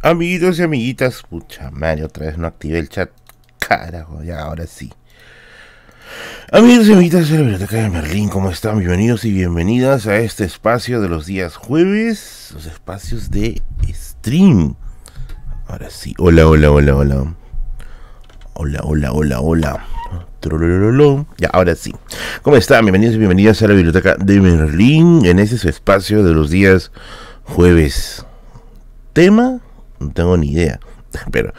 Amiguitos y amiguitas, pucha madre, otra vez no activé el chat. Carajo, ya ahora sí. Amigos y amiguitas de la Biblioteca de Merlín, ¿cómo están? Bienvenidos y bienvenidas a este espacio de los días jueves, los espacios de stream. Ahora sí, hola, hola, hola, hola. Hola, hola, hola, hola. Ya, ahora sí. ¿Cómo están? Bienvenidos y bienvenidas a la Biblioteca de Merlín, en ese espacio de los días jueves. Tema no tengo ni idea. Pero,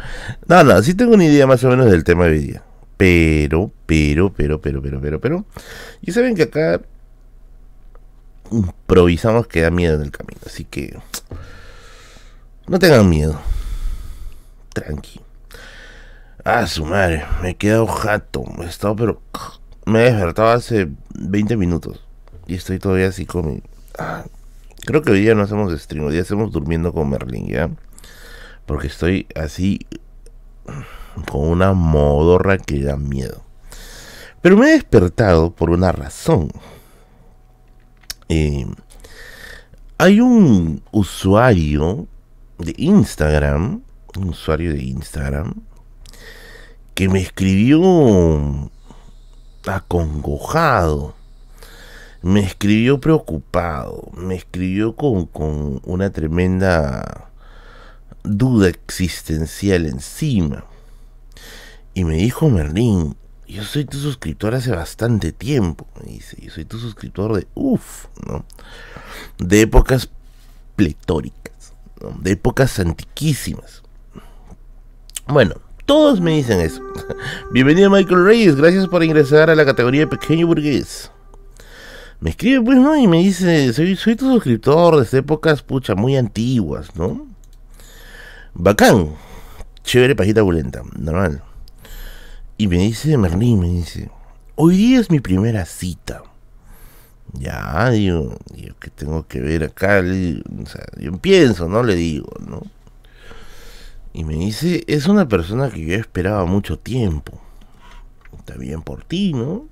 no, no, sí tengo una idea más o menos del tema de hoy día. Pero, pero, pero, pero, pero, pero, pero. Y saben que acá improvisamos que da miedo en el camino. Así que no tengan miedo. Tranqui. Ah, su madre. Me he quedado jato. He estado, pero. Me he despertado hace 20 minutos. Y estoy todavía así con ah, creo que hoy día no hacemos stream. Hoy día hacemos durmiendo con Merlin, ¿ya? Porque estoy así con una modorra que da miedo. Pero me he despertado por una razón. Eh, hay un usuario de Instagram, un usuario de Instagram, que me escribió acongojado, me escribió preocupado, me escribió con, con una tremenda duda existencial encima. Y me dijo Merlín, yo soy tu suscriptor hace bastante tiempo, me dice, yo soy tu suscriptor de, uff, ¿no? De épocas pletóricas, de épocas antiquísimas. Bueno, todos me dicen eso. Bienvenido Michael Reyes, gracias por ingresar a la categoría de pequeño burgués. Me escribe, pues, ¿no? Y me dice, soy, soy tu suscriptor desde épocas, pucha, muy antiguas, ¿no? Bacán. Chévere pajita bulenta. Normal. Y me dice Merlín, me dice, hoy día es mi primera cita. Ya, digo, digo que tengo que ver acá, yo pienso, ¿no? Le digo, ¿no? Y me dice, es una persona que yo esperaba mucho tiempo. Está bien por ti, ¿no?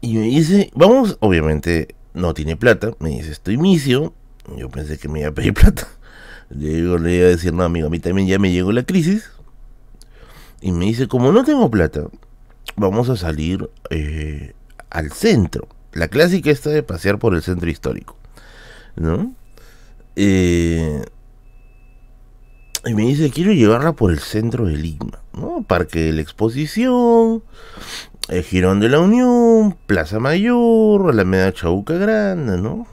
Y me dice, vamos, obviamente no tiene plata, me dice, estoy misio, yo pensé que me iba a pedir plata. Le iba a decir, no, amigo, a mí también ya me llegó la crisis. Y me dice, como no tengo plata, vamos a salir eh, al centro. La clásica está de pasear por el centro histórico. ¿No? Eh, y me dice, quiero llevarla por el centro de Lima. ¿No? Parque de la Exposición, el eh, Girón de la Unión, Plaza Mayor, Alameda chauca Grande, ¿no?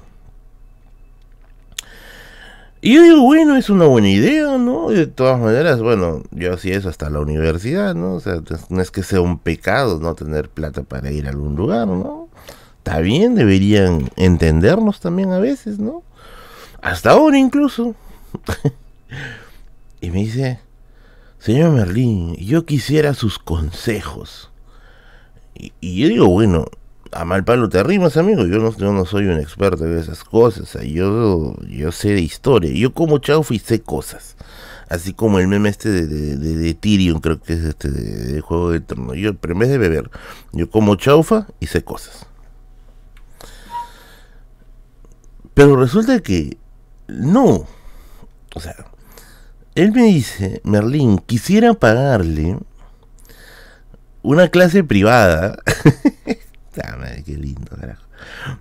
Y yo digo, bueno, es una buena idea, ¿no? de todas maneras, bueno, yo hacía eso hasta la universidad, ¿no? O sea, pues, no es que sea un pecado no tener plata para ir a algún lugar, ¿no? Está bien, deberían entendernos también a veces, ¿no? Hasta ahora incluso. y me dice, señor Merlín, yo quisiera sus consejos. y yo digo, bueno, a mal palo te arrimas amigo. Yo no, soy un experto de esas cosas. Yo, yo sé de historia. Yo como y sé cosas. Así como el meme este de, de, Tyrion, creo que es este de, Juego de Yo, pero en vez de beber, yo como chaufa y sé cosas. Pero resulta que no. O sea, él me dice, Merlín, quisiera pagarle una clase privada qué lindo, carajo.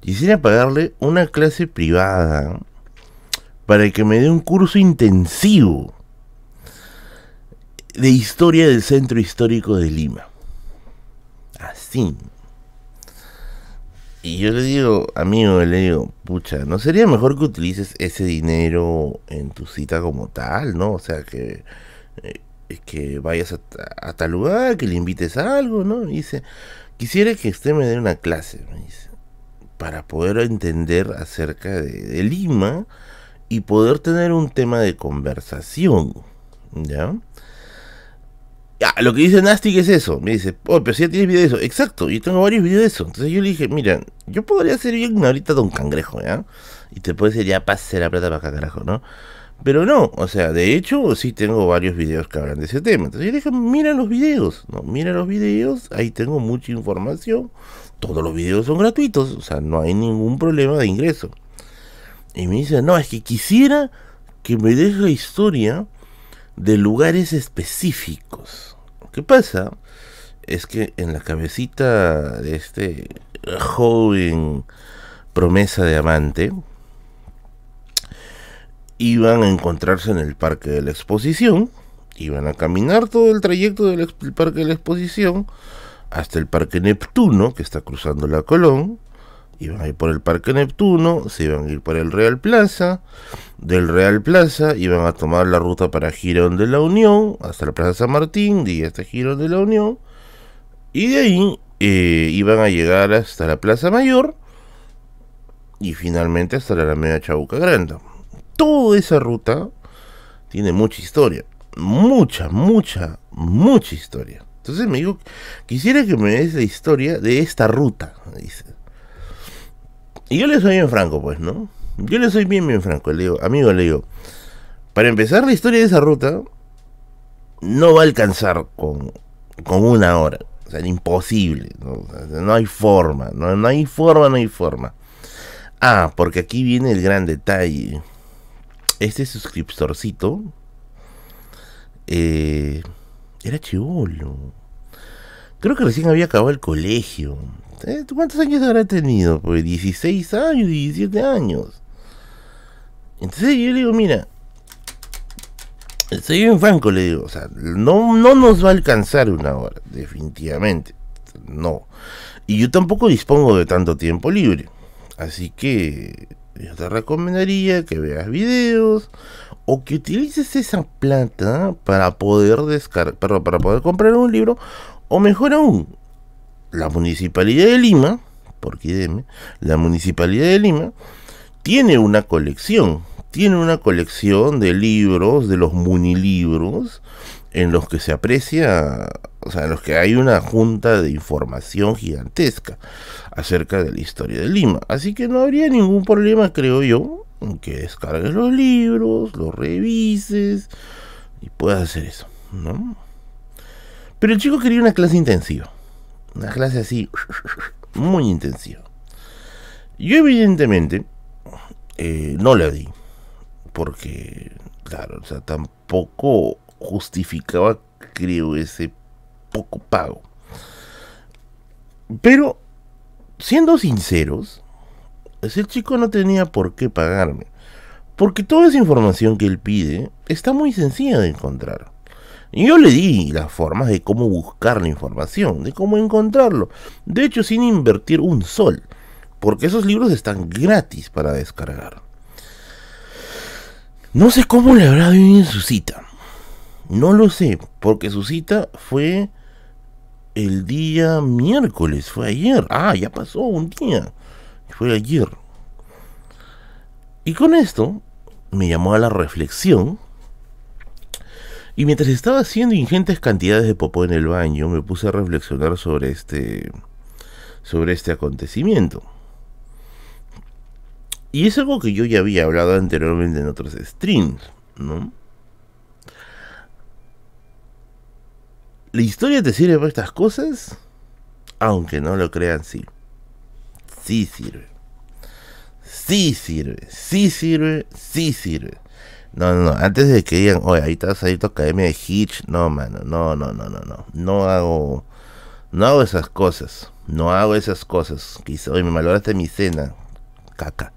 Quisiera pagarle una clase privada para que me dé un curso intensivo de historia del centro histórico de Lima. Así. Y yo le digo, amigo, le digo, pucha, ¿no sería mejor que utilices ese dinero en tu cita como tal, no? O sea, que, eh, que vayas a, a, tal lugar, que le invites a algo, ¿no? Y dice, Quisiera que usted me dé una clase, me dice, para poder entender acerca de, Lima y poder tener un tema de conversación. ¿Ya? ya ah, lo que dice Nasty es eso. Me dice, oh, pero si ya tienes video de eso. Exacto, yo tengo varios videos de eso. Entonces yo le dije, mira, yo podría ser bien ahorita Don Cangrejo, ¿ya? Y te puede ser ya pase la plata para acá, carajo, ¿no? Pero no, o sea, de hecho sí tengo varios videos que hablan de ese tema. Entonces mira los videos, ¿no? Mira los videos, ahí tengo mucha información. Todos los videos son gratuitos, o sea, no hay ningún problema de ingreso. Y me dice, no, es que quisiera que me des la historia de lugares específicos. ¿Qué pasa? Es que en la cabecita de este joven promesa de amante, iban a encontrarse en el Parque de la Exposición, iban a caminar todo el trayecto del Parque de la Exposición hasta el Parque Neptuno, que está cruzando la Colón, iban a ir por el Parque Neptuno, se iban a ir por el Real Plaza, del Real Plaza iban a tomar la ruta para Girón de la Unión, hasta la Plaza San Martín, de hasta Girón de la Unión, y de ahí eh, iban a llegar hasta la Plaza Mayor y finalmente hasta la Alameda Chabuca Grande toda esa ruta tiene mucha historia. Mucha, mucha, mucha historia. Entonces me dijo, quisiera que me des la historia de esta ruta, dice. Y yo le soy bien franco, pues, ¿no? Yo le soy bien, bien franco. Le digo, amigo, le digo, para empezar la historia de esa ruta, no va a alcanzar con, con una hora. O sea, imposible. ¿no? hay forma. No, no hay forma, no hay forma. Ah, porque aquí viene el gran detalle este suscriptorcito eh, era chivolo. Creo que recién había acabado el colegio. Eh, ¿Cuántos años habrá tenido? Pues 16 años, 17 años. Entonces yo le digo, mira, Soy bien franco, le digo, o sea, no, no nos va a alcanzar una hora, definitivamente. No. Y yo tampoco dispongo de tanto tiempo libre. Así que yo te recomendaría que veas videos o que utilices esa plata para poder descargar, para, poder comprar un libro o mejor aún, la Municipalidad de Lima, porque la Municipalidad de Lima tiene una colección, tiene una colección de libros, de los munilibros, en los que se aprecia o sea, en los que hay una junta de información gigantesca acerca de la historia de Lima. Así que no habría ningún problema, creo yo, que descargues los libros, los revises y puedas hacer eso, ¿no? Pero el chico quería una clase intensiva, una clase así, muy intensiva. Yo evidentemente eh, no la di, porque, claro, tampoco justificaba, creo, ese poco pago. Pero, siendo sinceros, ese chico no tenía por qué pagarme. Porque toda esa información que él pide está muy sencilla de encontrar. Y yo le di las formas de cómo buscar la información, de cómo encontrarlo. De hecho, sin invertir un sol. Porque esos libros están gratis para descargar. No sé cómo le habrá ido en su cita. No lo sé, porque su cita fue el día miércoles, fue ayer. Ah, ya pasó un día. Fue ayer. Y con esto me llamó a la reflexión. Y mientras estaba haciendo ingentes cantidades de popó en el baño, me puse a reflexionar sobre este sobre este acontecimiento. Y es algo que yo ya había hablado anteriormente en otros streams, ¿no? La historia te sirve para estas cosas, aunque no lo crean, sí. Sí sirve. Sí sirve, sí sirve, sí sirve. No, no, no. antes de que digan, oye, ahí ahí tu Academia de Hitch, no, mano, no, no, no, no, no. No hago, no hago esas cosas. No hago esas cosas. Quizá, hoy me malograste mi cena. Caca.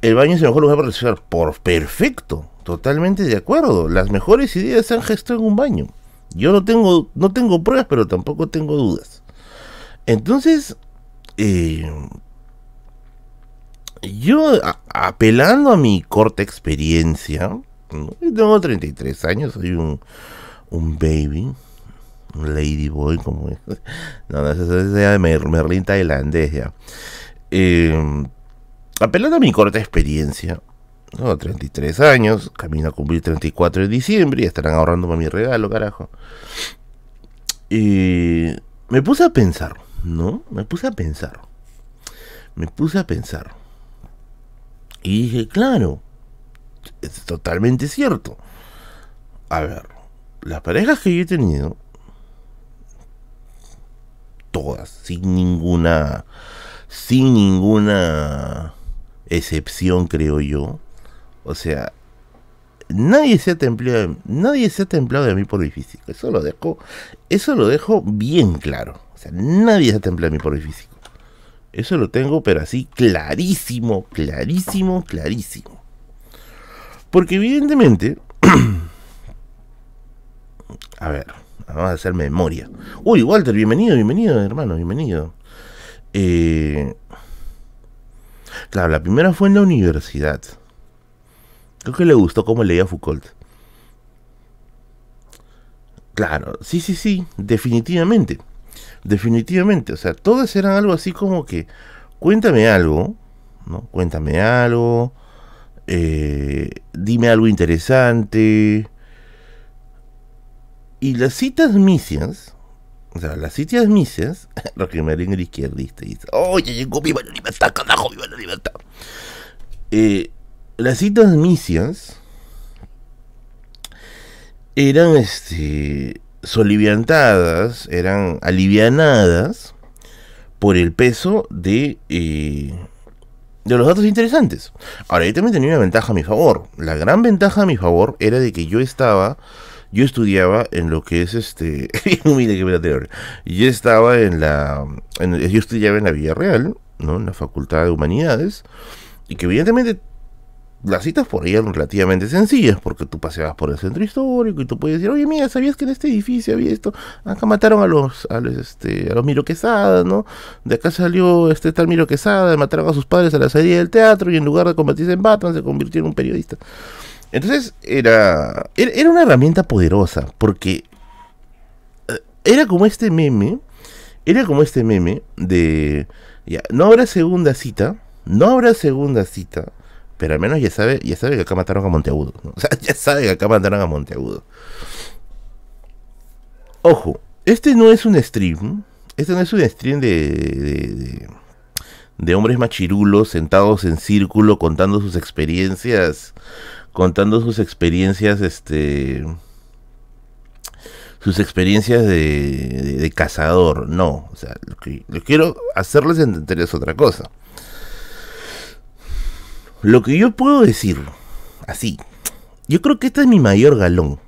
El baño es el mejor lugar para respirar. Por perfecto. Totalmente de acuerdo. Las mejores ideas se han gestado en un baño. Yo no tengo, no tengo pruebas, pero tampoco tengo dudas. Entonces, eh, yo apelando a mi corta experiencia, tengo 33 años, soy un, baby, un ladyboy, como es. No, no, eso es de Merlín tailandés ya. Eh, apelando a mi corta experiencia, 33 años, camino a cumplir 34 de diciembre y estarán ahorrando para mi regalo, carajo. Y me puse a pensar, ¿no? Me puse a pensar. Me puse a pensar. Y dije, claro, es totalmente cierto. A ver, las parejas que yo he tenido, todas, sin ninguna, sin ninguna excepción, creo yo, o sea, nadie se ha templado de, nadie se de mí por mi físico. Eso lo dejo, eso lo dejo bien claro. O sea, nadie se ha templado de mí por mi físico. Eso lo tengo, pero así clarísimo, clarísimo, clarísimo. Porque evidentemente. a ver, vamos a hacer memoria. Uy, Walter, bienvenido, bienvenido, hermano, bienvenido. Eh, claro, la primera fue en la universidad. Creo que le gustó cómo leía Foucault. Claro, sí, sí, sí, definitivamente. Definitivamente. O sea, todas eran algo así como que, cuéntame algo, ¿no? Cuéntame algo, eh, dime algo interesante. Y las citas misias, o sea, las citas misias, lo que me izquierdista dice, oye llegó viva la libertad, carajo, viva la libertad! Eh, las citas misias eran este, soliviantadas, eran alivianadas por el peso de, eh, de los datos interesantes. Ahora, yo también tenía una ventaja a mi favor. La gran ventaja a mi favor era de que yo estaba, yo estudiaba en lo que es este, humilde que me Yo estaba en la, en, yo estudiaba en la Villa Real, ¿no? En la Facultad de Humanidades, y que evidentemente las citas por ahí eran relativamente sencillas, porque tú paseabas por el centro histórico y tú puedes decir, oye, mira, ¿sabías que en este edificio había esto? Acá mataron a los, a los, este, los Miro Quesada, ¿no? De acá salió este tal Miro Quesada, mataron a sus padres a la salida del teatro y en lugar de convertirse en Batman se convirtió en un periodista. Entonces, era, era una herramienta poderosa, porque eh, era como este meme, era como este meme de, ya, no habrá segunda cita, no habrá segunda cita, pero al menos ya sabe, ya sabe que acá mataron a Monteagudo. O sea, ya sabe que acá mataron a Monteagudo. Ojo, este no es un stream. Este no es un stream de, de, hombres machirulos sentados en círculo contando sus experiencias. Contando sus experiencias, este sus experiencias de, cazador. No, o sea, lo que, quiero hacerles entender es otra cosa. Lo que yo puedo decir, así, yo creo que este es mi mayor galón.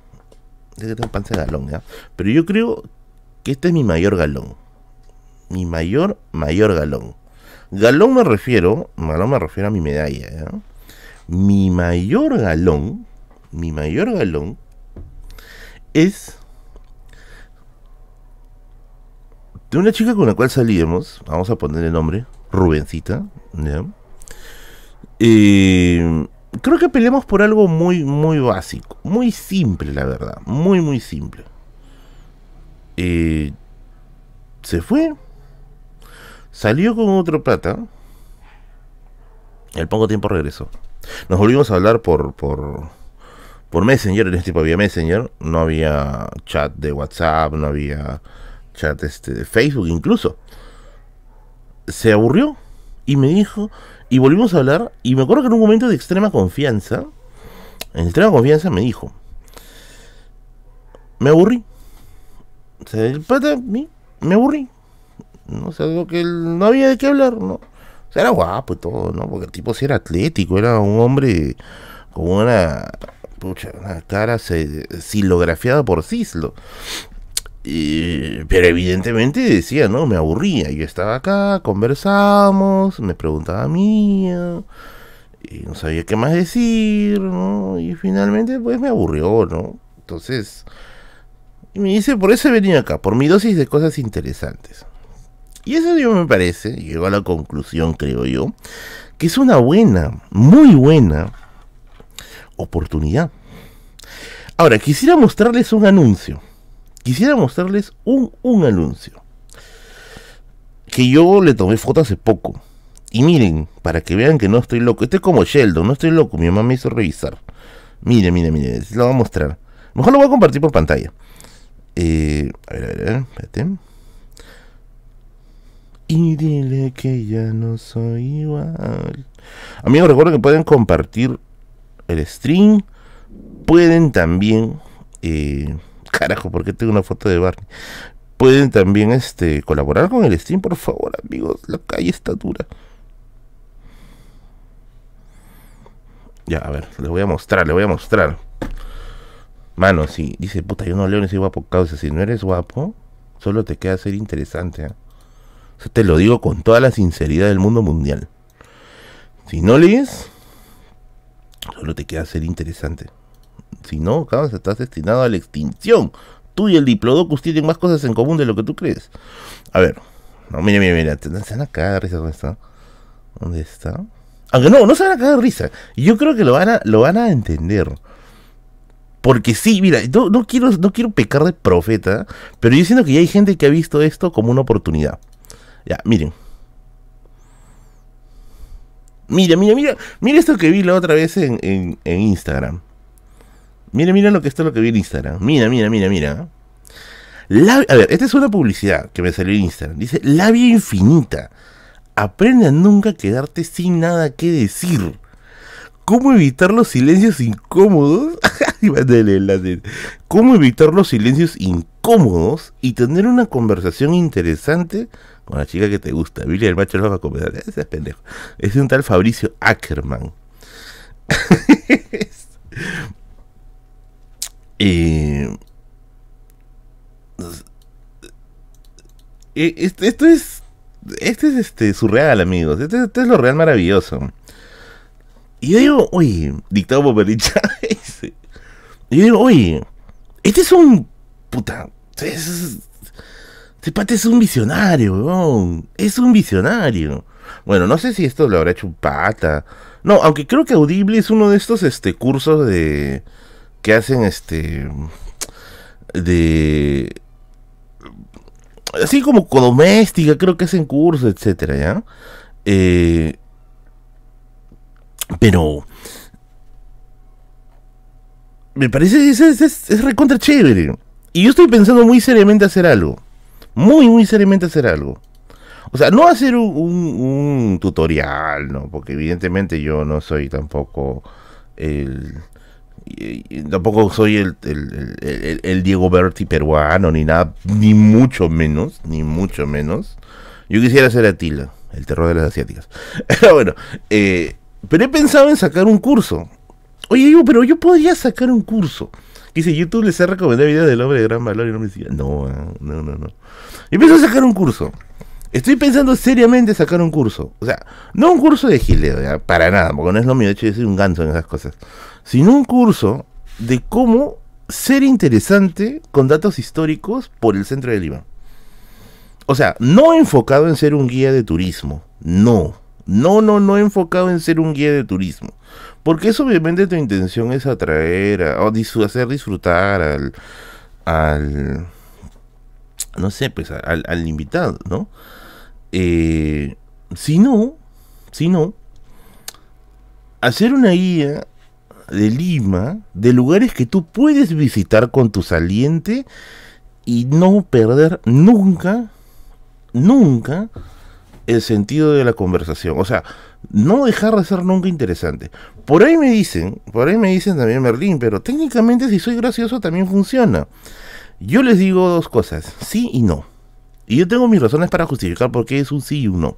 que Tengo panza de galón, ¿ya? Pero yo creo que este es mi mayor galón. Mi mayor, mayor galón. Galón me refiero, galón me refiero a mi medalla, ¿ya? Mi mayor galón, mi mayor galón es de una chica con la cual salíamos, vamos a poner el nombre, Rubencita, ¿ya? Y. creo que peleamos por algo muy, muy básico, muy simple, la verdad, muy, muy simple. Eh, se fue, salió con otro plata. Al poco tiempo regresó. Nos volvimos a hablar por, por, por Messenger. En este tipo había Messenger. No había chat de WhatsApp. No había chat este, de Facebook incluso. Se aburrió y me dijo y volvimos a hablar, y me acuerdo que en un momento de extrema confianza, en extrema confianza me dijo, me aburrí. O sea, el pata, me aburrí. ¿no? sé que no había de qué hablar, ¿no? O sea, era guapo y todo, ¿no? Porque el tipo sí era atlético, era un hombre con una, pucha, una cara eh, silografiada por Cislo pero evidentemente decía, ¿no? Me aburría. Yo estaba acá, conversábamos, me preguntaba mía, y no sabía qué más decir, ¿no? Y finalmente, pues me aburrió, ¿no? Entonces, me dice, por eso he venido acá, por mi dosis de cosas interesantes. Y eso yo me parece, llegó a la conclusión, creo yo, que es una buena, muy buena oportunidad. Ahora, quisiera mostrarles un anuncio quisiera mostrarles un, anuncio que yo le tomé foto hace poco. Y miren, para que vean que no estoy loco. Este es como Sheldon, no estoy loco. Mi mamá me hizo revisar. Miren, miren, miren. Se lo voy a mostrar. Mejor lo voy a compartir por pantalla. Eh, a ver, a ver, a ver. Espérate. Y dile que ya no soy igual. Amigos, recuerden que pueden compartir el stream. Pueden también... Eh, Carajo, porque tengo una foto de Barney. Pueden también este, colaborar con el stream, por favor, amigos. La calle está dura. Ya, a ver, les voy a mostrar, les voy a mostrar. Mano, si dice, puta, yo no leo ni soy guapo, causa. Si no eres guapo, solo te queda ser interesante. ¿eh? te lo digo con toda la sinceridad del mundo mundial. Si no lees, solo te queda ser interesante. Si no, vez estás destinado a la extinción. Tú y el Diplodocus tienen más cosas en común de lo que tú crees. A ver. No, mira, mira, mira. Se van a cagar risa ¿Dónde está? Aunque no, no se van a cagar de risa. Yo creo que lo van a, lo van a entender. Porque sí, mira, no, no, quiero, no quiero pecar de profeta, pero yo siento que ya hay gente que ha visto esto como una oportunidad. Ya, miren. Mira, mira, mira, mira esto que vi la otra vez en Instagram. Mira, mira lo que está lo que vi en Instagram. Mira, mira, mira, mira. a ver, esta es una publicidad que me salió en Instagram. Dice, labia infinita. Aprende a nunca quedarte sin nada que decir. ¿Cómo evitar los silencios incómodos? ¿Cómo evitar los silencios incómodos y tener una conversación interesante con la chica que te gusta? Billy el macho lo va a comentar. Ese es pendejo. Es un tal Fabricio Ackerman. Este esto es. Este es este surreal, amigos. esto es lo real maravilloso. Y yo digo, Uy, dictado por Berlín Y yo digo, oye, este es un. Puta. este, este pata es un visionario, weón. Es un visionario. Bueno, no sé si esto lo habrá hecho un pata. No, aunque creo que Audible es uno de estos este, cursos de que hacen este de así como doméstica, creo que hacen curso, etcétera, ¿ya? Eh, pero me parece es, es, es, es recontra chévere. Y yo estoy pensando muy seriamente hacer algo. Muy, muy seriamente hacer algo. O sea, no hacer un, un tutorial, ¿no? Porque evidentemente yo no soy tampoco el tampoco soy el, el, Diego Berti peruano, ni nada, ni mucho menos, ni mucho menos. Yo quisiera ser Atila, el terror de las asiáticas. pero bueno, eh, pero he pensado en sacar un curso. Oye, pero yo podría sacar un curso. Dice, si YouTube les ha recomendado videos del hombre de gran valor y no me decía, no, ah, no, no, no. Y pienso a sacar un curso. Estoy pensando seriamente sacar un curso. O sea, no un curso de gileo, para nada, porque no es lo mío. De hecho, yo soy un ganso en esas cosas. Sino un curso de cómo ser interesante con datos históricos por el centro de Lima. O sea, no enfocado en ser un guía de turismo. No. No, no, no enfocado en ser un guía de turismo. Porque eso obviamente tu intención es atraer o hacer disfrutar al, al, no sé, pues al invitado, ¿no? Eh, si no, si no, hacer una guía de Lima, de lugares que tú puedes visitar con tu saliente y no perder nunca, nunca el sentido de la conversación. O sea, no dejar de ser nunca interesante. Por ahí me dicen, por ahí me dicen también Merlín, pero técnicamente si soy gracioso también funciona. Yo les digo dos cosas, sí y no. Y yo tengo mis razones para justificar por qué es un sí y un no.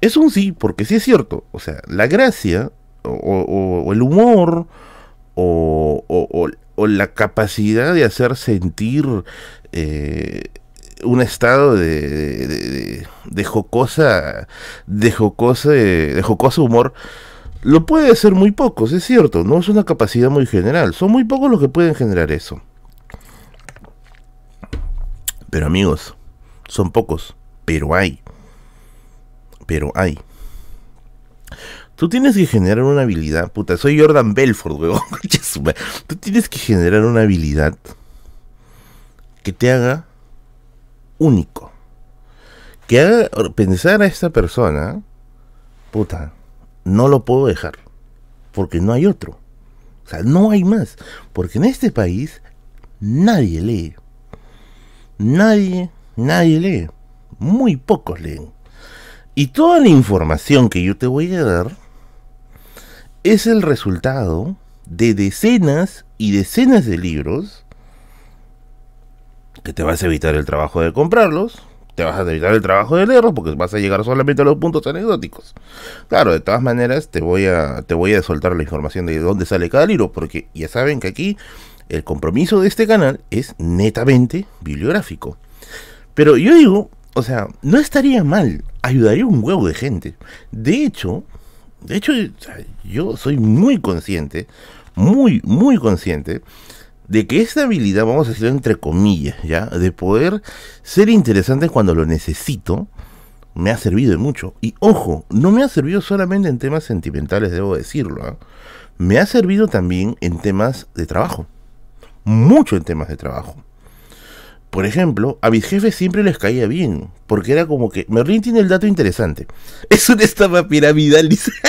Es un sí porque sí es cierto. O sea, la gracia o, el humor o, la capacidad de hacer sentir eh, un estado de, de, de, jocosa, de de humor lo puede hacer muy pocos, es cierto, no es una capacidad muy general, son muy pocos los que pueden generar eso. Pero amigos, son pocos, pero hay. Pero hay. Tú tienes que generar una habilidad. Puta, soy Jordan Belfort, Tú tienes que generar una habilidad que te haga único. Que haga pensar a esta persona, puta, no lo puedo dejar. Porque no hay otro. O sea, no hay más. Porque en este país nadie lee nadie, nadie lee. Muy pocos leen. Y toda la información que yo te voy a dar es el resultado de decenas y decenas de libros que te vas a evitar el trabajo de comprarlos, te vas a evitar el trabajo de leerlos porque vas a llegar solamente a los puntos anecdóticos. Claro, de todas maneras te voy a te voy a soltar la información de dónde sale cada libro porque ya saben que aquí el compromiso de este canal es netamente bibliográfico. Pero yo digo, o sea, no estaría mal, ayudaría un huevo de gente. De hecho, de hecho, yo soy muy consciente, muy, muy consciente de que esta habilidad, vamos a decirlo entre comillas, ¿ya? De poder ser interesante cuando lo necesito, me ha servido de mucho. Y ojo, no me ha servido solamente en temas sentimentales, debo decirlo. ¿ah? Me ha servido también en temas de trabajo mucho en temas de trabajo. Por ejemplo, a mis jefes siempre les caía bien, porque era como que. Merlin tiene el dato interesante. Es una estafa piramidal, dice.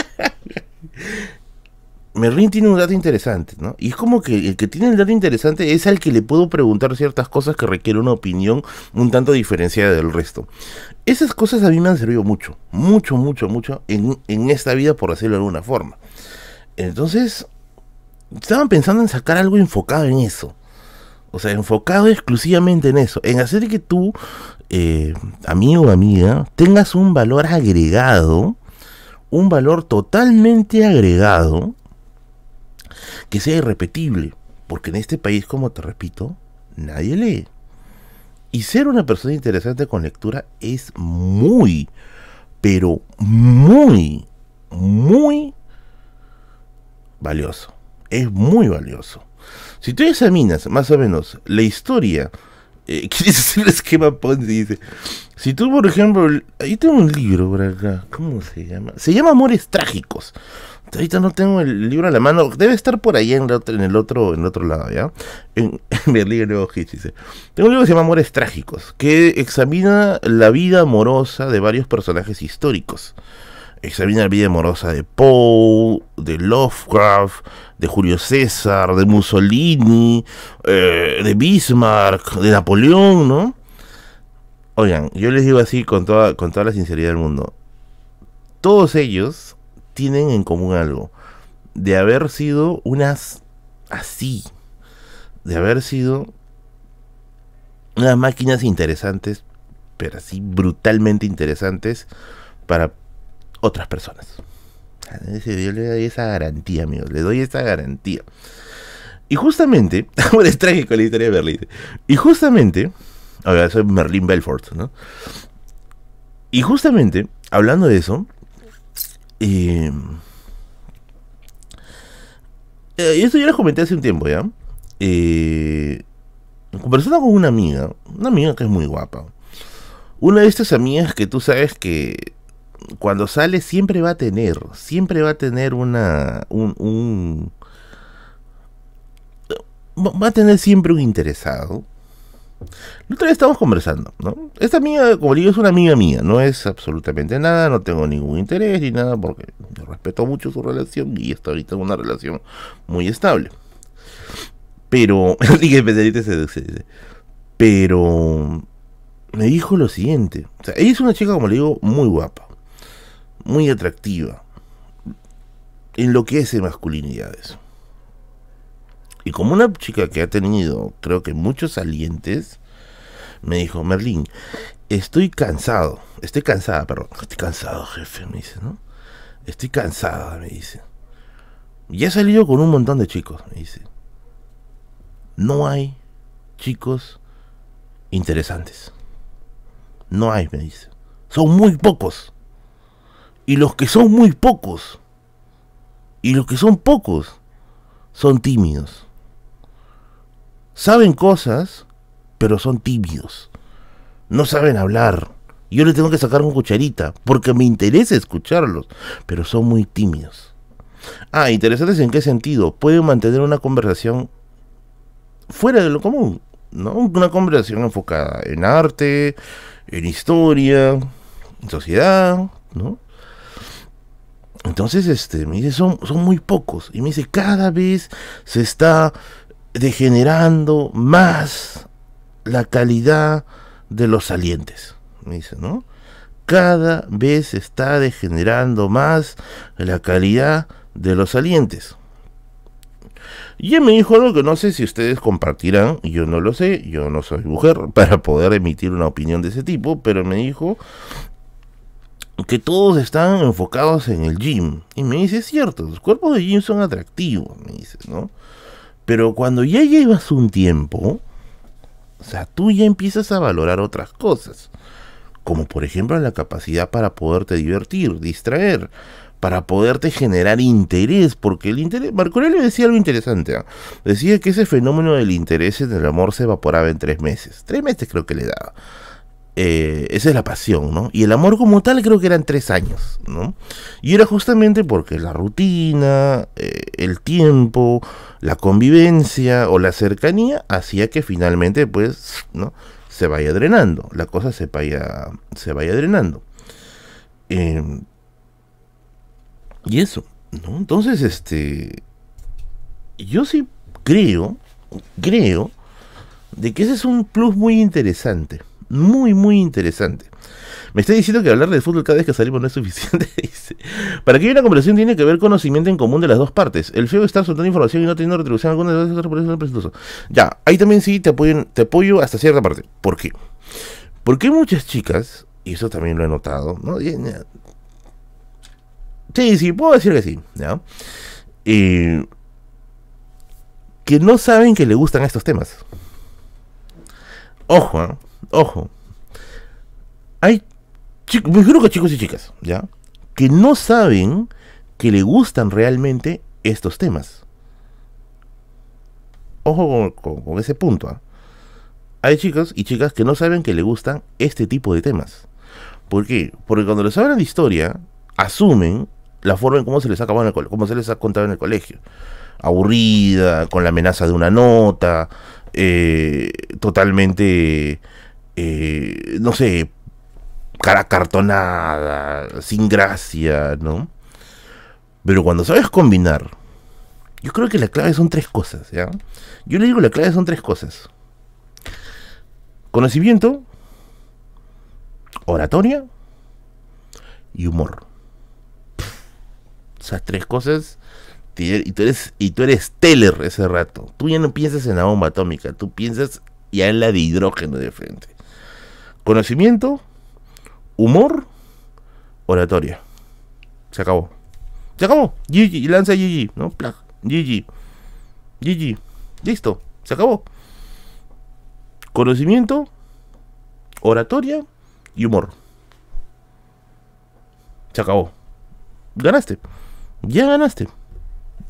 Merlin tiene un dato interesante, ¿no? Y es como que el que tiene el dato interesante es al que le puedo preguntar ciertas cosas que requieren una opinión un tanto diferenciada del resto. Esas cosas a mí me han servido mucho, mucho, mucho, mucho en, en esta vida, por decirlo de alguna forma. Entonces, estaban pensando en sacar algo enfocado en eso. O sea, enfocado exclusivamente en eso, en hacer que tú, eh, amigo o amiga, tengas un valor agregado, un valor totalmente agregado, que sea irrepetible. Porque en este país, como te repito, nadie lee. Y ser una persona interesante con lectura es muy, pero muy, muy valioso es muy valioso. Si tú examinas más o menos la historia, eh, quieres hacer el esquema dice. Si tú, por ejemplo, ahí tengo un libro por acá, ¿cómo se llama? Se llama Amores Trágicos. Ahorita no tengo el libro a la mano, debe estar por ahí en, en el otro en el otro lado, ¿ya? En, en Berlín Hitch, dice. Tengo un libro que se llama Amores Trágicos, que examina la vida amorosa de varios personajes históricos examina la vida amorosa de Poe, de Lovecraft, de Julio César, de Mussolini, eh, de Bismarck, de Napoleón, ¿no? Oigan, yo les digo así con toda, con toda la sinceridad del mundo. Todos ellos tienen en común algo. De haber sido unas así. De haber sido unas máquinas interesantes, pero así brutalmente interesantes, para otras personas. Yo le doy esa garantía, amigos, le doy esa garantía. Y justamente, ahora es trágico la historia de Berlín. Y justamente, ahora soy Merlin Belfort, ¿no? Y justamente, hablando de eso, eh, eh, Y esto yo les comenté hace un tiempo ya. Eh, conversando con una amiga, una amiga que es muy guapa. Una de estas amigas que tú sabes que cuando sale siempre va a tener, siempre va a tener una, un, va a tener siempre un interesado. La otra vez estamos conversando, ¿no? Esta amiga, como digo, es una amiga mía, no es absolutamente nada, no tengo ningún interés ni nada, porque respeto mucho su relación y está ahorita en una relación muy estable. Pero, pero me dijo lo siguiente, o sea, ella es una chica, como le digo, muy guapa, muy atractiva, en lo que enloquece masculinidades. Y como una chica que ha tenido, creo que muchos salientes, me dijo, Merlín, estoy cansado, estoy cansada, perdón, estoy cansado, jefe, me dice, ¿no? Estoy cansada, me dice. Y he salido con un montón de chicos, me dice. No hay chicos interesantes. No hay, me dice. Son muy pocos. Y los que son muy pocos, y los que son pocos, son tímidos. Saben cosas, pero son tímidos. No saben hablar. Yo les tengo que sacar una cucharita, porque me interesa escucharlos, pero son muy tímidos. Ah, interesantes en qué sentido. Pueden mantener una conversación fuera de lo común, ¿no? Una conversación enfocada en arte, en historia, en sociedad, ¿no? Entonces, este, me dice, son, son muy pocos. Y me dice, cada vez se está degenerando más la calidad de los salientes. Me dice, ¿no? Cada vez se está degenerando más la calidad de los salientes. Y él me dijo algo que no sé si ustedes compartirán, yo no lo sé, yo no soy mujer para poder emitir una opinión de ese tipo, pero me dijo que todos están enfocados en el gym. Y me dice, es cierto, los cuerpos de gym son atractivos, me dice, ¿no? Pero cuando ya llevas un tiempo, o sea, tú ya empiezas a valorar otras cosas, como por ejemplo la capacidad para poderte divertir, distraer, para poderte generar interés, porque el interés, Marco Aurelio decía algo interesante, ¿ah? decía que ese fenómeno del interés en el amor se evaporaba en tres meses, tres meses creo que le daba. Eh, esa es la pasión, ¿no? Y el amor como tal creo que eran tres años, ¿no? Y era justamente porque la rutina, eh, el tiempo, la convivencia o la cercanía hacía que finalmente, pues, ¿no? Se vaya drenando, la cosa se vaya, se vaya drenando. Em, y eso, ¿no? Entonces, este, yo sí creo, creo, de que ese es un plus muy interesante muy, muy interesante. Me está diciendo que hablar de fútbol cada vez que salimos no es suficiente, Para que haya una conversación tiene que haber conocimiento en común de las dos partes. El feo está soltando información y no teniendo retribución alguna de las otras por eso es Ya, ahí también sí te apoyo, te apoyo hasta cierta parte. ¿Por qué? Porque muchas chicas, y eso también lo he notado, ¿no? Sí, sí, puedo decir que sí, eh, que no saben que le gustan estos temas. Ojo, ¿eh? ojo, hay chicos, que chicos y chicas, ¿ya? Que no saben que le gustan realmente estos temas. Ojo con, ese punto. ¿ah? Hay chicos y chicas que no saben que le gustan este tipo de temas. ¿Por qué? Porque cuando les hablan de historia, asumen la forma en cómo se les ha cómo se les ha contado en el colegio. Aburrida, con la amenaza de una nota, eh, totalmente eh, no sé, cara cartonada, sin gracia, ¿no? Pero cuando sabes combinar, yo creo que la clave son tres cosas, ¿ya? Yo le digo la clave son tres cosas. Conocimiento, oratoria y humor. Esas tres cosas y tú eres y tú eres Teller ese rato. Tú ya no piensas en la bomba atómica, tú piensas ya en la de hidrógeno de frente. Conocimiento, humor, oratoria. Se acabó. Se acabó. GG, lanza GG, ¿no? GG. GG. Listo. Se acabó. Conocimiento, oratoria y humor. Se acabó. Ganaste. Ya ganaste.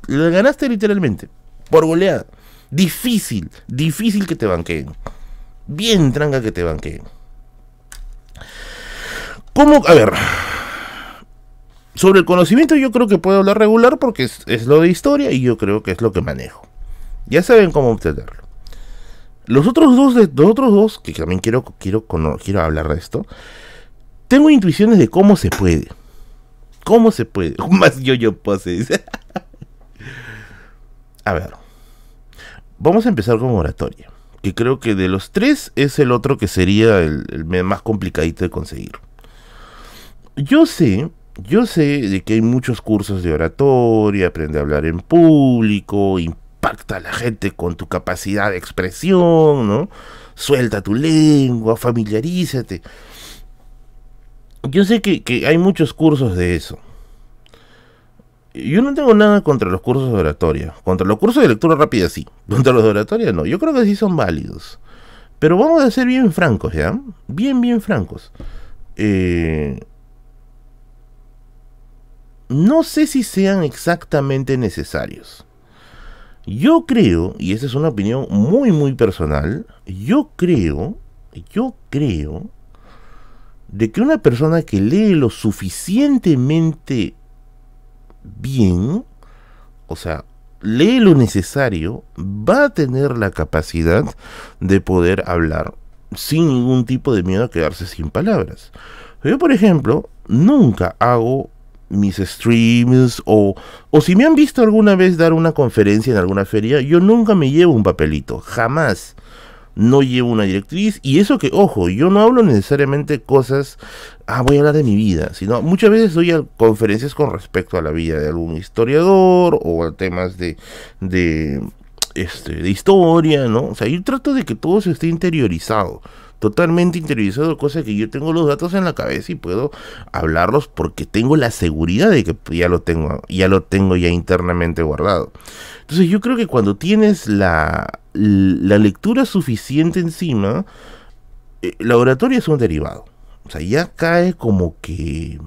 le ganaste literalmente. Por goleada. Difícil, difícil que te banqueen. Bien tranca que te banqueen. ¿Cómo? A ver. Sobre el conocimiento yo creo que puedo hablar regular porque es, lo de historia y yo creo que es lo que manejo. Ya saben cómo obtenerlo. Los otros dos, de, los otros dos que también quiero, quiero, quiero hablar de esto, tengo intuiciones de cómo se puede. ¿Cómo se puede? Más yo yo pose. a ver. Vamos a empezar con oratoria creo que de los tres es el otro que sería el, más complicadito de conseguir. Yo sé, yo sé de que hay muchos cursos de oratoria, aprende a hablar en público, impacta a la gente con tu capacidad de expresión, ¿no? Suelta tu lengua, familiarízate. Yo sé que hay muchos cursos de eso yo no tengo nada contra los cursos de oratoria. Contra los cursos de lectura rápida sí. Contra los de oratoria no. Yo creo que sí son válidos. Pero vamos a ser bien francos, ¿ya? Bien, bien francos. Eh, no sé si sean exactamente necesarios. Yo creo, y esa es una opinión muy, muy personal, yo creo, yo creo, de que una persona que lee lo suficientemente bien, o sea, lee lo necesario, va a tener la capacidad de poder hablar sin ningún tipo de miedo a quedarse sin palabras. Yo, por ejemplo, nunca hago mis streams o, o si me han visto alguna vez dar una conferencia en alguna feria, yo nunca me llevo un papelito, jamás no llevo una directriz. Y eso que, ojo, yo no hablo necesariamente cosas, ah, voy a hablar de mi vida, sino muchas veces doy a conferencias con respecto a la vida de algún historiador o a temas de, de, este, de historia, ¿no? O sea, yo trato de que todo se esté interiorizado totalmente interiorizado, cosa que yo tengo los datos en la cabeza y puedo hablarlos porque tengo la seguridad de que ya lo tengo, ya lo tengo ya internamente guardado. Entonces yo creo que cuando tienes la, la lectura suficiente encima, eh, la oratoria es un derivado. O sea, ya cae como que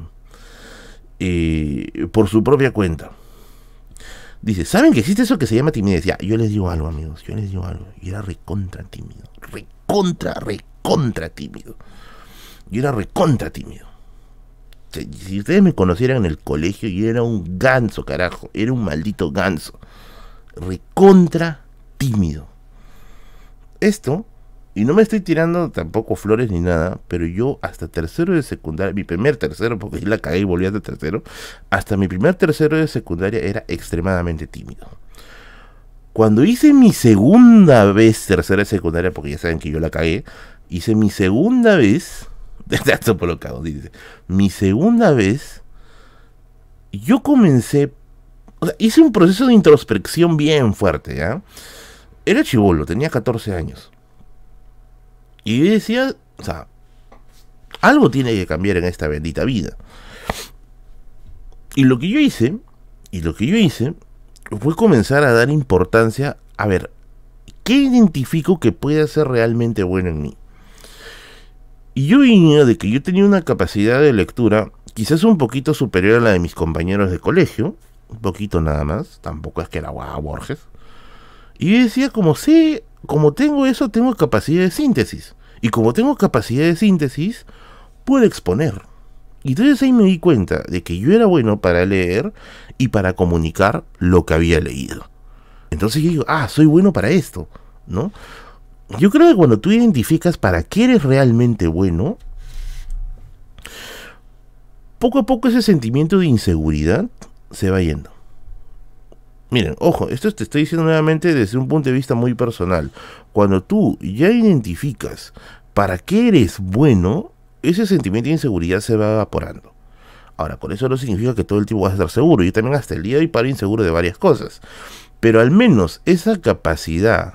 eh, por su propia cuenta. Dice, ¿saben que existe eso que se llama timidez? Ya, yo les digo algo, amigos, yo les digo algo. y era recontra tímido, recontra, recontra contra tímido. Yo era recontra tímido. Si, ustedes me conocieran en el colegio, yo era un ganso, carajo. Era un maldito ganso. Recontra tímido. Esto, y no me estoy tirando tampoco flores ni nada, pero yo hasta tercero de secundaria, mi primer tercero, porque yo la cagué y volví hasta tercero, hasta mi primer tercero de secundaria era extremadamente tímido. Cuando hice mi segunda vez tercera de secundaria, porque ya saben que yo la cagué, hice mi segunda vez, dato colocado, dice, mi segunda vez, yo comencé, o sea, hice un proceso de introspección bien fuerte, ¿ya? Era chivolo, tenía 14 años. Y decía, o sea, algo tiene que cambiar en esta bendita vida. Y lo que yo hice, y lo que yo hice, fue comenzar a dar importancia, a ver, ¿qué identifico que puede ser realmente bueno en mí? Y yo venía de que yo tenía una capacidad de lectura quizás un poquito superior a la de mis compañeros de colegio, un poquito nada más, tampoco es que era guau Borges. Y yo decía, como sé, como tengo eso, tengo capacidad de síntesis. Y como tengo capacidad de síntesis, puedo exponer. Y entonces ahí me di cuenta de que yo era bueno para leer y para comunicar lo que había leído. Entonces yo digo, ah, soy bueno para esto, ¿no? Yo creo que cuando tú identificas para qué eres realmente bueno, poco a poco ese sentimiento de inseguridad se va yendo. Miren, ojo, esto te estoy diciendo nuevamente desde un punto de vista muy personal. Cuando tú ya identificas para qué eres bueno, ese sentimiento de inseguridad se va evaporando. Ahora, con eso no significa que todo el tiempo vas a estar seguro. Yo también hasta el día de hoy paro inseguro de varias cosas. Pero al menos esa capacidad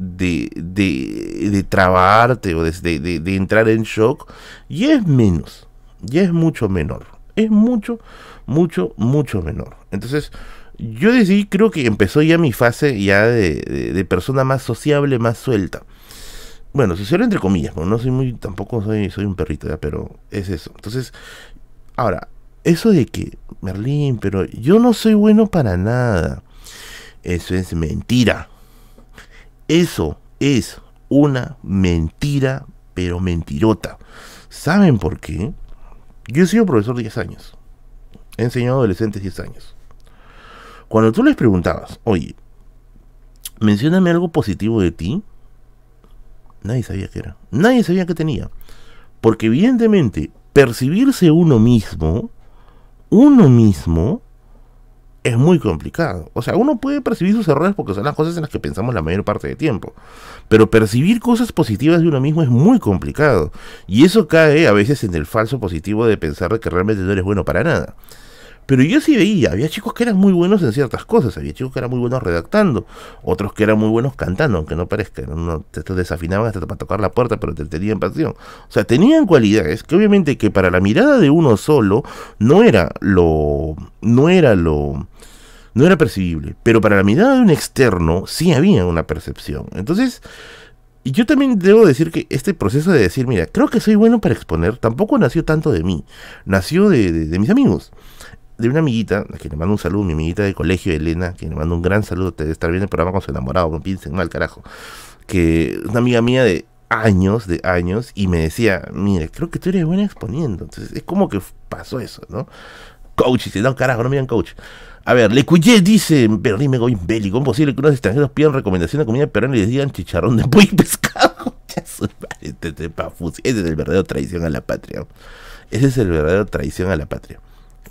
de, de, de trabarte o de, de, entrar en shock, y es menos, ya es mucho menor, es mucho, mucho, mucho menor. Entonces, yo decidí, creo que empezó ya mi fase ya de, persona más sociable, más suelta. Bueno, sociable entre comillas, no soy muy, tampoco soy, soy un perrito, pero es eso. Entonces, ahora, eso de que, Merlín, pero yo no soy bueno para nada. Eso es mentira. Eso es una mentira, pero mentirota. ¿Saben por qué? Yo he sido profesor 10 años. He enseñado a adolescentes 10 años. Cuando tú les preguntabas, oye, mencioname algo positivo de ti, nadie sabía qué era. Nadie sabía qué tenía. Porque evidentemente, percibirse uno mismo, uno mismo, es muy complicado. O sea, uno puede percibir sus errores porque son las cosas en las que pensamos la mayor parte del tiempo. Pero percibir cosas positivas de uno mismo es muy complicado. Y eso cae a veces en el falso positivo de pensar que realmente no eres bueno para nada. Pero yo sí veía, había chicos que eran muy buenos en ciertas cosas, había chicos que eran muy buenos redactando, otros que eran muy buenos cantando, aunque no parezca, uno te, desafinaban hasta para tocar la puerta, pero te tenían pasión. O sea, tenían cualidades que obviamente que para la mirada de uno solo no era lo... no era lo no era percibible, pero para la mirada de un externo sí había una percepción. Entonces, y yo también debo decir que este proceso de decir, mira, creo que soy bueno para exponer, tampoco nació tanto de mí, nació de, de mis amigos de una amiguita, que le mando un saludo, mi amiguita de colegio, Elena, que le mando un gran saludo, te estar viendo el programa con su enamorado, no piensen mal carajo, que una amiga mía de años, de años, y me decía, mire, creo que tú eres buena exponiendo, entonces es como que pasó eso, ¿no? Coach, dice, no, carajo, no me digan coach. A ver, le Lecuyer dice, voy go imbélico, ¿cómo es posible que unos extranjeros pidan recomendación de comida peruana y les digan chicharrón de pollo y pescado? Ese es el verdadero traición a la patria. Ese es el verdadero traición a la patria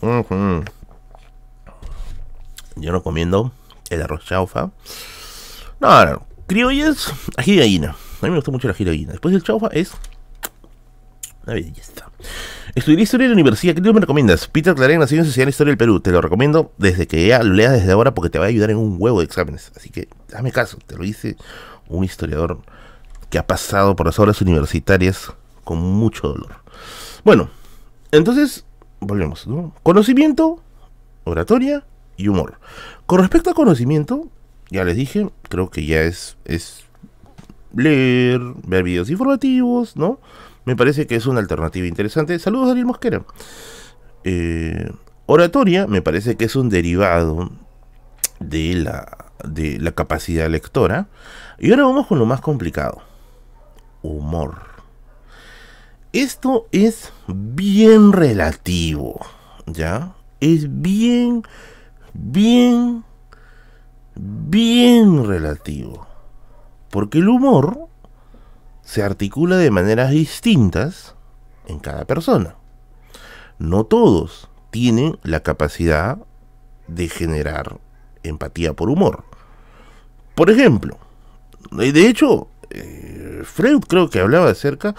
yo Yo recomiendo el arroz chaufa. No, no, no. ají de gallina. A mí me gusta mucho la ají de gallina. Después del chaufa es una belleza. Estudié historia en la universidad. ¿Qué libro me recomiendas? Peter Claren, Nación Social de Historia del Perú. Te lo recomiendo desde que ya lo leas desde ahora porque te va a ayudar en un huevo de exámenes. Así que dame caso. Te lo dice un historiador que ha pasado por las obras universitarias con mucho dolor. Bueno, entonces volvemos. ¿no? Conocimiento, oratoria y humor. Con respecto a conocimiento, ya les dije, creo que ya es, es leer, ver videos informativos, ¿no? Me parece que es una alternativa interesante. Saludos, Daniel Mosquera. Eh, oratoria me parece que es un derivado de la, de la capacidad lectora. Y ahora vamos con lo más complicado. Humor. Esto es bien relativo, ¿ya? Es bien, bien, bien relativo. Porque el humor se articula de maneras distintas en cada persona. No todos tienen la capacidad de generar empatía por humor. Por ejemplo, de hecho, eh, Freud creo que hablaba acerca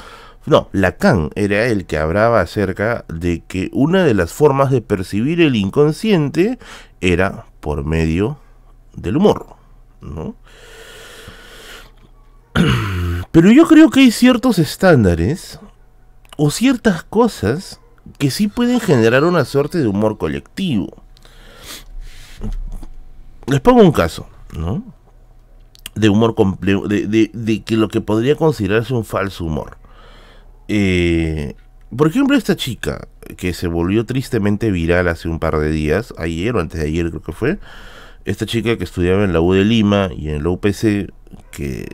no, Lacan era el que hablaba acerca de que una de las formas de percibir el inconsciente era por medio del humor. ¿no? Pero yo creo que hay ciertos estándares o ciertas cosas que sí pueden generar una suerte de humor colectivo. Les pongo un caso, ¿no? De humor complejo, de, de que lo que podría considerarse un falso humor. Eh, por ejemplo, esta chica que se volvió tristemente viral hace un par de días, ayer o antes de ayer creo que fue, esta chica que estudiaba en la U de Lima y en la UPC, que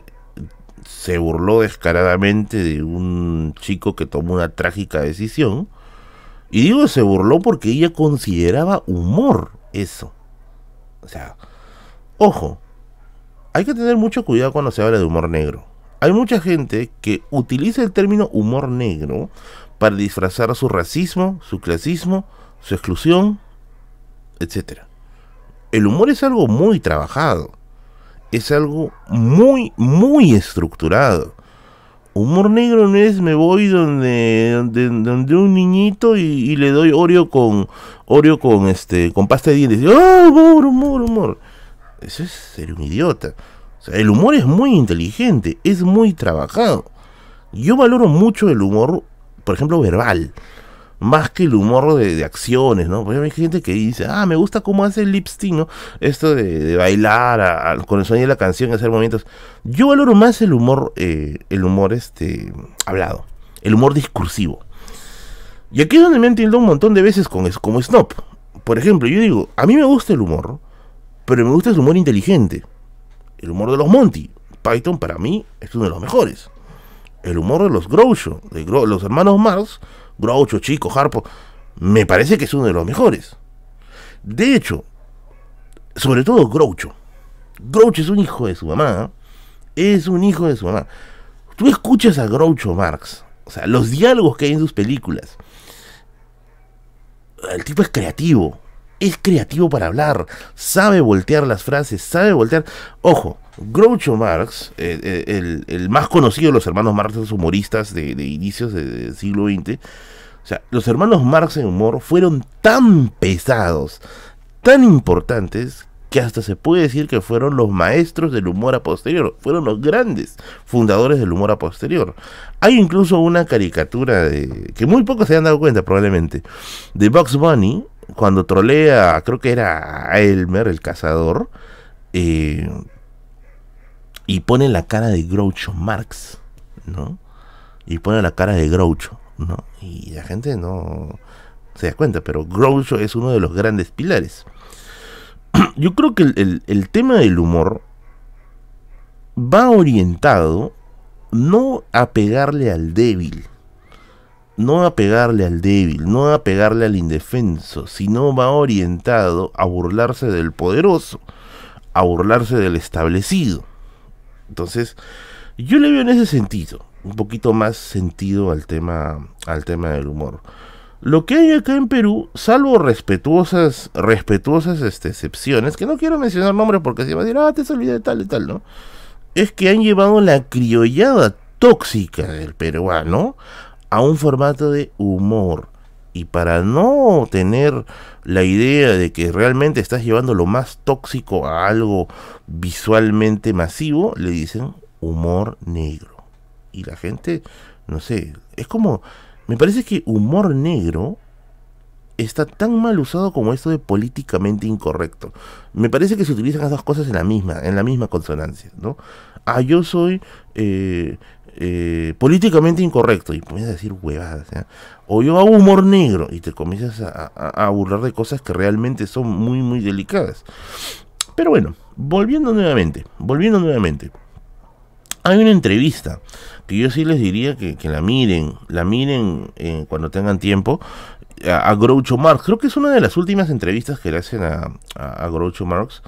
se burló descaradamente de un chico que tomó una trágica decisión. Y digo, se burló porque ella consideraba humor eso. O sea, ojo, hay que tener mucho cuidado cuando se habla de humor negro. Hay mucha gente que utiliza el término humor negro para disfrazar su racismo, su clasismo, su exclusión, etc. El humor es algo muy trabajado, es algo muy, muy estructurado. Humor negro no es me voy donde, donde, un niñito y, le doy Oreo con Oreo con este con pasta de dientes. ¡Oh, humor, humor, humor! Eso es ser un idiota el humor es muy inteligente, es muy trabajado. Yo valoro mucho el humor, por ejemplo, verbal, más que el humor de, acciones, ¿no? Porque hay gente que dice, ah, me gusta cómo hace el lipstick, Esto de, bailar con el sonido de la canción, hacer momentos. Yo valoro más el humor, eh, el humor este, hablado, el humor discursivo. Y aquí es donde me han un montón de veces con, como Snop, Por ejemplo, yo digo, a mí me gusta el humor, pero me gusta el humor inteligente el humor de los Monty. Python para mí es uno de los mejores. El humor de los Groucho, de los hermanos Marx, Groucho, Chico, Harpo, me parece que es uno de los mejores. De hecho, sobre todo Groucho. Groucho es un hijo de su mamá. ¿eh? Es un hijo de su mamá. Tú escuchas a Groucho Marx, o sea, los diálogos que hay en sus películas. El tipo es creativo, es creativo para hablar, sabe voltear las frases, sabe voltear. Ojo, Groucho Marx, eh, eh, el, más conocido de los hermanos Marx, humoristas de, inicios del siglo XX, o sea, los hermanos Marx en humor fueron tan pesados, tan importantes, que hasta se puede decir que fueron los maestros del humor a posterior, fueron los grandes fundadores del humor a posterior. Hay incluso una caricatura de, que muy pocos se han dado cuenta probablemente, de Bugs Bunny cuando trolea, creo que era Elmer, el cazador, eh, y pone la cara de Groucho Marx, ¿no? Y pone la cara de Groucho, ¿no? Y la gente no se da cuenta, pero Groucho es uno de los grandes pilares. Yo creo que el, el tema del humor va orientado no a pegarle al débil, no a pegarle al débil, no a pegarle al indefenso, sino va orientado a burlarse del poderoso, a burlarse del establecido. Entonces, yo le veo en ese sentido, un poquito más sentido al tema, al tema del humor. Lo que hay acá en Perú, salvo respetuosas, respetuosas este, excepciones, que no quiero mencionar nombres porque se va a decir, ah, te se de tal y tal, ¿no? Es que han llevado la criollada tóxica del peruano a un formato de humor. Y para no tener la idea de que realmente estás llevando lo más tóxico a algo visualmente masivo, le dicen humor negro. Y la gente, no sé, es como, me parece que humor negro está tan mal usado como esto de políticamente incorrecto. Me parece que se utilizan las dos cosas en la misma, en la misma consonancia, ¿no? Ah, yo soy eh, eh, políticamente incorrecto y comienzas decir huevadas. O yo hago humor negro y te comienzas a, burlar de cosas que realmente son muy, muy delicadas. Pero bueno, volviendo nuevamente, volviendo nuevamente. Hay una entrevista que yo sí les diría que, la miren, la miren eh, cuando tengan tiempo a, Groucho Marx. Creo que es una de las últimas entrevistas que le hacen a, Groucho Marx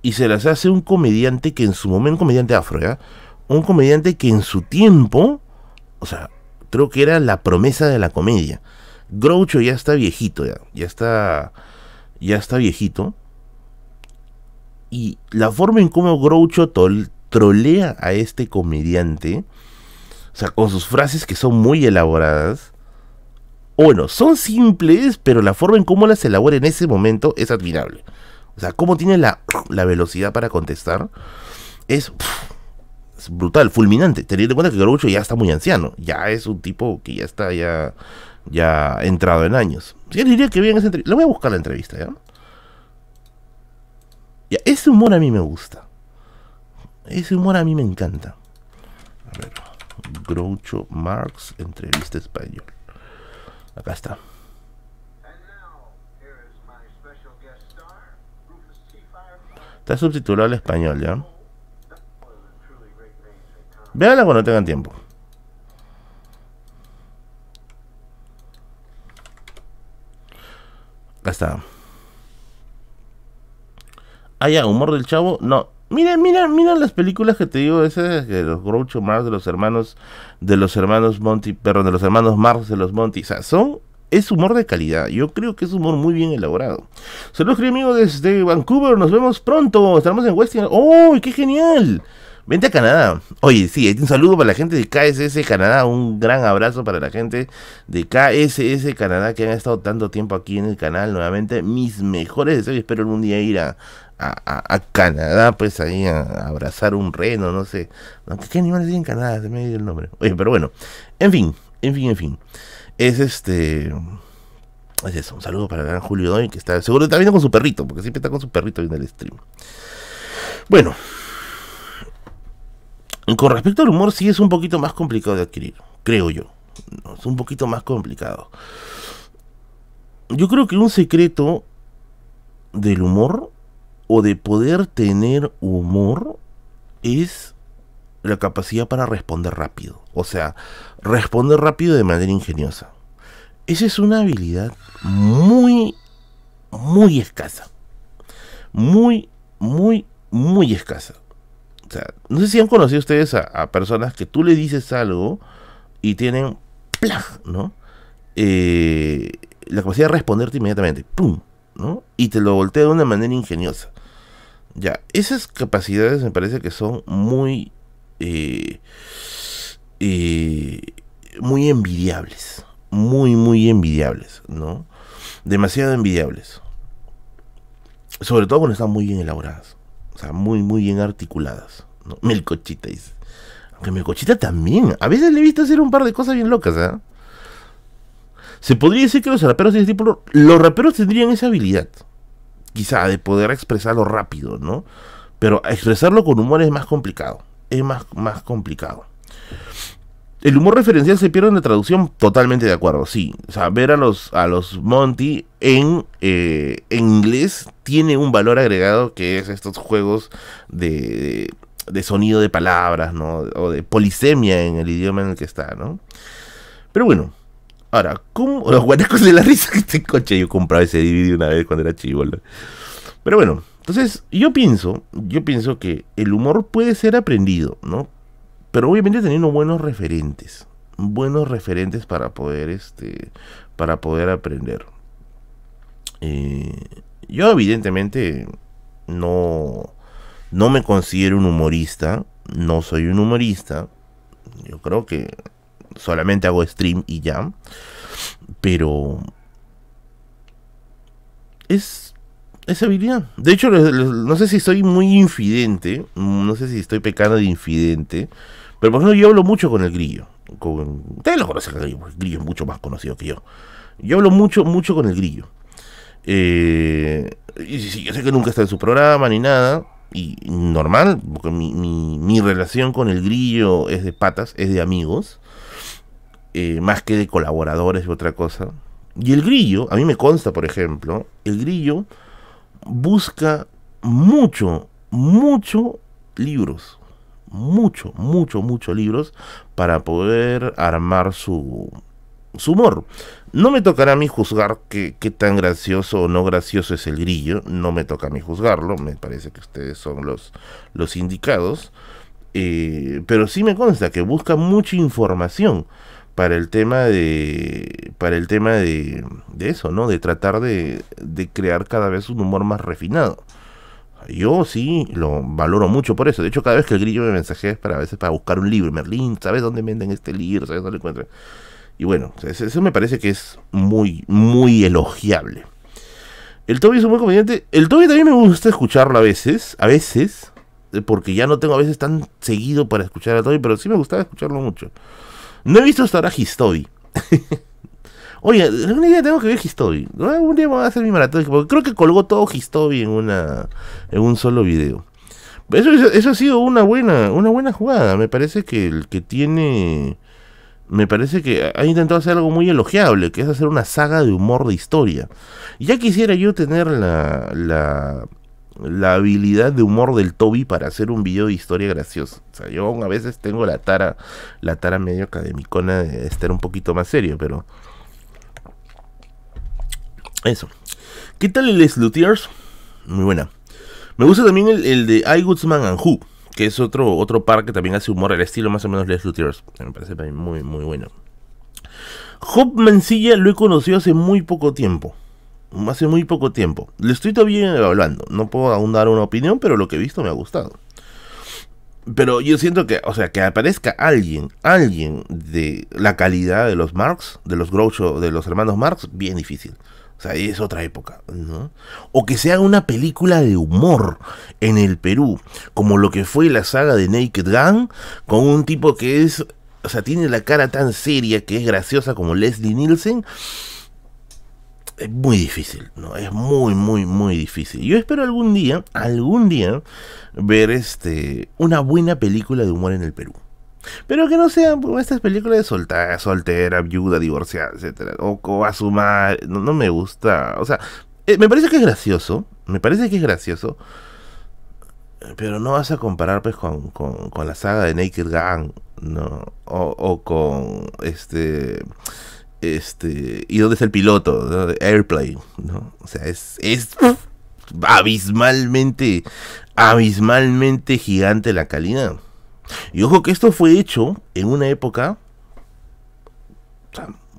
y se las hace un comediante que en su momento, un comediante afro, ¿ya? un comediante que en su tiempo, o sea, creo que era la promesa de la comedia. Groucho ya está viejito, ya, ya está, ya está viejito. Y la forma en cómo Groucho trolea a este comediante, o sea, con sus frases que son muy elaboradas, bueno, son simples, pero la forma en cómo las elabora en ese momento es admirable. O sea, cómo tiene la, la velocidad para contestar, es brutal, fulminante, teniendo en cuenta que Groucho ya está muy anciano, ya es un tipo que ya está ya, ya entrado en años. Yo diría que bien esa entrevista, le voy a buscar la entrevista, ¿ya? ese humor a mí me gusta. Ese humor a mí me encanta. A ver, Groucho Marx, entrevista español. Acá está. Está subtitulado al español, ¿ya? Véanla cuando tengan tiempo. Acá está. Ah, ya, humor del chavo. No. miren, mira, mira las películas que te digo, esas de los Groucho Marx, de los hermanos, de los hermanos Monty, perdón, de los hermanos Marx, de los Monty. son, es humor de calidad. Yo creo que es humor muy bien elaborado. Saludos, querido amigos desde Vancouver. Nos vemos pronto. Estamos en Westinghouse. ¡Uy! qué genial! Vente a Canadá. Oye, sí, un saludo para la gente de KSS Canadá. Un gran abrazo para la gente de KSS Canadá que han estado tanto tiempo aquí en el canal. Nuevamente, mis mejores deseos. Espero algún día ir a, Canadá, pues ahí a, abrazar un reno, no sé. ¿Qué animales hay en Canadá? Se me ha el nombre. Oye, pero bueno. En fin, en fin, en fin. Es este. Es eso. Un saludo para el gran Julio Doy que está. Seguro está viendo con su perrito, porque siempre está con su perrito en el stream. Bueno. Con respecto al humor, sí es un poquito más complicado de adquirir, creo yo. Es un poquito más complicado. Yo creo que un secreto del humor o de poder tener humor es la capacidad para responder rápido. O sea, responder rápido de manera ingeniosa. Esa es una habilidad muy, muy escasa. Muy, muy, muy escasa no sé si han conocido ustedes a, personas que tú le dices algo y tienen, ¿no? Eh, la capacidad de responderte inmediatamente, Y te lo voltea de una manera ingeniosa. Ya, esas capacidades me parece que son muy... Eh, eh, muy envidiables. Muy, muy envidiables, ¿no? Demasiado envidiables. Sobre todo cuando están muy bien elaboradas. O sea, muy, muy bien articuladas. ¿no? Melcochita dice. Aunque Melcochita también. A veces le he visto hacer un par de cosas bien locas, ¿eh? Se podría decir que los raperos de este tipo, los raperos tendrían esa habilidad, quizá, de poder expresarlo rápido, ¿no? Pero expresarlo con humor es más complicado, es más, más complicado. El humor referencial se pierde en la traducción, totalmente de acuerdo, sí. O sea, ver a los, a los Monty en eh, inglés tiene un valor agregado que es estos juegos de, sonido de palabras, ¿no? O de polisemia en el idioma en el que está, ¿no? Pero bueno, ahora, ¿cómo? Los guanacos de la risa que este coche yo compraba ese DVD una vez cuando era chivo. Pero bueno, entonces yo pienso, yo pienso que el humor puede ser aprendido, ¿no? Pero obviamente teniendo buenos referentes, buenos referentes para poder, este, para poder aprender. Eh, yo evidentemente no, no me considero un humorista, no soy un humorista, yo creo que solamente hago stream y ya, pero es esa habilidad. De hecho, no sé si soy muy infidente, no sé si estoy pecando de infidente, pero por ejemplo yo hablo mucho con el grillo. Con, ustedes lo conocen el grillo, el grillo es mucho más conocido que yo. Yo hablo mucho, mucho con el grillo. Eh, y yo sé que nunca está en su programa ni nada. Y normal, porque mi, relación con el grillo es de patas, es de amigos. Eh, más que de colaboradores y otra cosa. Y el grillo, a mí me consta, por ejemplo, el grillo busca mucho, mucho libros. Mucho, mucho, mucho libros para poder armar su, su humor. No me tocará a mí juzgar qué, tan gracioso o no gracioso es el grillo, no me toca a mí juzgarlo, me parece que ustedes son los, los indicados, eh, pero sí me consta que busca mucha información para el tema de para el tema de, eso, ¿no? De tratar de, crear cada vez un humor más refinado. Yo sí lo valoro mucho por eso. De hecho, cada vez que el grillo me mensaje es para a veces para buscar un libro. Merlin, ¿sabes dónde venden este libro? ¿Sabes dónde lo encuentran? Y bueno, eso me parece que es muy, muy elogiable. El Toby es un buen comediante. El Toby también me gusta escucharlo a veces, a veces, eh, porque ya no tengo a veces tan seguido para escuchar a Toby, pero sí me gustaba escucharlo mucho. No he visto hasta ahora History. Oye, alguna idea tengo que ver History. Un día voy a hacer mi maratón, porque creo que colgó todo History en, una, en un solo video. Eso, ha sido una buena, una buena jugada. Me parece que el que tiene me parece que ha intentado hacer algo muy elogiable, que es hacer una saga de humor de historia. Ya quisiera yo tener la, la, habilidad de humor del Toby para hacer un video de historia gracioso. O sea, yo a veces tengo la tara, la tara medio academicona de estar un poquito más serio, pero... Eso. ¿Qué tal el Slutiers? Muy buena. Me gusta también el, el de I Goodsman and Who que es otro, otro par que también hace humor, al estilo más o menos Les Luthiers. Me parece muy, muy bueno. Job Mancilla lo he conocido hace muy poco tiempo. Hace muy poco tiempo. Le estoy todavía hablando. No puedo aún dar una opinión, pero lo que he visto me ha gustado. Pero yo siento que, o sea, que aparezca alguien, alguien de la calidad de los Marx, de los Groucho, de los hermanos Marx, bien difícil. O sea, es otra época, ¿no? O que se haga una película de humor en el Perú, como lo que fue la saga de Naked Gun, con un tipo que es, o sea, tiene la cara tan seria que es graciosa como Leslie Nielsen. Es muy difícil, ¿no? Es muy, muy, muy difícil. Yo espero algún día, algún día, ver este, una buena película de humor en el Perú. Pero que no sean estas películas de soltera soltera, viuda, divorciada, etcétera. O a su madre. No, me gusta. O sea, eh, me parece que es gracioso. Me parece que es gracioso. Pero no vas a comparar pues con, la saga de Naked Gun, ¿no? O, con este este y dónde es el piloto airplane no o sea es, es abismalmente abismalmente gigante la calidad y ojo que esto fue hecho en una época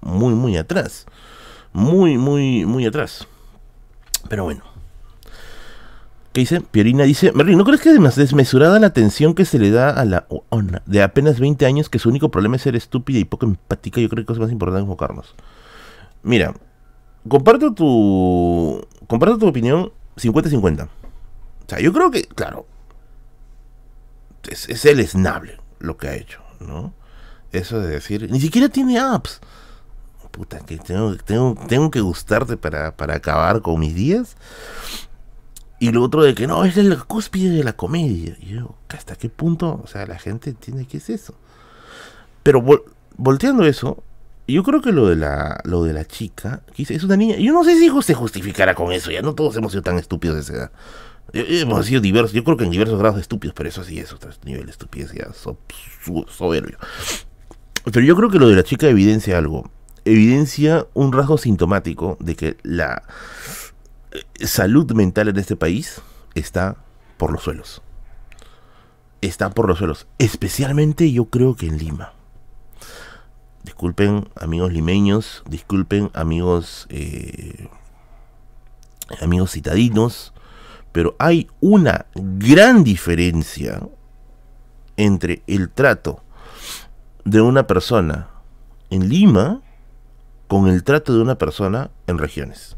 muy, muy atrás. Muy, muy, muy atrás. Pero bueno. ¿Qué dice? Piorina dice, ¿no crees que es desmesurada la atención que se le da a la ONA de apenas 20 años que su único problema es ser estúpida y poco empática? Yo creo que es más importante enfocarnos. Mira, comparto tu, comparto tu opinión 50-50. O sea, yo creo que, claro, es, es el esnable lo que ha hecho, ¿no? Eso de decir, ni siquiera tiene apps. Puta, que tengo, tengo, tengo que gustarte para, acabar con mis días. Y lo otro de que no, es la cúspide de la comedia. Y yo, ¿hasta qué punto? O sea, la gente entiende que es eso. Pero volviendo volteando eso, yo creo que lo de la, lo de la chica, que es una niña, yo no sé si se justificará con eso, ya no todos hemos sido tan estúpidos de esa edad. Hemos eh, eh, sido diversos, yo creo que en diversos grados estúpidos, pero eso sí es otro nivel de estupidez soberbio. Pero yo creo que lo de la chica evidencia algo. Evidencia un rasgo sintomático de que la eh, salud mental en este país está por los suelos. Está por los suelos. Especialmente yo creo que en Lima. Disculpen amigos limeños, disculpen amigos, amigos citadinos pero hay una gran diferencia entre el trato de una persona en Lima con el trato de una persona en regiones.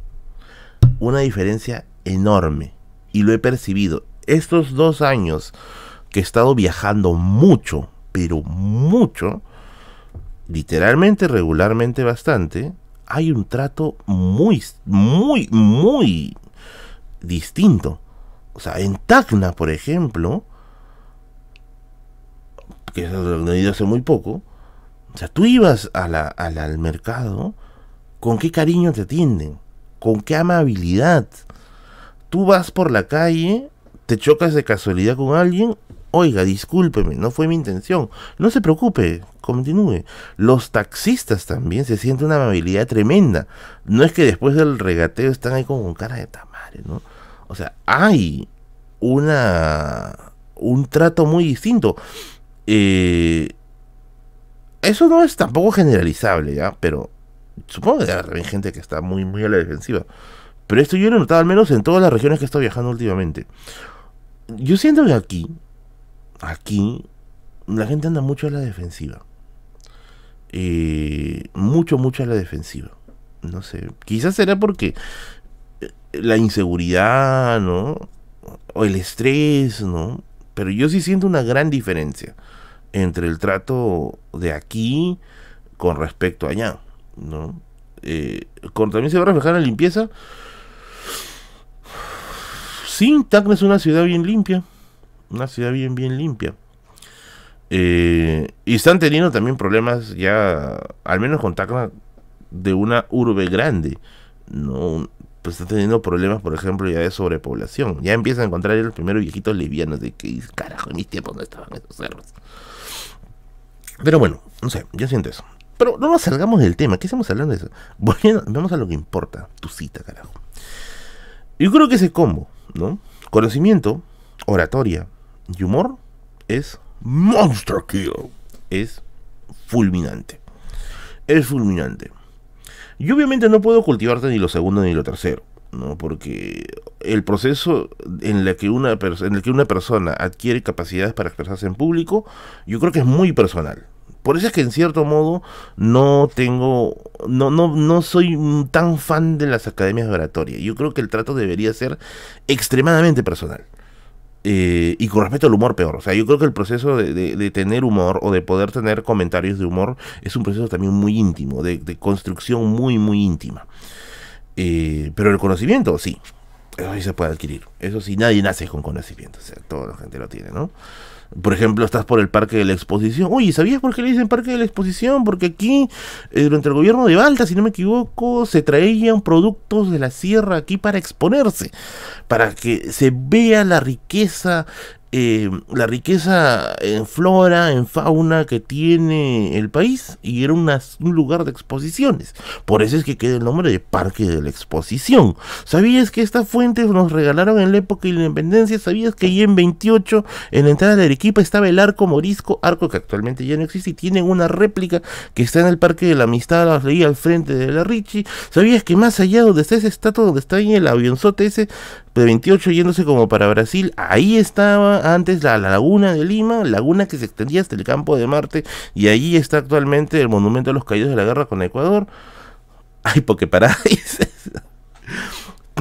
Una diferencia enorme. Y lo he percibido. Estos dos años que he estado viajando mucho, pero mucho, literalmente, regularmente, bastante, hay un trato muy, muy, muy distinto. O sea, en Tacna, por ejemplo, que es lo he hace muy poco, o sea, tú ibas al mercado, con qué cariño te atienden, con qué amabilidad. Tú vas por la calle, te chocas de casualidad con alguien, oiga, discúlpeme, no fue mi intención. No se preocupe, continúe. Los taxistas también se siente una amabilidad tremenda. No es que después del regateo están ahí con cara de tamare, ¿no? O sea, hay una un trato muy distinto. Eh, eso no es tampoco generalizable, ¿ya? Pero supongo que hay gente que está muy, muy a la defensiva. Pero esto yo lo he notado al menos en todas las regiones que he estado viajando últimamente. Yo siento que aquí, aquí, la gente anda mucho a la defensiva. Eh, mucho, mucho a la defensiva. No sé. Quizás será porque la inseguridad, ¿no? O el estrés, ¿no? Pero yo sí siento una gran diferencia entre el trato de aquí con respecto a allá, ¿no? Eh, también se va a reflejar la limpieza. Sí, Tacna es una ciudad bien limpia. Una ciudad bien, bien limpia. Eh, y están teniendo también problemas ya, al menos con Tacna, de una urbe grande. ¿no? pues está teniendo problemas, por ejemplo, ya de sobrepoblación. Ya empiezan a encontrar los primeros viejitos livianos de que, carajo, en mis tiempos no estaban esos cerros. Pero bueno, no sé, yo siento eso. Pero no nos salgamos del tema, ¿qué estamos hablando de eso? Bueno, vamos a lo que importa, tu cita, carajo. Yo creo que ese combo, ¿no? Conocimiento, oratoria y humor es Monster Kill. Es fulminante. Es fulminante. Y obviamente no puedo cultivarte ni lo segundo ni lo tercero, ¿no? Porque el proceso en, la que una en el que una persona adquiere capacidades para expresarse en público, yo creo que es muy personal. Por eso es que en cierto modo no tengo, no, no, no soy tan fan de las academias de oratoria. Yo creo que el trato debería ser extremadamente personal. Eh, y con respecto al humor, peor. O sea, yo creo que el proceso de, tener humor o de poder tener comentarios de humor es un proceso también muy íntimo, de, de construcción muy, muy íntima. Eh, pero el conocimiento, sí. Eso sí se puede adquirir. Eso sí, nadie nace con conocimiento. O sea, toda la gente lo tiene, ¿no? Por ejemplo, estás por el Parque de la Exposición. Oye, ¿sabías por qué le dicen Parque de la Exposición? Porque aquí, eh, durante el gobierno de Balta, si no me equivoco, se traían productos de la sierra aquí para exponerse, para que se vea la riqueza eh, la riqueza en flora, en fauna que tiene el país y era un lugar de exposiciones. Por eso es que queda el nombre de Parque de la Exposición. ¿Sabías que estas fuentes nos regalaron en la época de la independencia? ¿Sabías que ahí en 28, en la entrada de Arequipa, estaba el arco morisco, arco que actualmente ya no existe y tiene una réplica que está en el Parque de la Amistad, la leí al frente de la Richie? ¿Sabías que más allá donde está ese estatua, donde está ahí el avionzote ese, de 28 yéndose como para Brasil, ahí estaba antes la, laguna de Lima, laguna que se extendía hasta el campo de Marte, y ahí está actualmente el monumento a los caídos de la guerra con Ecuador. Ay, porque para ahí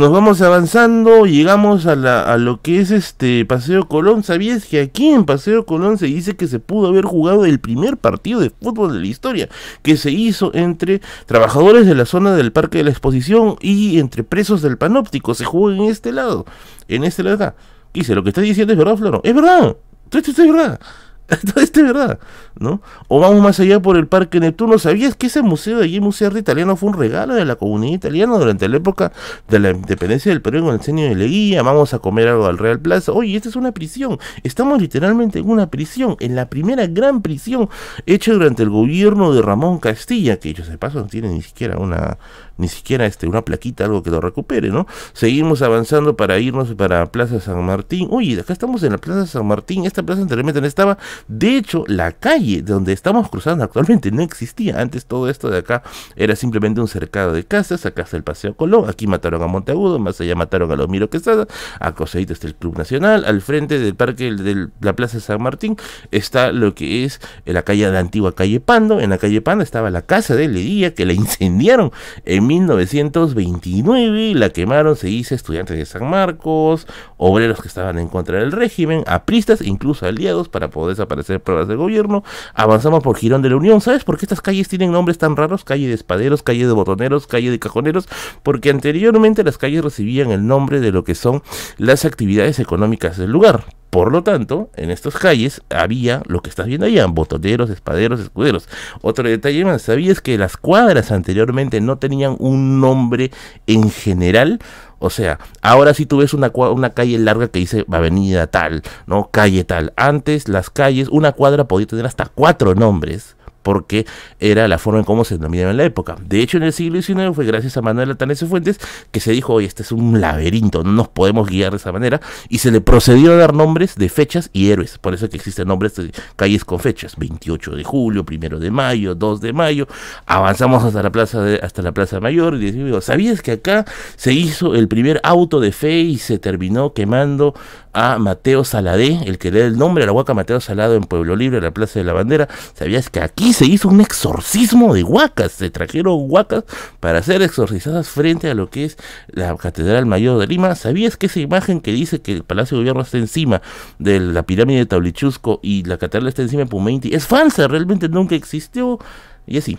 nos vamos avanzando, llegamos a, lo que es este Paseo Colón. ¿Sabías que aquí en Paseo Colón se dice que se pudo haber jugado el primer partido de fútbol de la historia? Que se hizo entre trabajadores de la zona del Parque de la Exposición y entre presos del Panóptico. Se jugó en este lado, en este lado acá. Dice, lo que está diciendo es verdad, Floro. Es verdad, esto es verdad. esto es verdad, ¿no? O vamos más allá por el Parque Neptuno. ¿Sabías que ese museo de allí, Museo Italiano, fue un regalo de la comunidad italiana durante la época de la independencia del Perú con el señor de Leguía? Vamos a comer algo al Real Plaza. Oye, esta es una prisión. Estamos literalmente en una prisión, en la primera gran prisión hecha durante el gobierno de Ramón Castilla, que ellos de paso no tienen ni siquiera una ni siquiera este, una plaquita, algo que lo recupere, ¿no? Seguimos avanzando para irnos para Plaza San Martín. Uy, acá estamos en la Plaza San Martín. Esta plaza anteriormente no estaba. De hecho, la calle donde estamos cruzando actualmente no existía. Antes todo esto de acá era simplemente un cercado de casas. Acá está el Paseo Colón. Aquí mataron a Monteagudo. Más allá mataron a Lomiro Quesada. A está el Club Nacional. Al frente del parque de la Plaza San Martín está lo que es eh, la calle, de la antigua calle Pando. En la calle Pando estaba la casa de Lidia que la incendiaron en 1929 la quemaron, se dice, estudiantes de San Marcos, obreros que estaban en contra del régimen, apristas e incluso aliados para poder desaparecer pruebas de gobierno. Avanzamos por Girón de la Unión. ¿Sabes por qué estas calles tienen nombres tan raros? Calle de Espaderos, calle de Botoneros, calle de Cajoneros, porque anteriormente las calles recibían el nombre de lo que son las actividades económicas del lugar. Por lo tanto, en estas calles había lo que estás viendo allá, botoneros, espaderos, escuderos. Otro detalle más, ¿sabías que las cuadras anteriormente no tenían un nombre en general. O sea, ahora si tú ves una, una calle larga que dice avenida tal, ¿no? Calle tal. Antes las calles, una cuadra podía tener hasta cuatro nombres porque era la forma en cómo se denominaba en la época. De hecho, en el siglo XIX fue gracias a Manuel Tanes Fuentes que se dijo, oye, este es un laberinto, no nos podemos guiar de esa manera, y se le procedió a dar nombres de fechas y héroes. Por eso es que existen nombres de calles con fechas, 28 de julio, 1 de mayo, 2 de mayo, avanzamos hasta la plaza, hasta la plaza Mayor y decimos, ¿sabías que acá se hizo el primer auto de fe y se terminó quemando a Mateo Saladé, el que le da el nombre a la Huaca Mateo Salado en Pueblo Libre, en la Plaza de la Bandera. ¿Sabías que aquí se hizo un exorcismo de huacas? Se trajeron huacas para ser exorcizadas frente a lo que es la Catedral Mayor de Lima. ¿Sabías que esa imagen que dice que el Palacio de Gobierno está encima de la pirámide de Tablichusco y la catedral está encima de Pumeinti es falsa? Realmente nunca existió. Y así.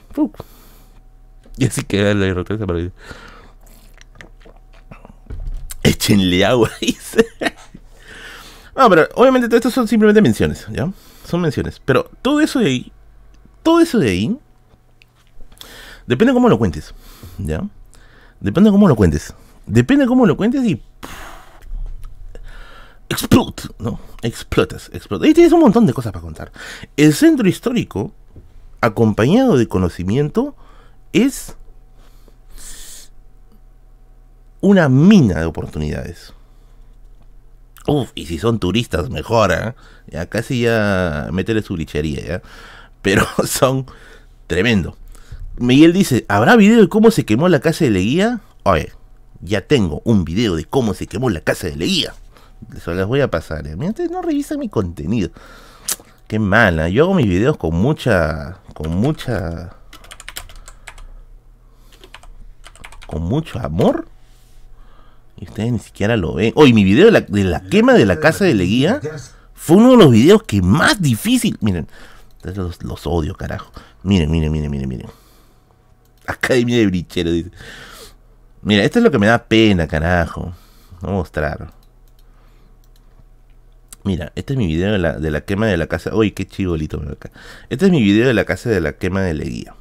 Y así queda la para Échenle agua, dice. No, pero obviamente todo esto son simplemente menciones, ¿ya? Son menciones. Pero todo eso de ahí, todo eso de ahí, depende de cómo lo cuentes, ¿ya? Depende de cómo lo cuentes. Depende de cómo lo cuentes y... Explot, ¿no? Explotas, explotas. Ahí tienes un montón de cosas para contar. El centro histórico, acompañado de conocimiento, es una mina de oportunidades. Uf, y si son turistas, mejora. ¿eh? Ya casi ya meterle su lichería, ¿ya? ¿eh? Pero son tremendo. Miguel dice, ¿habrá video de cómo se quemó la casa de Leguía? Oye, ya tengo un video de cómo se quemó la casa de Leguía. eso les voy a pasar. ¿eh? no revisan mi contenido. Qué mala. Yo hago mis videos con mucha... Con mucha... Con mucho amor y ustedes ni siquiera lo ven. Hoy mi video de la, quema de la casa de Leguía fue uno de los videos que más difícil. Miren, los, los odio, carajo. Miren, miren, miren, miren, miren. Academia de Brichero, dice. Mira, esto es lo que me da pena, carajo. Vamos a mostrar. Mira, este es mi video de la, quema de la casa. Uy, qué chibolito me acá. Este es mi video de la casa de la quema de Leguía.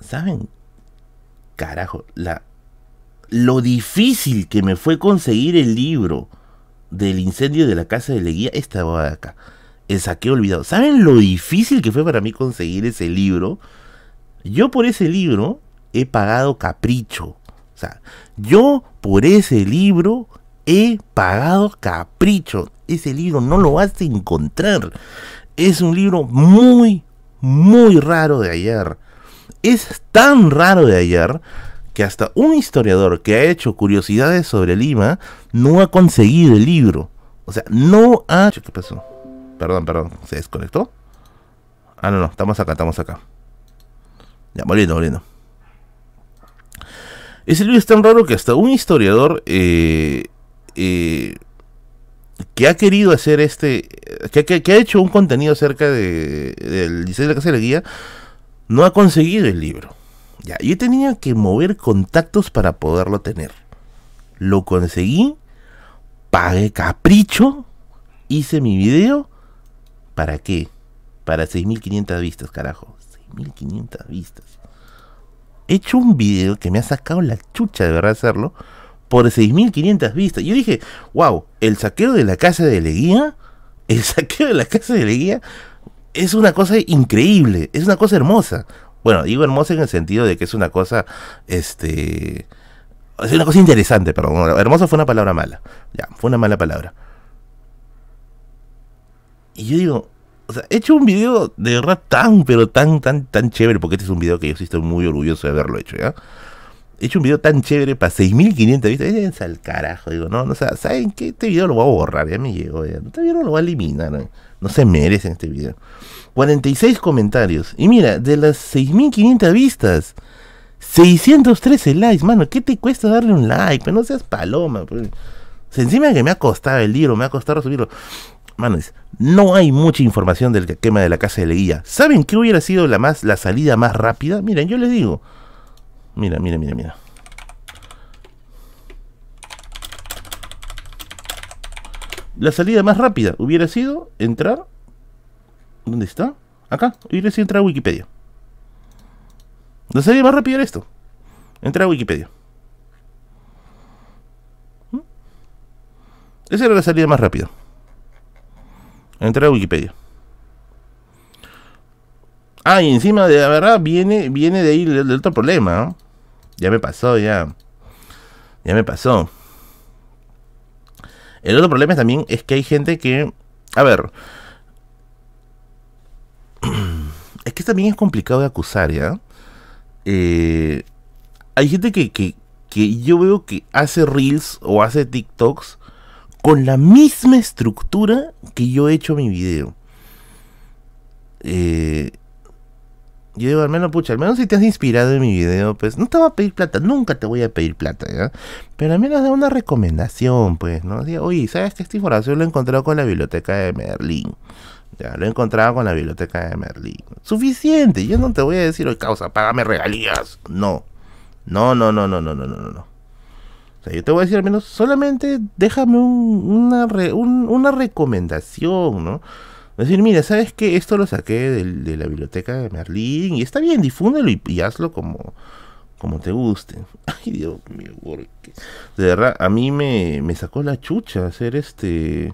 ¿Saben? Carajo, la, lo difícil que me fue conseguir el libro del incendio de la casa de Leguía, estaba de acá, el saqueo olvidado. ¿Saben lo difícil que fue para mí conseguir ese libro? Yo por ese libro he pagado capricho. O sea, yo por ese libro he pagado capricho. Ese libro no lo vas a encontrar. Es un libro muy, muy raro de ayer. Es tan raro de ayer que hasta un historiador que ha hecho curiosidades sobre Lima no ha conseguido el libro. O sea, no ha... ¿Qué pasó? Perdón, perdón, ¿se desconectó? Ah, no, no, estamos acá, estamos acá. Ya, volviendo, volviendo. Ese libro es tan raro que hasta un historiador eh, eh, que ha querido hacer este, que, ha hecho un contenido acerca del diseño de la casa de la guía, no ha conseguido el libro yo tenía que mover contactos para poderlo tener. Lo conseguí, pagué capricho, hice mi video. ¿Para qué? Para 6.500 vistas, carajo. 6.500 vistas. He hecho un video que me ha sacado la chucha de verdad hacerlo por 6.500 vistas. Yo dije, wow, el saqueo de la casa de Leguía, el saqueo de la casa de Leguía es una cosa increíble, es una cosa hermosa. Bueno, digo hermoso en el sentido de que es una cosa, este, es una cosa interesante, perdón. hermoso fue una palabra mala. Ya, fue una mala palabra. Y yo digo, o sea, he hecho un video de verdad tan, pero tan, tan, tan chévere, porque este es un video que yo sí estoy muy orgulloso de haberlo hecho, ¿ya? He hecho un video tan chévere para 6.500 vistas. Es al carajo, digo, no, no, o sea, ¿saben qué? Este video lo voy a borrar, ya me llegó, ya. Este video lo voy a eliminar, ¿no? No se merecen este video. 46 comentarios. Y mira, de las 6.500 vistas, 613 likes, mano. ¿Qué te cuesta darle un like? Pero pues no seas paloma. Pues. Se Encima que me ha costado el libro, me ha costado subirlo. Manos, no hay mucha información del quema de la casa de Leguía. ¿Saben qué hubiera sido la, más, la salida más rápida? Miren, yo les digo. Mira, mira, mira, mira. La salida más rápida hubiera sido entrar. ¿Dónde está? Acá. Hubiera sido entrar a Wikipedia. La salida más rápida era esto. Entrar a Wikipedia. ¿Mm? Esa era la salida más rápida. Entrar a Wikipedia. Ah, y encima de la verdad viene, viene de ahí el, otro problema. ¿eh? Ya me pasó, ya. Ya me pasó. El otro problema también es que hay gente que, a ver, es que también es complicado de acusar, ¿ya? Eh, hay gente que, que yo veo que hace reels o hace TikToks con la misma estructura que yo he hecho mi video. Eh, yo digo, al menos, pucha, al menos si te has inspirado en mi video, pues no te voy a pedir plata, nunca te voy a pedir plata, ¿ya? Pero al menos de una recomendación, pues, ¿no? oye, ¿sabes que esta información lo he encontrado con la biblioteca de Merlín? Ya, lo he encontrado con la biblioteca de Merlín. Suficiente, yo no te voy a decir, oye, causa, págame regalías. No. No, no, no, no, no, no, no, no. O sea, yo te voy a decir al menos, solamente déjame una, una recomendación, ¿no? decir, mira, ¿sabes qué? Esto lo saqué de, la biblioteca de Merlín y está bien, difúndelo y, y hazlo como, como te guste. Ay, Dios mío, porque de verdad, a mí me, me sacó la chucha hacer este,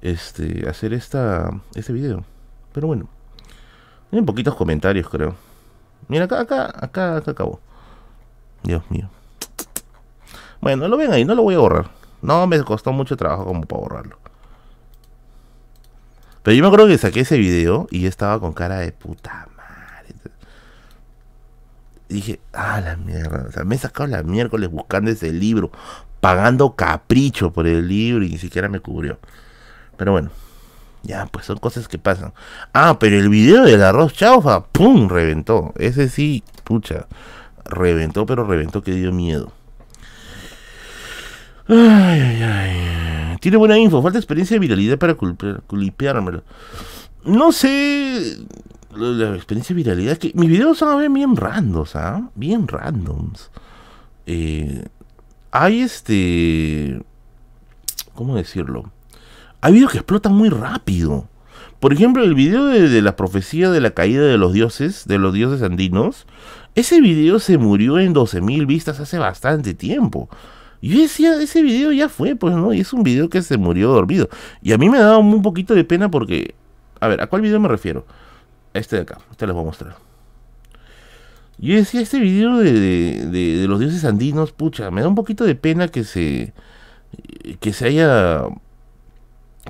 este, hacer esta, este video. Pero bueno, tienen poquitos comentarios, creo. Mira, acá, acá, acá, acá acabó. Dios mío. Bueno, lo ven ahí, no lo voy a borrar. No me costó mucho trabajo como para borrarlo. Pero yo me acuerdo que saqué ese video y yo estaba con cara de puta madre. dije, ah, la mierda. O sea, me he sacado la miércoles buscando ese libro, pagando capricho por el libro y ni siquiera me cubrió. Pero bueno, ya, pues son cosas que pasan. Ah, pero el video del arroz chaufa, ¡pum! Reventó. Ese sí, pucha. Reventó, pero reventó que dio miedo. Ay, ay, ay. Tiene buena info, falta experiencia de viralidad para culipeármelo. No sé la experiencia de viralidad. que mis videos son a ver bien randoms, ¿ah? Bien randoms. Eh, hay este. ¿Cómo decirlo? Hay videos que explotan muy rápido. Por ejemplo, el video de, de, la profecía de la caída de los dioses, de los dioses andinos. Ese video se murió en 12.000 vistas hace bastante tiempo yo decía, ese video ya fue, pues, ¿no? Y es un video que se murió dormido. Y a mí me dado un poquito de pena porque... A ver, ¿a cuál video me refiero? A este de acá, este les voy a mostrar. Yo decía, este video de, los dioses andinos, pucha, me da un poquito de pena que se... Que se haya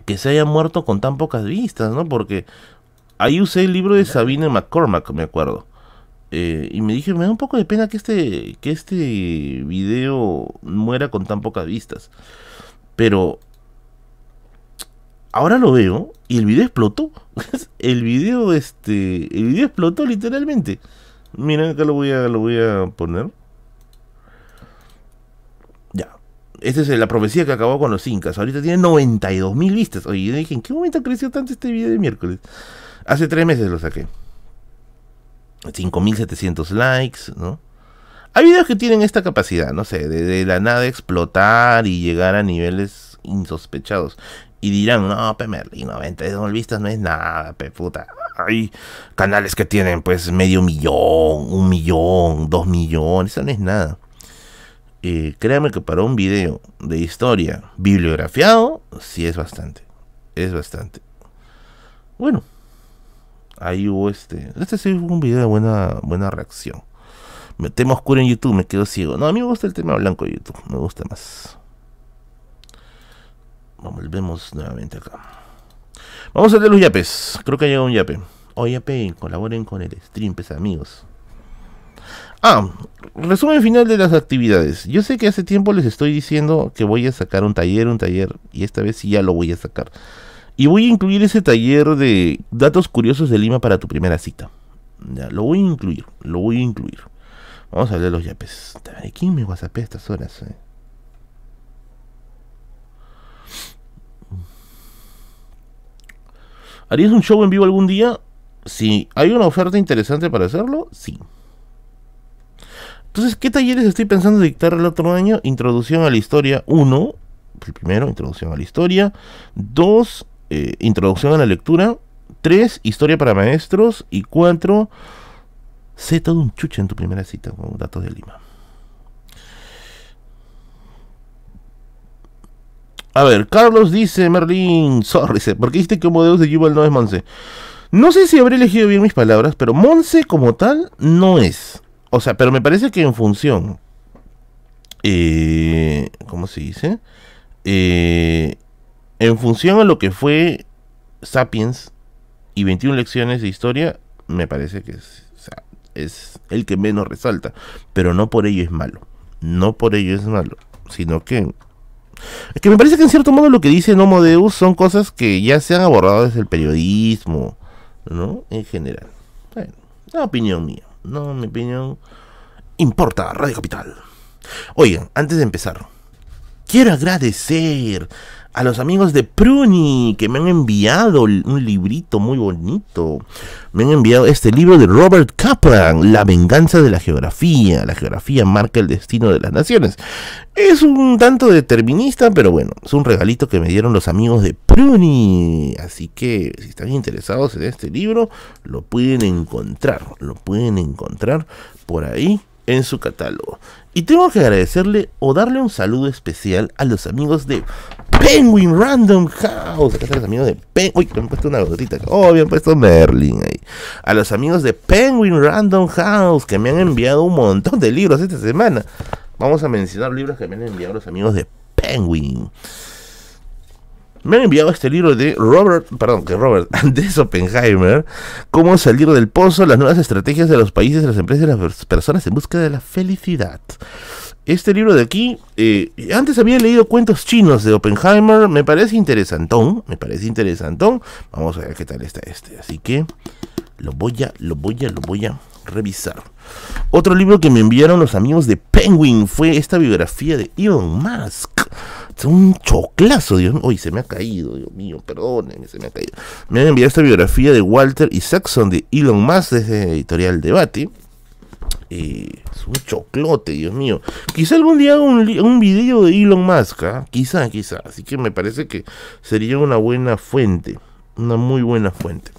que se haya muerto con tan pocas vistas, ¿no? Porque ahí usé el libro de Sabine McCormack, me acuerdo. Eh, y me dije, me da un poco de pena que este, que este video muera con tan pocas vistas. Pero ahora lo veo y el video explotó. el video, este, el video explotó literalmente. Miren, acá lo voy a, lo voy a poner. Ya. Esta es la profecía que acabó con los incas. Ahorita tiene 92 mil vistas. Oye, dije, ¿en qué momento creció tanto este video de miércoles? Hace tres meses lo saqué. 5.700 likes, ¿no? Hay videos que tienen esta capacidad, no sé, de, la nada explotar y llegar a niveles insospechados. Y dirán, no, pe Merlin, 92 vistas no es nada, pe Hay canales que tienen pues medio millón, un millón, dos millones, eso no es nada. Eh, créame que para un video de historia bibliografiado, sí es bastante. Es bastante. Bueno, ahí hubo este. Este sí fue un video de buena, buena reacción. Me, temo oscuro en YouTube, me quedo ciego. No, a mí me gusta el tema blanco de YouTube, me gusta más. Volvemos nuevamente acá. Vamos a ver los yapes. Creo que ha llegado un yape. Oye oh, yape, colaboren con el stream, pues amigos. Ah, resumen final de las actividades. Yo sé que hace tiempo les estoy diciendo que voy a sacar un taller, un taller, y esta vez sí ya lo voy a sacar. Y voy a incluir ese taller de datos curiosos de Lima para tu primera cita. Ya, lo voy a incluir, lo voy a incluir. Vamos a ver los yapes. ¿Quién me WhatsApp a estas horas? Eh? ¿Harías un show en vivo algún día? si ¿Hay una oferta interesante para hacerlo? Sí. Entonces, ¿qué talleres estoy pensando dictar el otro año? Introducción a la historia 1. El primero, introducción a la historia. 2. Eh, introducción a la lectura. 3, historia para maestros. Y 4, sé todo un chuche en tu primera cita con datos de Lima. A ver, Carlos dice, Merlin, sorry, ¿por qué dijiste que modelo de Jubal no es Monse? No sé si habré elegido bien mis palabras, pero Monse como tal no es. O sea, pero me parece que en función. Eh, ¿Cómo se dice? Eh, en función a lo que fue Sapiens y 21 lecciones de historia, me parece que es, el que menos resalta. Pero no por ello es malo. No por ello es malo. Sino que es que me parece que en cierto modo lo que dice Nomo Deus son cosas que ya se han abordado desde el periodismo, ¿no? En general. Bueno, la opinión mía. No, mi opinión importa, Radio Capital. Oigan, antes de empezar, quiero agradecer a los amigos de Pruni que me han enviado un librito muy bonito. Me han enviado este libro de Robert Kaplan, La venganza de la geografía. La geografía marca el destino de las naciones. Es un tanto determinista, pero bueno, es un regalito que me dieron los amigos de Pruni. Así que si están interesados en este libro, lo pueden encontrar. Lo pueden encontrar por ahí en su catálogo. Y tengo que agradecerle o darle un saludo especial a los amigos de Penguin Random House. Acá los amigos de Penguin. Uy, me han puesto una gotita. Oh, me han puesto Merlin ahí. A los amigos de Penguin Random House que me han enviado un montón de libros esta semana. Vamos a mencionar libros que me han enviado los amigos de Penguin me han enviado este libro de Robert, perdón, que Robert, de Oppenheimer, Cómo salir del pozo, las nuevas estrategias de los países, las empresas y las personas en busca de la felicidad. Este libro de aquí, eh, antes había leído cuentos chinos de Oppenheimer, me parece interesantón, me parece interesantón. Vamos a ver qué tal está este, así que lo voy a, lo voy a, lo voy a revisar. Otro libro que me enviaron los amigos de Penguin fue esta biografía de Elon Musk un choclazo, Dios mío. Uy, se me ha caído, Dios mío, Perdonen, se me ha caído. Me han enviado esta biografía de Walter y Saxon de Elon Musk desde Editorial Debate. Eh, es un choclote, Dios mío. Quizá algún día haga un, video de Elon Musk, ¿ah? quizá, quizá. Así que me parece que sería una buena fuente, una muy buena fuente.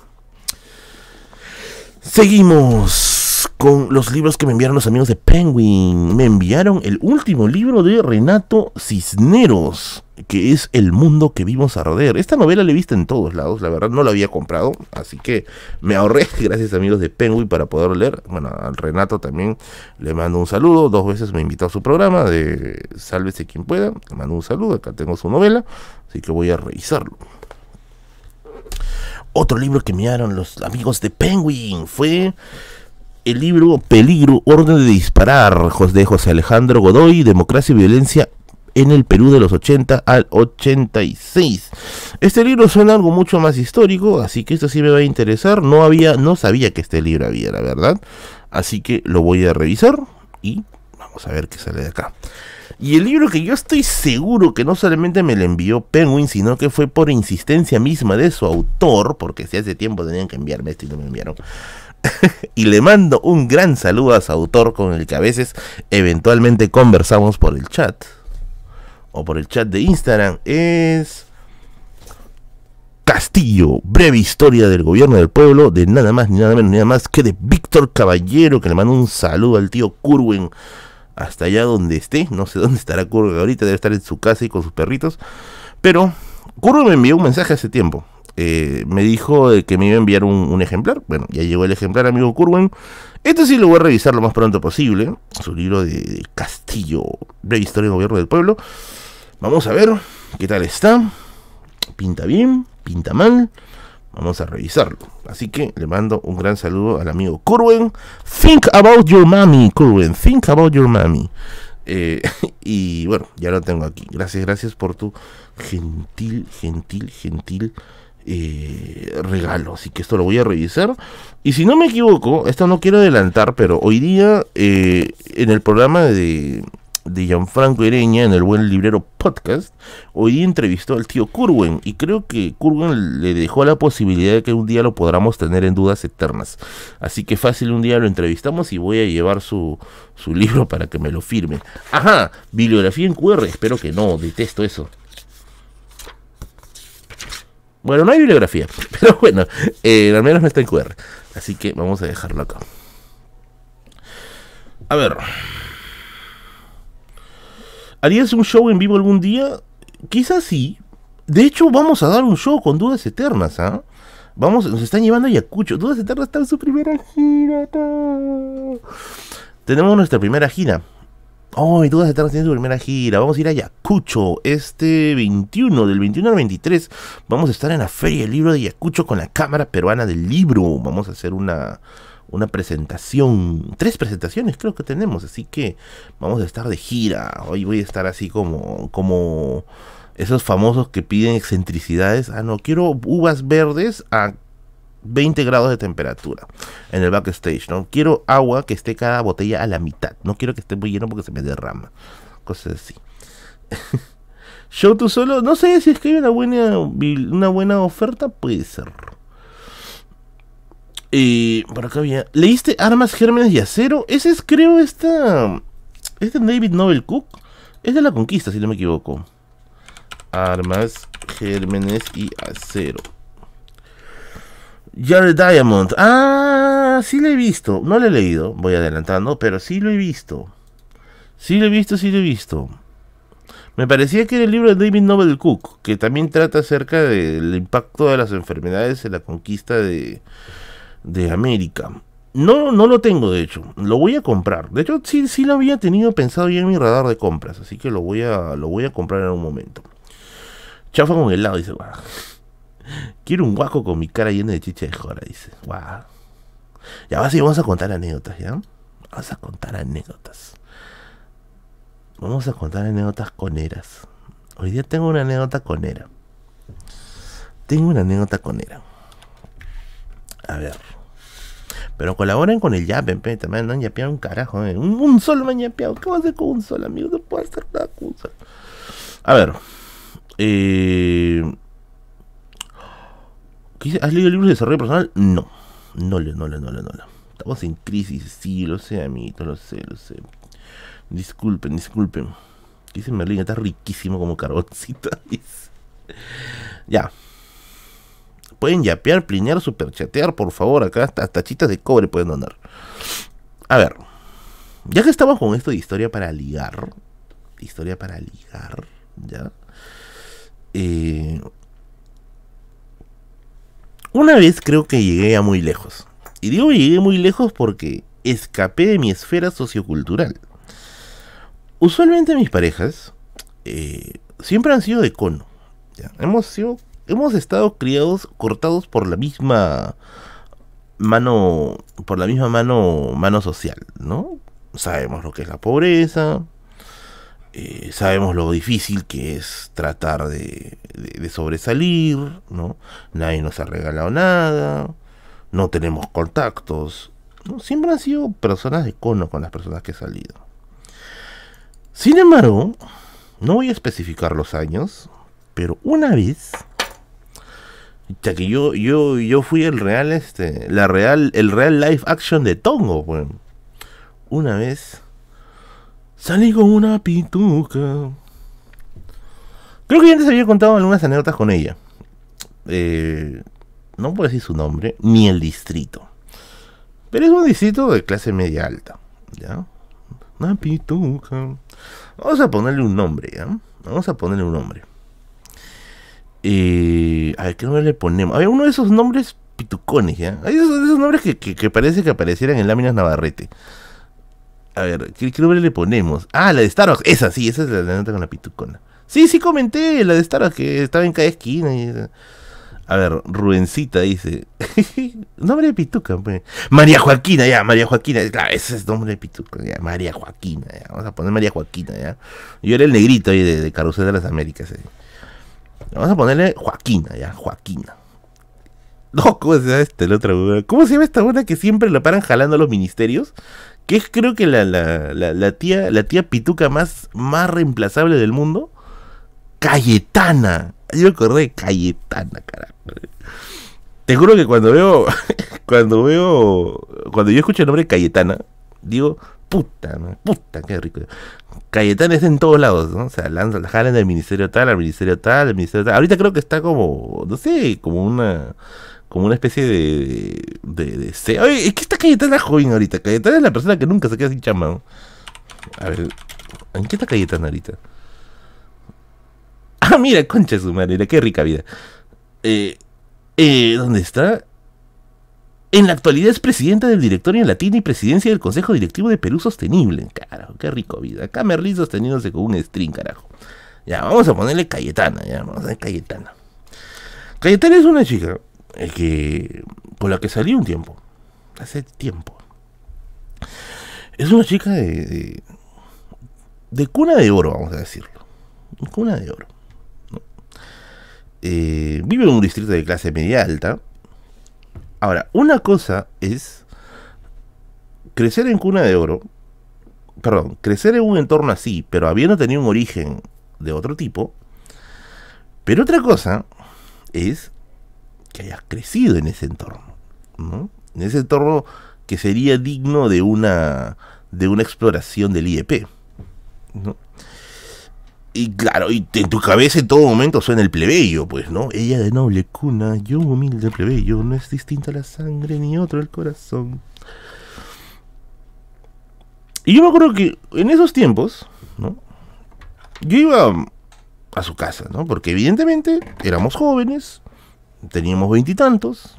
Seguimos con los libros que me enviaron los amigos de Penguin. Me enviaron el último libro de Renato Cisneros, que es El mundo que vimos Roder. Esta novela la he visto en todos lados, la verdad no la había comprado, así que me ahorré, gracias amigos de Penguin, para poder leer. Bueno, al Renato también le mando un saludo, dos veces me invitó a su programa de Sálvese quien pueda, le mando un saludo, acá tengo su novela, así que voy a revisarlo. Otro libro que me dieron los amigos de Penguin fue el libro Peligro, Orden de Disparar, de José Alejandro Godoy, Democracia y Violencia en el Perú de los 80 al 86. Este libro suena algo mucho más histórico, así que esto sí me va a interesar. No había, no sabía que este libro había, la verdad. Así que lo voy a revisar y vamos a ver qué sale de acá. Y el libro que yo estoy seguro que no solamente me lo envió Penguin, sino que fue por insistencia misma de su autor, porque si hace tiempo tenían que enviarme esto y no me enviaron, y le mando un gran saludo a su autor con el que a veces eventualmente conversamos por el chat o por el chat de Instagram es Castillo, breve historia del gobierno del pueblo de nada más ni nada menos ni nada más que de Víctor Caballero que le mando un saludo al tío Curwen hasta allá donde esté, no sé dónde estará Curwen ahorita, debe estar en su casa y con sus perritos, pero Curwen me envió un mensaje hace tiempo eh, me dijo eh, que me iba a enviar un, ejemplar. Bueno, ya llegó el ejemplar, amigo Curwen. Este sí lo voy a revisar lo más pronto posible. Su libro de Castillo, de Historia del Gobierno del Pueblo. Vamos a ver qué tal está. Pinta bien, pinta mal. Vamos a revisarlo. Así que le mando un gran saludo al amigo Curwen. Think about your mommy, Curwen. Think about your mommy. Eh, y bueno, ya lo tengo aquí. Gracias, gracias por tu gentil, gentil, gentil regalo. Así que esto lo voy a revisar. Y si no me equivoco, esto no quiero adelantar, pero hoy día eh, en el programa de, de Gianfranco Ereña, en el Buen Librero Podcast, hoy entrevistó al tío Curwen. Y creo que Curwen le dejó la posibilidad de que un día lo podamos tener en dudas eternas. Así que fácil, un día lo entrevistamos y voy a llevar su, su libro para que me lo firme. Ajá, bibliografía en QR. Espero que no, detesto eso. Bueno, no hay bibliografía, pero bueno, eh, al menos no está en QR. Así que vamos a dejarlo acá. A ver. ¿Harías un show en vivo algún día? Quizás sí. De hecho, vamos a dar un show con Dudas Eternas, ¿ah? Vamos, nos están llevando a Dudas Eternas está en su primera gira. Tenemos nuestra primera gira. Hoy, oh, Dudas Eternas haciendo su primera gira. Vamos a ir a Ayacucho este 21, del 21 al 23. Vamos a estar en la Feria del Libro de Ayacucho con la Cámara Peruana del Libro. Vamos a hacer una, una presentación. Tres presentaciones creo que tenemos. Así que vamos a estar de gira. Hoy voy a estar así como. como esos famosos que piden excentricidades. Ah, no, quiero uvas verdes a 20 grados de temperatura en el backstage, ¿no? Quiero agua que esté cada botella a la mitad. No quiero que esté muy lleno porque se me derrama. Cosas así. Show tú solo. No sé si es que hay una buena, una buena oferta. Puede ser. Y por acá había. ¿Leíste Armas, Gérmenes y Acero? Ese es, creo, esta. Este David Nobel Cook. Es de la conquista, si no me equivoco. Armas, Gérmenes y Acero. Jared Diamond. Ah, sí lo he visto. No lo he leído, voy adelantando, pero sí lo he visto. Sí lo he visto, sí lo he visto. Me parecía que era el libro de David Noble Cook, que también trata acerca del impacto de las enfermedades en la conquista de, de América. No, no lo tengo, de hecho. Lo voy a comprar. De hecho, sí, sí lo había tenido pensado ya en mi radar de compras, así que lo voy a, lo voy a comprar en un momento. Chafa con lado, dice. va. Quiero un guaco con mi cara llena de chicha de jora, dice. Wow. Y ahora sí vamos a contar anécdotas, ¿ya? Vamos a contar anécdotas. Vamos a contar anécdotas coneras. Hoy día tengo una anécdota conera. Tengo una anécdota conera. A ver. Pero colaboren con el Yapen, también no han un carajo. Eh. Un, solo sol me han ¿Qué va a hacer con un solo, amigo? No puedo hacer nada con A ver. Eh, ¿Has leído libros de desarrollo personal? No. No le, no le, no le, no Estamos en crisis, sí, lo sé, amiguito, lo sé, lo sé. Disculpen, disculpen. Dice Merlin, está riquísimo como carboncito ya. Pueden yapear, plinear, superchatear, por favor. Acá hasta tachitas de cobre pueden donar. A ver. Ya que estamos con esto de historia para ligar. Historia para ligar. Ya. Eh, una vez creo que llegué a muy lejos. Y digo llegué muy lejos porque escapé de mi esfera sociocultural. Usualmente mis parejas eh, siempre han sido de cono. Hemos, sido, hemos estado criados, cortados por la misma mano, por la misma mano, mano social, ¿no? Sabemos lo que es la pobreza, eh, sabemos lo difícil que es tratar de, sobresalir, ¿no? Nadie nos ha regalado nada, no tenemos contactos. ¿no? Siempre han sido personas de cono con las personas que he salido. Sin embargo, no voy a especificar los años, pero una vez ya que yo, yo, yo fui el real, este, la real, el real life action de Tongo, bueno. Una vez Salí con una pituca. Creo que ya antes había contado algunas anécdotas con ella. Eh, no puedo decir su nombre, ni el distrito. Pero es un distrito de clase media alta. ¿Ya? Una pituca. Vamos a ponerle un nombre, ¿ya? Vamos a ponerle un nombre. Eh, a ver, ¿qué nombre le ponemos? A ver, uno de esos nombres pitucones, ¿ya? Hay esos, nombres que parece que aparecieran en láminas Navarrete. A ver, ¿qué, nombre le ponemos? Ah, la de Starbucks. Esa, sí, esa es la, de la nota con la pitucona. Sí, sí comenté, la de Starbucks que estaba en cada esquina. A ver, Rubencita dice. nombre de pituca, pues. María Joaquina, ya, María Joaquina. Claro, ese es nombre de pituca, María Joaquina, Vamos a poner María Joaquina, ya. Yo era el negrito ahí de, de de las Américas. Eh. Vamos a ponerle Joaquina, ya, Joaquina. No, ¿cómo se llama esta otra ¿Cómo se llama esta una que siempre la paran jalando a los ministerios? que es creo que la, tía, la tía pituca más, más reemplazable del mundo, Cayetana. Yo acordé de Cayetana, carajo. Te juro que cuando veo, cuando veo, cuando yo escucho el nombre Cayetana, digo, puta, puta, qué rico. Cayetana está en todos lados, ¿no? O sea, lanza, la jalan del ministerio tal, al ministerio tal, al ministerio tal. Ahorita creo que está como, no sé, como una como una especie de. de, de... Oye, ¿qué está Cayetana joven ahorita? Cayetana es la persona que nunca se queda sin chamba. A ver, ¿en qué está Cayetana ahorita? Ah, mira, concha su manera. qué rica vida. Eh, eh, ¿Dónde está? En la actualidad es presidenta del Directorio en Latino y presidencia del Consejo Directivo de Perú Sostenible. Carajo, qué rico vida. Acá Camerlín sosteniéndose con un string, carajo. Ya, vamos a ponerle Cayetana, ya, vamos a Cayetana. Cayetana es una chica el que por la que salí un tiempo, hace tiempo. Es una chica de, de, cuna de oro, vamos a decirlo. Cuna de oro. Eh, vive en un distrito de clase media alta. Ahora, una cosa es crecer en cuna de oro, perdón, crecer en un entorno así, pero habiendo tenido un origen de otro tipo. Pero otra cosa es que hayas crecido en ese entorno, ¿no? En ese entorno que sería digno de una, de una exploración del IEP, ¿no? Y claro, y en tu cabeza en todo momento suena el plebeyo, pues, ¿no? Ella de noble cuna, yo humilde plebeyo, no es distinta la sangre ni otro el corazón. Y yo me acuerdo que en esos tiempos, ¿no? Yo iba a su casa, ¿no? Porque evidentemente éramos jóvenes, teníamos veintitantos.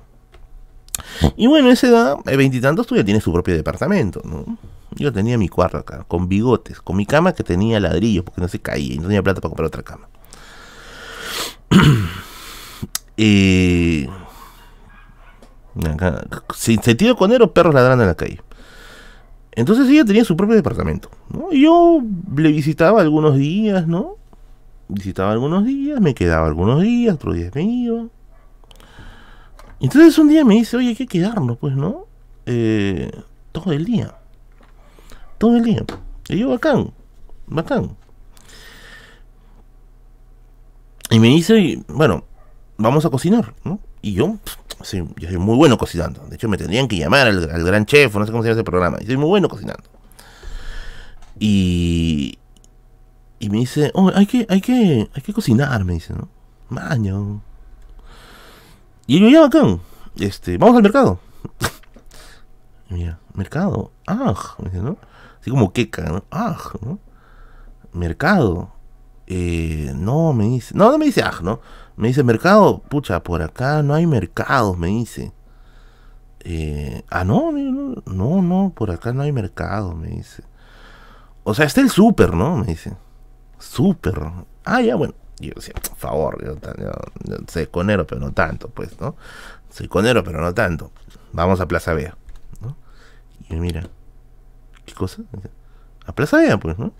Y, bueno, a esa edad, eh, veintitantos, tú ya tienes su propio departamento, ¿no? Yo tenía mi cuarto acá, con bigotes, con mi cama que tenía ladrillos porque no se caía y no tenía plata para comprar otra cama. eh, acá, sin sentido conero, perros ladrando en la calle. Entonces ella tenía su propio departamento. Yo le visitaba algunos días, ¿no? Visitaba algunos días, me quedaba algunos días, otros días me iba. Entonces un día me dice, oye, hay que quedarnos, pues, ¿no? Eh, todo el día. Todo el día. Y yo, bacán, bacán. Y me dice, bueno, vamos a cocinar, ¿no? Y yo, soy, yo soy muy bueno cocinando. De hecho, me tendrían que llamar al, gran chef, no sé cómo se llama ese programa. Y soy muy bueno cocinando. Y, y me dice, oh, hay que, hay que, hay que cocinar, me dice, ¿no? Maño. Y yo, ya acá, este, vamos al mercado. Mira, mercado, ah, Así como queca, ¿no? Ah, Mercado. Eh, no, me dice, no, no me dice ah ¿no? Me dice mercado, pucha, por acá no hay mercado me dice. Eh, ah, no, no, no, por acá no hay mercado, me dice. O sea, está el súper, ¿no? Me dice. Súper. Ah, ya, bueno. Y yo decía, por favor, yo, soy conero, pero no tanto, pues, ¿no? Soy conero, pero no tanto. Vamos a Plaza Vea, ¿no? Y mira, ¿qué cosa? A Plaza Vea, pues, ¿no?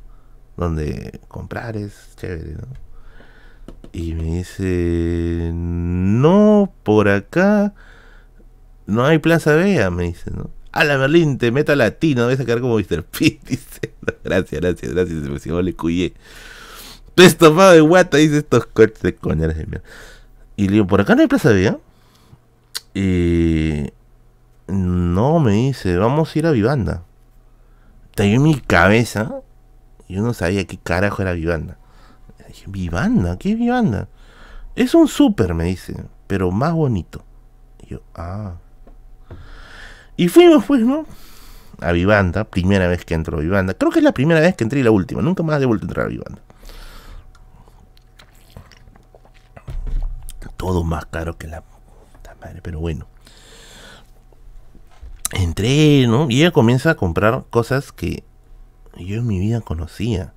Donde comprar es chévere, ¿no? Y me dice, no, por acá no hay Plaza Vea, me dice, ¿no? A la Merlin, te meta latino, vas a quedar como Mr. Pitt, dice. gracias, gracias, gracias, se me le cuyé estofado de guata, dice estos coches de coña. Y le digo, por acá no hay plaza de Y no, me dice, vamos a ir a Vivanda. te mi cabeza, yo no sabía qué carajo era Vivanda. dije, ¿Vivanda? ¿Qué Vivanda? Es un súper, me dice, pero más bonito. Y yo, ah. Y fuimos, pues, ¿no? A Vivanda, primera vez que entro a Vivanda. Creo que es la primera vez que entré y la última. Nunca más a entrar a Vivanda. todo más caro que la puta madre, pero bueno. Entré, ¿no? Y ella comienza a comprar cosas que yo en mi vida conocía.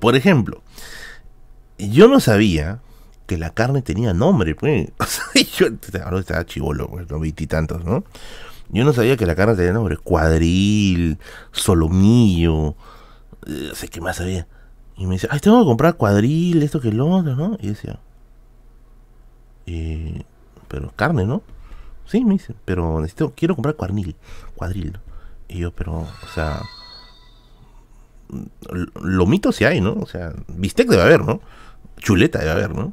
Por ejemplo, yo no sabía que la carne tenía nombre, pues. O sea, yo estaba chivolo, pues, no tantos, ¿no? Yo no sabía que la carne tenía nombre. Cuadril, solomillo, eh, No sé qué más había Y me dice, ay, tengo que comprar cuadril, esto que lo otro, ¿no? Y decía, eh, pero carne, ¿no? Sí, me dice, pero necesito, quiero comprar cuarnil cuadril. Y yo, pero, o sea, mm, lomito si hay, ¿no? O sea, bistec debe haber, ¿no? Chuleta debe haber, ¿no?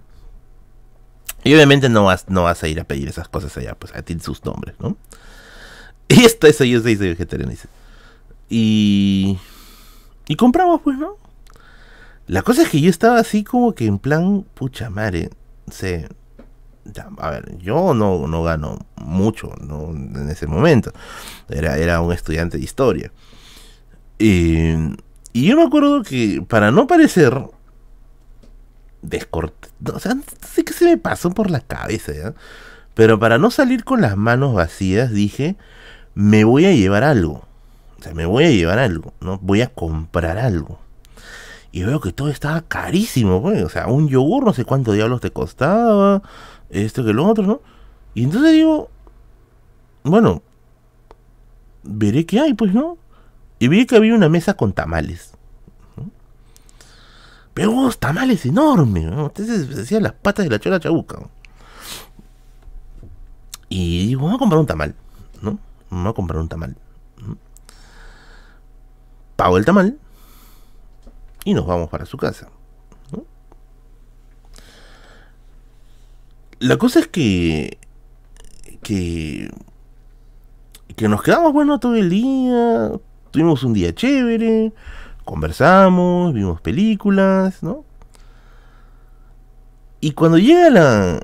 Y obviamente no vas, no vas a ir a pedir esas cosas allá, pues a ti sus nombres, ¿no? Y esto es yo soy vegetariano, dice. Y. Y compramos, pues, ¿no? La cosa es que yo estaba así como que en plan, pucha madre, se, a ver, yo no, no gano mucho en ese momento. Era, era un estudiante de historia. Y, y yo me acuerdo que para no parecer descortés, o sea, sé que se me pasó por la cabeza, pero para no salir con las manos vacías dije, me voy a llevar algo. O sea, me voy a llevar algo, ¿no? Voy a comprar algo. Y veo que todo estaba carísimo, pues, O sea, un yogur no sé cuánto diablos te costaba esto que lo otro, ¿no? Y entonces digo, bueno, veré qué hay, pues, ¿no? Y vi que había una mesa con tamales. Pero unos oh, tamales enormes, ¿no? Entonces se pues, las patas de la chola chabuca. Y digo, vamos a comprar un tamal, ¿no? Vamos a comprar un tamal. Pago el tamal y nos vamos para su casa. la cosa es que. que. que nos quedamos bueno todo el día. Tuvimos un día chévere. Conversamos, vimos películas, ¿no? Y cuando llega la,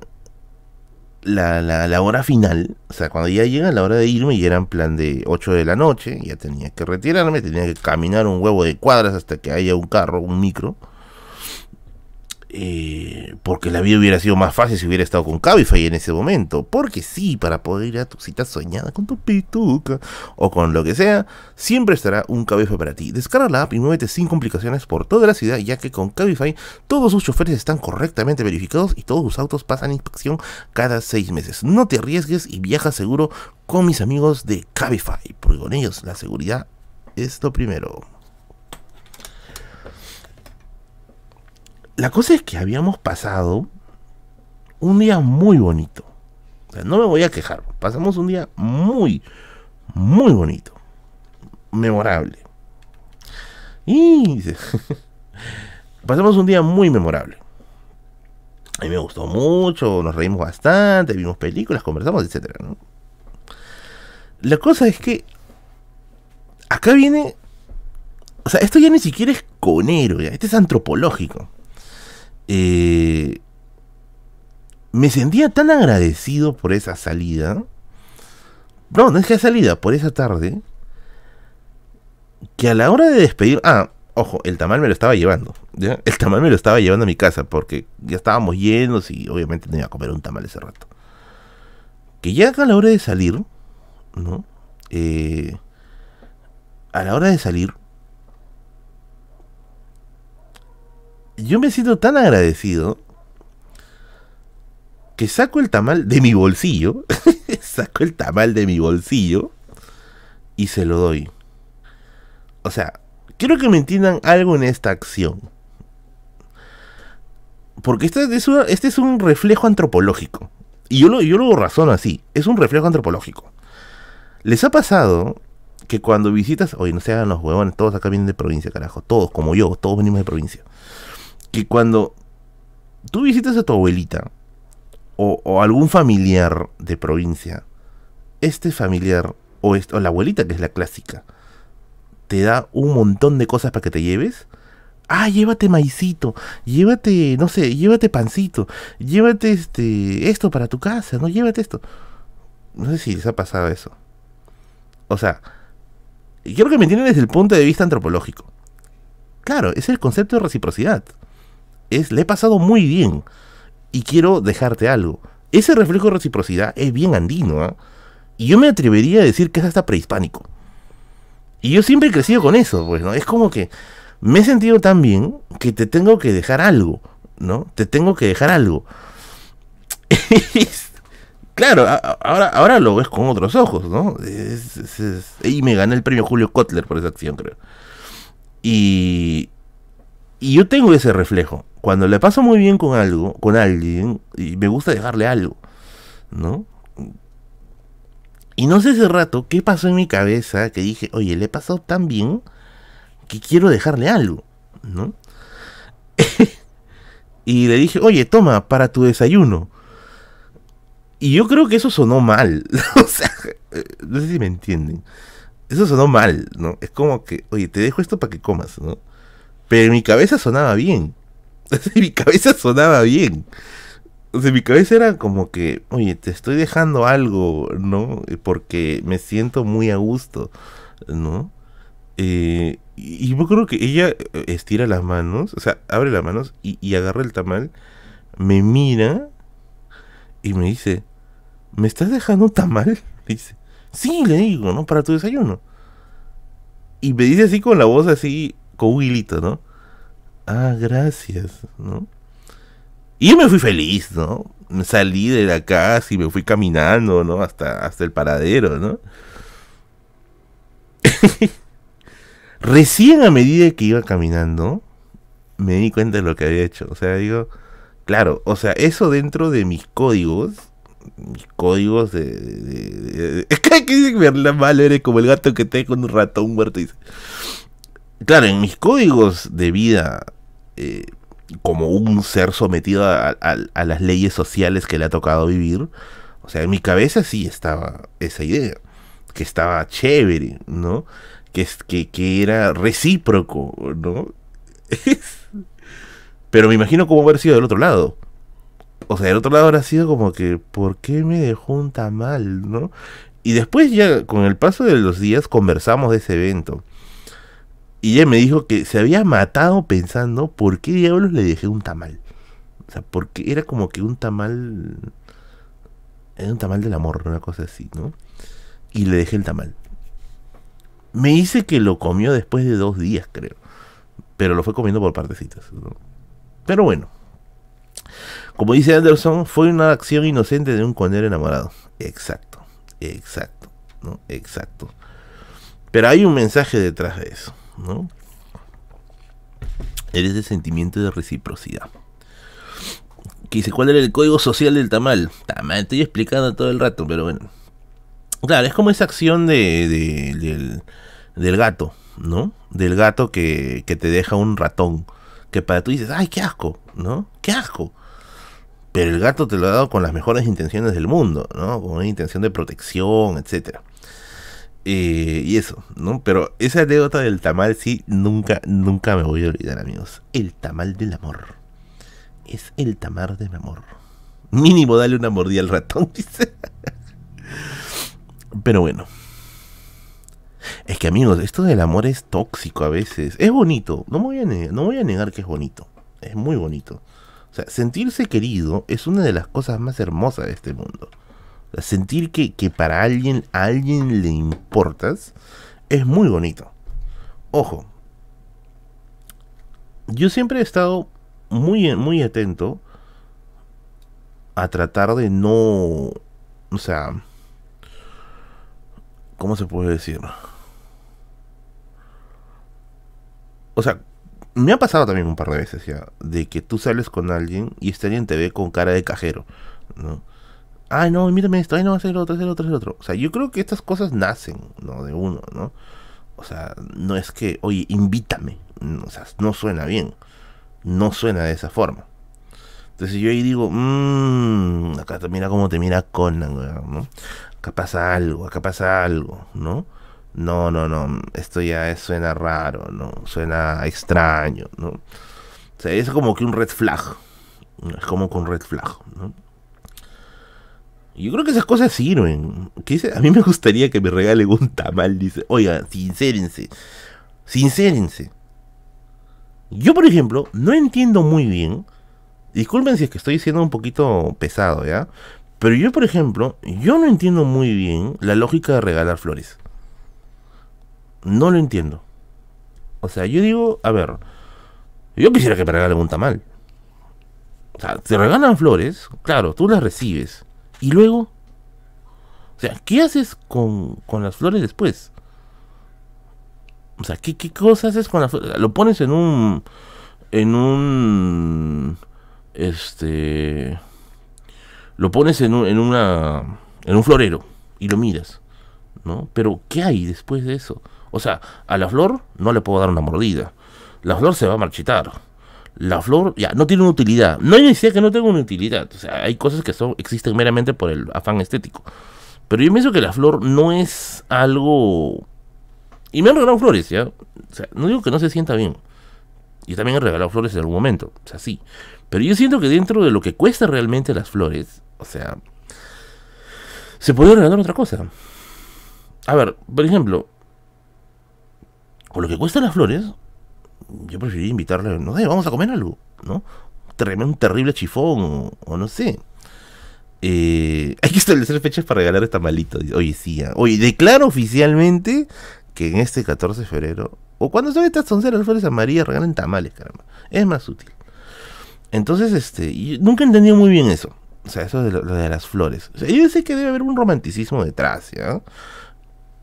la, hora final, o sea, cuando ya llega la hora de irme, y era en plan de 8 de la noche, ya tenía que retirarme, tenía que caminar un huevo de cuadras hasta que haya un carro, un micro. Eh, porque la vida hubiera sido más fácil si hubiera estado con Cabify en ese momento. Porque sí, para poder ir a tu cita soñada con tu pituca o con lo que sea, siempre estará un Cabify para ti. Descarga la app y muévete sin complicaciones por toda la ciudad, ya que con Cabify todos sus choferes están correctamente verificados y todos sus autos pasan inspección cada seis meses. No te arriesgues y viaja seguro con mis amigos de Cabify, porque con ellos la seguridad es lo primero. la cosa es que habíamos pasado un día muy bonito. O sea, no me voy a quejar. Pasamos un día muy, muy bonito. Memorable. Y pasamos un día muy memorable. A mí me gustó mucho, nos reímos bastante, vimos películas, conversamos, etc. La cosa es que acá viene... O sea, esto ya ni siquiera es conero, este es antropológico. Eh, me sentía tan agradecido por esa salida. No, no es que salida, por esa tarde. Que a la hora de despedir. Ah, ojo, el tamal me lo estaba llevando. El tamal me lo estaba llevando a mi casa porque ya estábamos llenos y obviamente tenía iba a comer un tamal ese rato. Que ya a la hora de salir, ¿no? Eh, a la hora de salir, yo me siento tan agradecido que saco el tamal de mi bolsillo, saco el tamal de mi bolsillo y se lo doy. O sea, quiero que me entiendan algo en esta acción. Porque este es, este es un reflejo antropológico. Y yo lo, yo lo razono así. Es un reflejo antropológico. ¿Les ha pasado que cuando visitas... Oye, no se hagan los huevones. Todos acá vienen de provincia, carajo. Todos, como yo. Todos venimos de provincia que cuando tú visitas a tu abuelita o, algún familiar de provincia, este familiar o, este, la abuelita, que es la clásica, te da un montón de cosas para que te lleves. Ah, llévate maicito, llévate, no sé, llévate pancito, llévate este esto para tu casa, no llévate esto. No sé si les ha pasado eso. O sea, quiero que me entiendan desde el punto de vista antropológico. Claro, es el concepto de reciprocidad le he pasado muy bien y quiero dejarte algo. Ese reflejo de reciprocidad es bien andino, ¿ah? Y yo me atrevería a decir que es hasta prehispánico. Y yo siempre he crecido con eso, pues, Es como que me he sentido tan bien que te tengo que dejar algo, ¿no? Te tengo que dejar algo. claro, ahora, ahora lo ves con otros ojos, ¿no? y me gané el premio Julio Kotler por esa acción, creo. Y, y yo tengo ese reflejo. Cuando le paso muy bien con algo, con alguien, y me gusta dejarle algo, ¿no? Y no sé ese rato qué pasó en mi cabeza que dije, oye, le he pasado tan bien que quiero dejarle algo, ¿no? y le dije, oye, toma, para tu desayuno. Y yo creo que eso sonó mal. o sea, eh, no sé si me entienden. Eso sonó mal, ¿no? Es como que, oye, te dejo esto para que comas, ¿no? Pero mi cabeza sonaba bien. en mi cabeza sonaba bien. mi cabeza era como que, oye, te estoy dejando algo, ¿no? Eh, porque me siento muy a gusto, ¿no? Eh, y yo creo que ella eh, estira las manos, o sea, abre las manos y, agarra el tamal, me mira y me dice, ¿me estás dejando un tamal? dice, sí, le digo, ¿no? Para tu desayuno. Y me dice así con la voz así, con un hilito, ¿no? Ah, gracias, ¿no? Y yo me fui feliz, ¿no? Salí de la casa y me fui caminando, ¿no? Hasta, hasta el paradero, ¿no? Recién a medida que iba caminando, me di cuenta de lo que había hecho. O sea, digo, claro, o sea, eso dentro de mis códigos, mis códigos de... Es que hay que me que mal, eres como el gato que te con un ratón muerto y dice claro, en mis códigos de vida, eh, como un ser sometido a, las leyes sociales que le ha tocado vivir, o sea, en mi cabeza sí estaba esa idea, que estaba chévere, ¿no? Que, que, que era recíproco, ¿no? Pero me imagino cómo haber sido del otro lado. O sea, del otro lado habrá sido como que, ¿por qué me dejó un tamal, no? Y después ya, con el paso de los días, conversamos de ese evento y ella me dijo que se había matado pensando por qué diablos le dejé un tamal. O sea, porque era como que un tamal. Era un tamal del amor, una cosa así, ¿no? Y le dejé el tamal. Me dice que lo comió después de dos días, creo. Pero lo fue comiendo por partecitas. ¿no? Pero bueno. Como dice Anderson, fue una acción inocente de un conero enamorado. Exacto, exacto, ¿no? exacto. Pero hay un mensaje detrás de eso. Eres el sentimiento de reciprocidad. ¿cuál era el código social del tamal? Tamal, estoy explicando todo el rato, pero bueno. Claro, es como esa acción de, del, gato, ¿no? Del gato que, te deja un ratón. Que para tú dices, ¡ay, qué asco! ¿No? ¡Qué asco! Pero el gato te lo ha dado con las mejores intenciones del mundo, ¿no? Con una intención de protección, etcétera. Eh, y eso, ¿no? Pero esa anécdota del tamal sí, nunca, nunca me voy a olvidar, amigos. El tamal del amor. Es el tamar del amor. Mínimo dale una mordida al ratón, Pero bueno. Es que amigos, esto del amor es tóxico a veces. Es bonito, no voy a no voy a negar que es bonito. Es muy bonito. O sea, sentirse querido es una de las cosas más hermosas de este mundo. Sentir que, para alguien, a alguien le importas, es muy bonito. Ojo, yo siempre he estado muy, muy atento a tratar de no, o sea, ¿cómo se puede decir? O sea, me ha pasado también un par de veces ya, de que tú sales con alguien y este alguien te ve con cara de cajero, ¿no? ay no, mírame esto, ay no, hacer otro, el otro, el otro. O sea, yo creo que estas cosas nacen, ¿no? De uno, ¿no? O sea, no es que, oye, invítame. Mm, o sea, no suena bien. No suena de esa forma. Entonces yo ahí digo, mmm, acá te mira cómo te mira Conan, ¿no? Acá pasa algo, acá pasa algo, ¿no? No, no, no, esto ya suena raro, ¿no? Suena extraño, ¿no? O sea, es como que un red flag. Es como con red flag, ¿no? Yo creo que esas cosas sirven. A mí me gustaría que me regalen un tamal. Dice, oiga, sincérense. Sincérense. Yo, por ejemplo, no entiendo muy bien. Disculpen si es que estoy siendo un poquito pesado, ¿ya? Pero yo, por ejemplo, yo no entiendo muy bien la lógica de regalar flores. No lo entiendo. O sea, yo digo, a ver, yo quisiera que me regalen un tamal. O sea, te regalan flores, claro, tú las recibes. Y luego, o sea, ¿qué haces con, las flores después? O sea, ¿qué, qué cosas haces con las flores? Lo pones en un. En un. Este. Lo pones en, un, en una. En un florero y lo miras, ¿no? Pero, ¿qué hay después de eso? O sea, a la flor no le puedo dar una mordida. La flor se va a marchitar la flor ya no tiene una utilidad. No hay decía que no tenga una utilidad. O sea, hay cosas que son, existen meramente por el afán estético. Pero yo pienso que la flor no es algo. Y me han regalado flores, ¿ya? O sea, no digo que no se sienta bien. Y también he regalado flores en algún momento. O sea, sí. Pero yo siento que dentro de lo que cuesta realmente las flores, o sea, se puede regalar otra cosa. A ver, por ejemplo, con lo que cuestan las flores, yo preferiría invitarle, no sé, vamos a comer algo, ¿no? Un terrible chifón, o no sé. Eh, hay que establecer fechas para regalar tamalitos. Oye, sí, ah. oye, declaro oficialmente que en este 14 de febrero, o cuando se estas tonceras las flores María, regalen tamales, caramba. Es más útil. Entonces, este, yo nunca he muy bien eso. O sea, eso de las flores. yo sé que debe haber un romanticismo detrás, ¿ya?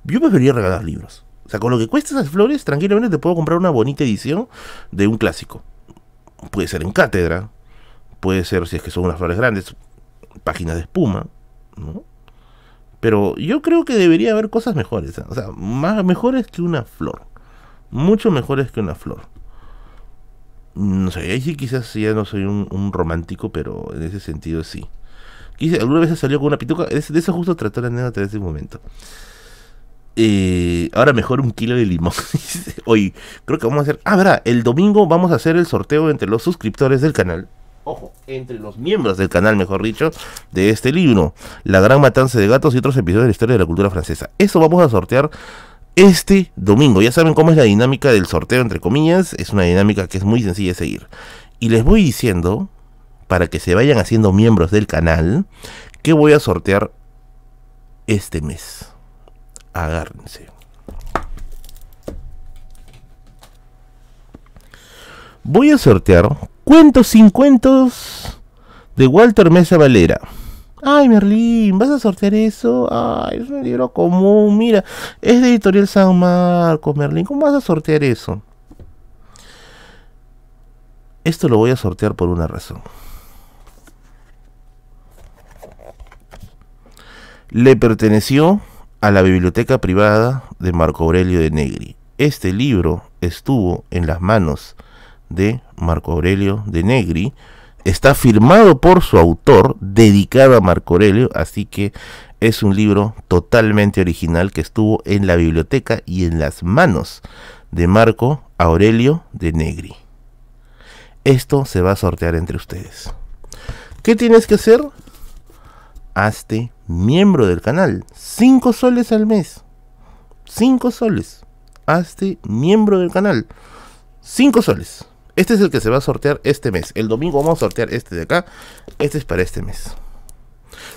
Yo preferiría regalar libros. O sea, con lo que cuesta esas flores, tranquilamente te puedo comprar una bonita edición de un clásico. Puede ser en cátedra, puede ser si es que son unas flores grandes, páginas de espuma, ¿no? Pero yo creo que debería haber cosas mejores, ¿eh? o sea, más mejores que una flor. Mucho mejores que una flor. No sé, ahí sí quizás ya no soy un, romántico, pero en ese sentido sí. alguna vez salió con una pituca, de eso justo trató la anécdota de ese momento. Eh, ahora mejor un kilo de limón. Hoy creo que vamos a hacer. Ah, verdad, el domingo vamos a hacer el sorteo entre los suscriptores del canal. Ojo, entre los miembros del canal, mejor dicho, de este libro, La Gran Matanza de Gatos y otros episodios de la historia de la cultura francesa. Eso vamos a sortear este domingo. Ya saben cómo es la dinámica del sorteo, entre comillas. Es una dinámica que es muy sencilla de seguir. Y les voy diciendo, para que se vayan haciendo miembros del canal, que voy a sortear este mes agárrense. Voy a sortear cuentos sin cuentos de Walter Mesa Valera. Ay, Merlín, ¿vas a sortear eso? Ay, es un libro común, mira, es de Editorial San Marcos, Merlín, ¿cómo vas a sortear eso? Esto lo voy a sortear por una razón. Le perteneció a la biblioteca privada de Marco Aurelio de Negri. Este libro estuvo en las manos de Marco Aurelio de Negri. Está firmado por su autor, dedicado a Marco Aurelio, así que es un libro totalmente original que estuvo en la biblioteca y en las manos de Marco Aurelio de Negri. Esto se va a sortear entre ustedes. ¿Qué tienes que hacer? hazte miembro del canal. 5 soles al mes. 5 soles. Hazte miembro del canal. 5 soles. Este es el que se va a sortear este mes. El domingo vamos a sortear este de acá. Este es para este mes.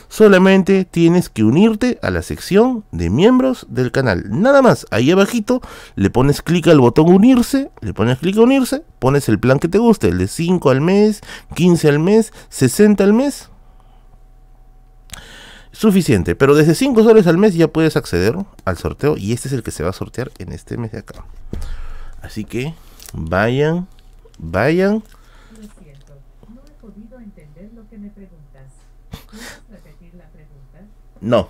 Solamente tienes que unirte a la sección de miembros del canal. Nada más, ahí abajito le pones clic al botón unirse, le pones clic a unirse, pones el plan que te guste, el de 5 al mes, 15 al mes, 60 al mes, Suficiente, pero desde 5 soles al mes ya puedes acceder al sorteo y este es el que se va a sortear en este mes de acá. Así que vayan, vayan. No es no he podido entender lo que me preguntas. repetir la pregunta? No.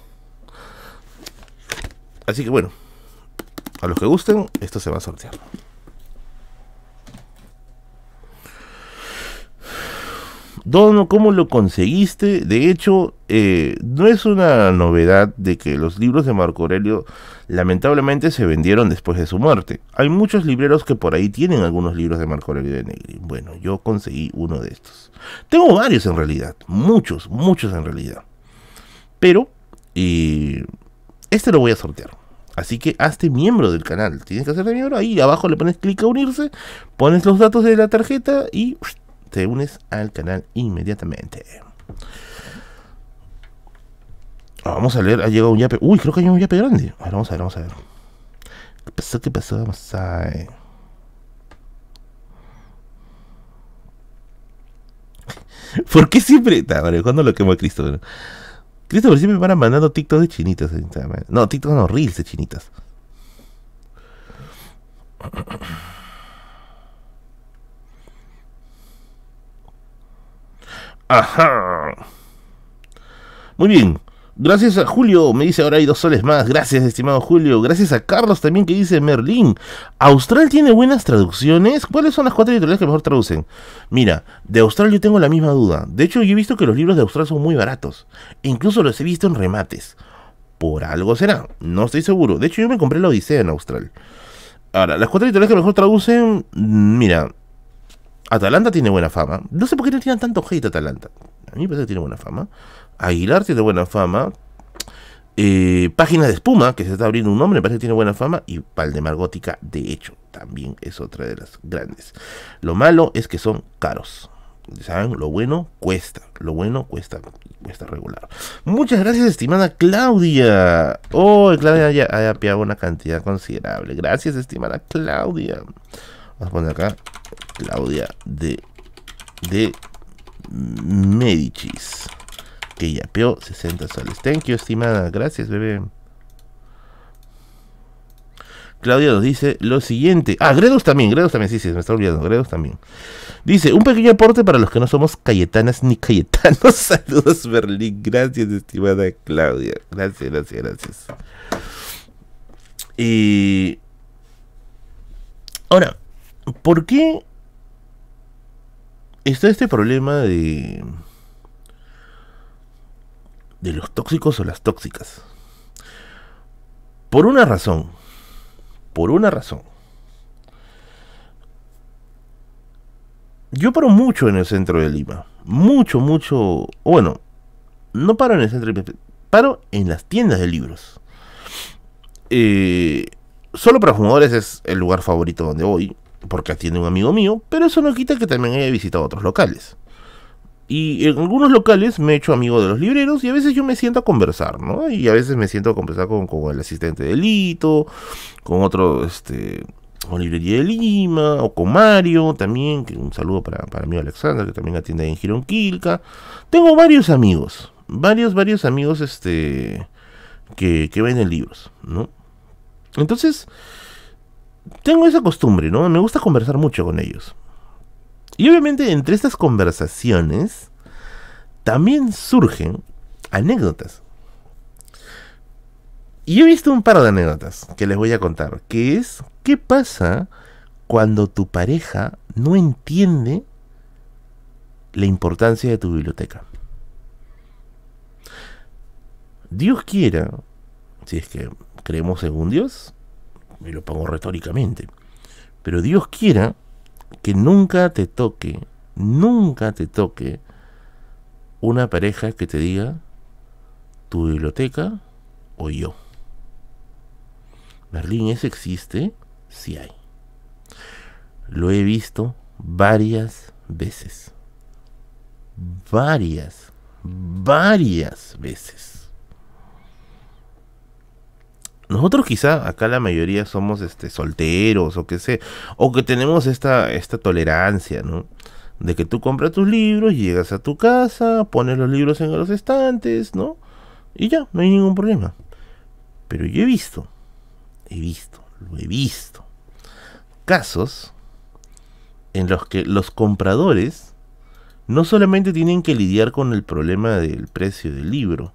Así que bueno, a los que gusten, esto se va a sortear. Dono, ¿cómo lo conseguiste? De hecho, eh, no es una novedad de que los libros de Marco Aurelio lamentablemente se vendieron después de su muerte. Hay muchos libreros que por ahí tienen algunos libros de Marco Aurelio de Negri. Bueno, yo conseguí uno de estos. Tengo varios en realidad, muchos, muchos en realidad. Pero este lo voy a sortear. Así que hazte miembro del canal. Tienes que hacerte miembro. Ahí abajo le pones clic a unirse, pones los datos de la tarjeta y te unes al canal inmediatamente. Vamos a leer, ha llegado un yape. Uy, creo que hay un yape grande. A ver, vamos a ver, vamos a ver. ¿Qué pasó? ¿Qué pasó? Vamos a ¿Por qué siempre? está vale, ¿Cuándo lo quemo a Cristo? Christopher, Cristo siempre me van a mandando TikTok de chinitas. No, TikTok no, reels de chinitas. Ajá. Muy bien. Gracias a Julio, me dice ahora hay dos soles más. Gracias, estimado Julio. Gracias a Carlos también que dice Merlín. ¿Austral tiene buenas traducciones? ¿Cuáles son las cuatro editoriales que mejor traducen? Mira, de Austral yo tengo la misma duda. De hecho, yo he visto que los libros de Austral son muy baratos. Incluso los he visto en remates. Por algo será. No estoy seguro. De hecho, yo me compré la Odisea en Austral. Ahora, las cuatro editoriales que mejor traducen, mm, mira, Atalanta tiene buena fama. No sé por qué no tienen tanto hate Atalanta. A mí me parece que tiene buena fama. Aguilar tiene buena fama. Eh, Página de Espuma, que se está abriendo un nombre, me parece que tiene buena fama. Y Valdemar Gótica, de hecho, también es otra de las grandes. Lo malo es que son caros. ¿Saben? Lo bueno cuesta. Lo bueno cuesta. Cuesta regular. Muchas gracias, estimada Claudia. Oh, Claudia ya ha apiado una cantidad considerable. Gracias, estimada Claudia. Vamos a poner acá Claudia de, de Medicis. Que ya peó 60 soles. Thank you, estimada. Gracias, bebé. Claudia nos dice lo siguiente. Ah, Gredos también, Gredos también, sí, sí, me está olvidando, Gredos también. Dice, un pequeño aporte para los que no somos cayetanas ni cayetanos. Saludos, Berlín. Gracias, estimada Claudia. Gracias, gracias, gracias. Y... Eh, ahora, ¿por qué está este problema de de los tóxicos o las tóxicas. Por una razón, por una razón. Yo paro mucho en el centro de Lima, mucho, mucho, bueno, no paro en el centro de Lima, paro en las tiendas de libros. Eh, solo para fumadores es el lugar favorito donde voy porque atiende un amigo mío, pero eso no quita que también haya visitado otros locales. Y en algunos locales me he hecho amigo de los libreros y a veces yo me siento a conversar, ¿no? Y a veces me siento a conversar con, el asistente de Lito, con otro, este, con Librería de Lima, o con Mario también, que un saludo para, para mi Alexander, que también atiende en Gironquilca. Tengo varios amigos, varios, varios amigos, este, que, que venden libros, ¿no? Entonces, tengo esa costumbre, ¿no? Me gusta conversar mucho con ellos. Y obviamente entre estas conversaciones también surgen anécdotas. Y he visto un par de anécdotas que les voy a contar, que es qué pasa cuando tu pareja no entiende la importancia de tu biblioteca. Dios quiera, si es que creemos según Dios, me lo pongo retóricamente, pero Dios quiera que nunca te toque, nunca te toque una pareja que te diga tu biblioteca o yo. Berlín, ese existe? Si hay. Lo he visto varias veces. Varias, varias veces nosotros quizá acá la mayoría somos este solteros o que sé, o que tenemos esta, esta tolerancia, ¿no? De que tú compras tus libros, llegas a tu casa, pones los libros en los estantes, ¿no? Y ya, no hay ningún problema. Pero yo he visto, he visto, lo he visto, casos en los que los compradores no solamente tienen que lidiar con el problema del precio del libro,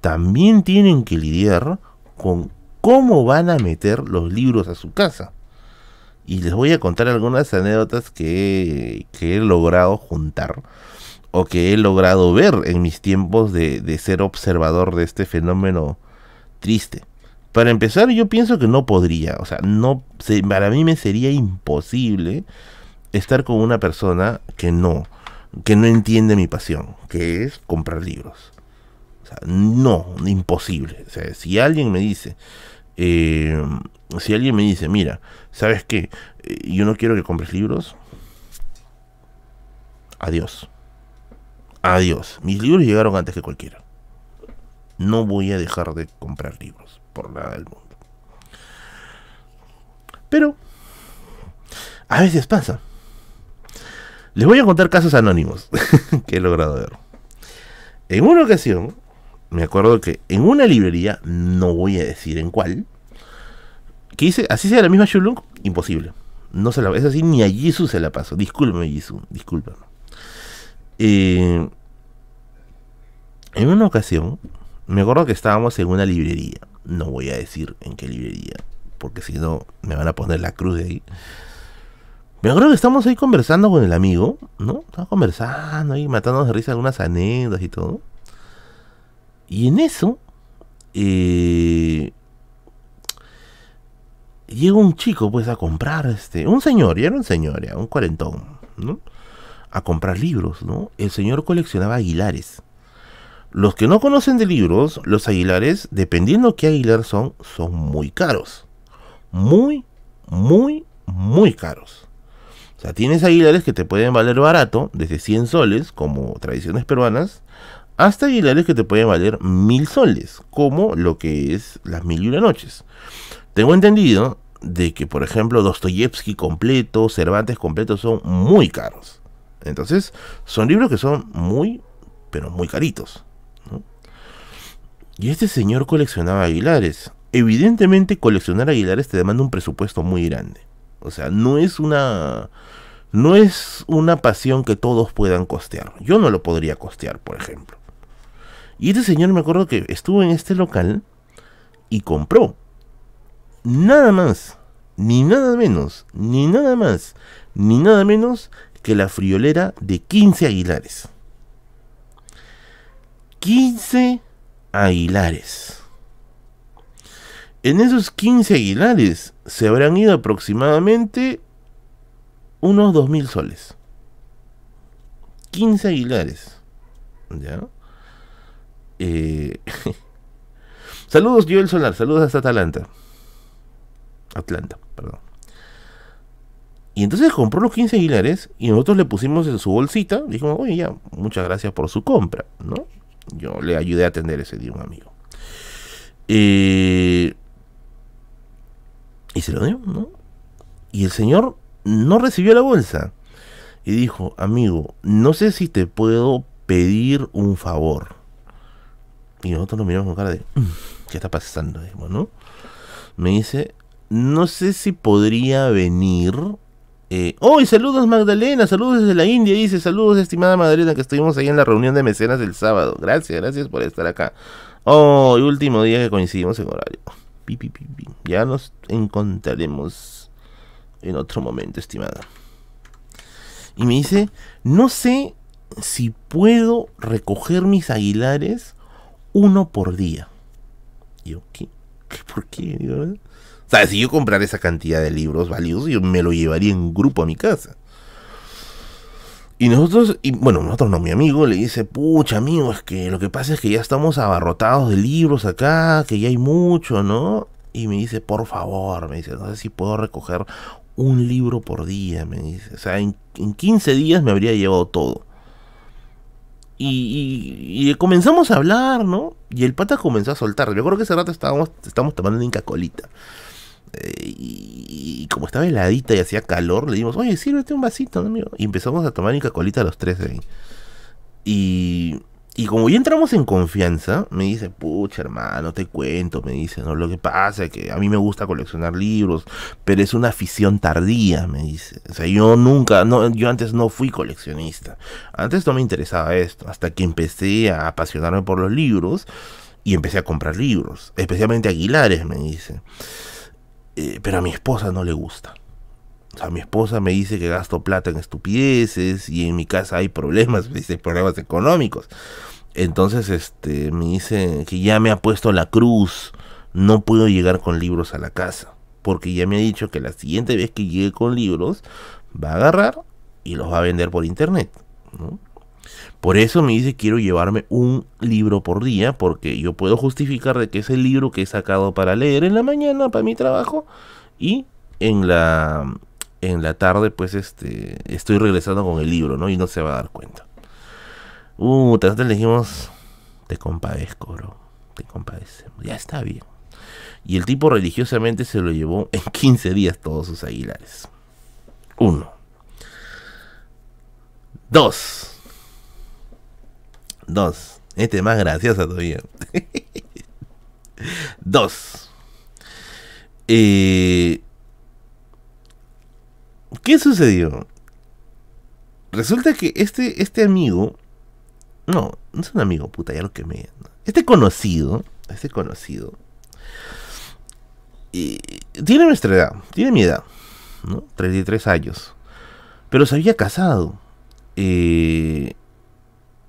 también tienen que lidiar con cómo van a meter los libros a su casa. Y les voy a contar algunas anécdotas que, he logrado juntar o que he logrado ver en mis tiempos de, ser observador de este fenómeno triste. Para empezar, yo pienso que no podría, o sea, no para mí me sería imposible estar con una persona que no, que no entiende mi pasión, que es comprar libros no, imposible. si alguien me dice, eh, si alguien me dice, mira, ¿sabes qué? Eh, yo no quiero que compres libros. Adiós. Adiós. Mis libros llegaron antes que cualquiera. No voy a dejar de comprar libros por nada del mundo. Pero, a veces pasa. Les voy a contar casos anónimos que he logrado ver. En una ocasión, me acuerdo que en una librería, no voy a decir en cuál, que dice, así sea la misma Shulung, imposible. No se la es así, ni a Jisoo se la paso. disculpe Jisoo, eh, en una ocasión, me acuerdo que estábamos en una librería. No voy a decir en qué librería, porque si no me van a poner la cruz de ahí. Me acuerdo que estamos ahí conversando con el amigo, ¿no? Estamos conversando ahí, matándonos de risa algunas anécdotas y todo. Y en eso eh, llegó un chico pues a comprar, este, un señor, era un señor, un cuarentón, ¿no? A comprar libros, ¿no? El señor coleccionaba aguilares. Los que no conocen de libros, los aguilares, dependiendo qué aguilar son, son muy caros. Muy, muy, muy caros. O sea, tienes aguilares que te pueden valer barato, desde 100 soles, como tradiciones peruanas, hasta aguilares que te pueden valer mil soles, como lo que es las mil y una noches. Tengo entendido de que, por ejemplo, Dostoyevsky completo, Cervantes completo son muy caros. Entonces, son libros que son muy, pero muy caritos. Y este señor coleccionaba aguilares. Evidentemente, coleccionar aguilares te demanda un presupuesto muy grande. O sea, no es una no es una pasión que todos puedan costear. Yo no lo podría costear, por ejemplo. Y este señor me acuerdo que estuvo en este local y compró. Nada más, ni nada menos, ni nada más, ni nada menos que la friolera de 15 aguilares. 15 aguilares. En esos 15 aguilares se habrán ido aproximadamente unos 2.000 soles. 15 aguilares. ¿Ya? Eh, saludos, Joel Solar. Saludos hasta Atlanta. Atlanta, perdón. Y entonces compró los 15 guilares y nosotros le pusimos en su bolsita. dijo, oye, ya, muchas gracias por su compra, ¿no? Yo le ayudé a atender ese día un amigo. Eh, y se lo dio, ¿no? Y el señor no recibió la bolsa. Y dijo, amigo, no sé si te puedo pedir un favor. Y nosotros nos miramos con cara de, mm, ¿qué está pasando? Me dice, no sé si podría venir. Eh, ¡Oh, saludos Magdalena! Saludos desde la India, dice. Saludos, estimada Magdalena, que estuvimos ahí en la reunión de mecenas el sábado. Gracias, gracias por estar acá. Oh, último día que coincidimos en horario. Pi, pi, pi, ya nos encontraremos en otro momento, estimada. Y me dice, no sé si puedo recoger mis aguilares uno por día. Y yo, ¿qué? ¿Qué ¿Por qué? O sea, si yo comprara esa cantidad de libros valiosos, yo me lo llevaría en grupo a mi casa. Y nosotros, y bueno, nosotros no, mi amigo le dice, pucha amigo, es que lo que pasa es que ya estamos abarrotados de libros acá, que ya hay mucho, ¿no? Y me dice, por favor, me dice, no sé si puedo recoger un libro por día, me dice. O sea, en, en 15 días me habría llevado todo. Y, comenzamos a hablar, ¿no? Y el pata comenzó a soltar. Yo creo que ese rato estábamos, tomando una Inca Colita. Eh, y, como estaba heladita y hacía calor, le dimos, oye, sírvete un vasito, ¿no amigo. Y empezamos a tomar Inca Colita los tres ahí. Y y como ya entramos en confianza, me dice, pucha hermano, te cuento, me dice, ¿no? Lo que pasa es que a mí me gusta coleccionar libros, pero es una afición tardía, me dice. O sea, yo nunca, no, yo antes no fui coleccionista. Antes no me interesaba esto, hasta que empecé a apasionarme por los libros y empecé a comprar libros, especialmente Aguilares, me dice. Eh, pero a mi esposa no le gusta. O sea, mi esposa me dice que gasto plata en estupideces y en mi casa hay problemas, dice, problemas económicos. Entonces, este, me dice que ya me ha puesto la cruz, no puedo llegar con libros a la casa, porque ya me ha dicho que la siguiente vez que llegue con libros, va a agarrar y los va a vender por internet, Por eso me dice quiero llevarme un libro por día, porque yo puedo justificar de que es el libro que he sacado para leer en la mañana para mi trabajo y en la en la tarde pues este estoy regresando con el libro, ¿no? Y no se va a dar cuenta. Uh, tanto le dijimos, te compadezco, bro, te compadecemos, ya está bien. Y el tipo religiosamente se lo llevó en 15 días todos sus aguilares. Uno. Dos. Dos. Este más gracioso todavía. Dos. Eh, ¿Qué sucedió? Resulta que este, este amigo no, no es un amigo, puta, ya lo que me... Este conocido, este conocido, y tiene nuestra edad, tiene mi edad, ¿no? 33 años. Pero se había casado. Eh,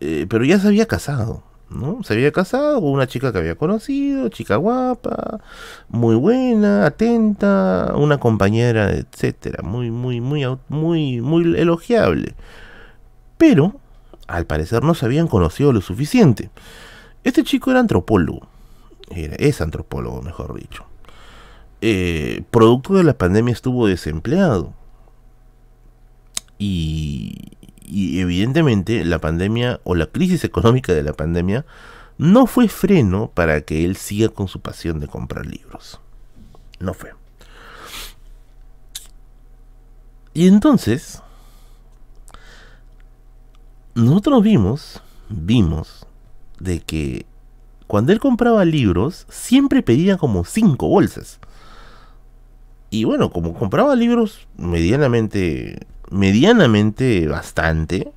eh, pero ya se había casado, ¿no? Se había casado con una chica que había conocido, chica guapa, muy buena, atenta, una compañera, etcétera, muy, muy, muy, muy, muy elogiable. Pero al parecer no se habían conocido lo suficiente. Este chico era antropólogo, es antropólogo mejor dicho. Eh, producto de la pandemia estuvo desempleado. y evidentemente la pandemia o la crisis económica de la pandemia no fue freno para que él siga con su pasión de comprar libros. No fue. Y entonces, nosotros vimos, vimos, de que cuando él compraba libros, siempre pedía como cinco bolsas. Y bueno, como compraba libros medianamente, medianamente bastante,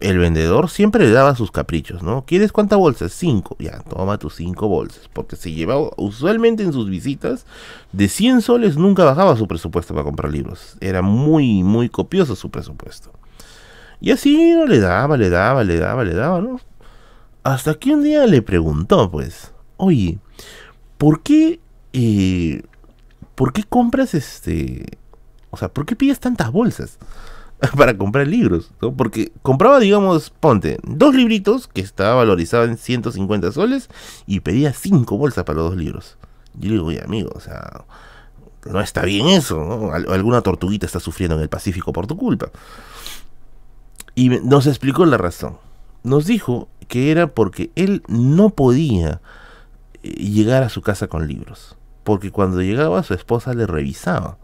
el vendedor siempre le daba sus caprichos, ¿no? ¿Quieres cuántas bolsas? Cinco. Ya, toma tus cinco bolsas. Porque se llevaba, usualmente en sus visitas, de 100 soles nunca bajaba su presupuesto para comprar libros. Era muy, muy copioso su presupuesto. Y así no le daba, le daba, le daba, le daba, ¿no? Hasta que un día le preguntó, pues, oye, ¿por qué, eh, ¿por qué compras este, o sea, ¿por qué pides tantas bolsas para comprar libros? Porque compraba, digamos, ponte, dos libritos que estaba valorizado en 150 soles y pedía cinco bolsas para los dos libros. Yo le digo, oye, amigo, o sea, no está bien eso, ¿no? Alguna tortuguita está sufriendo en el Pacífico por tu culpa. Y nos explicó la razón. Nos dijo que era porque él no podía eh, llegar a su casa con libros. Porque cuando llegaba su esposa le revisaba.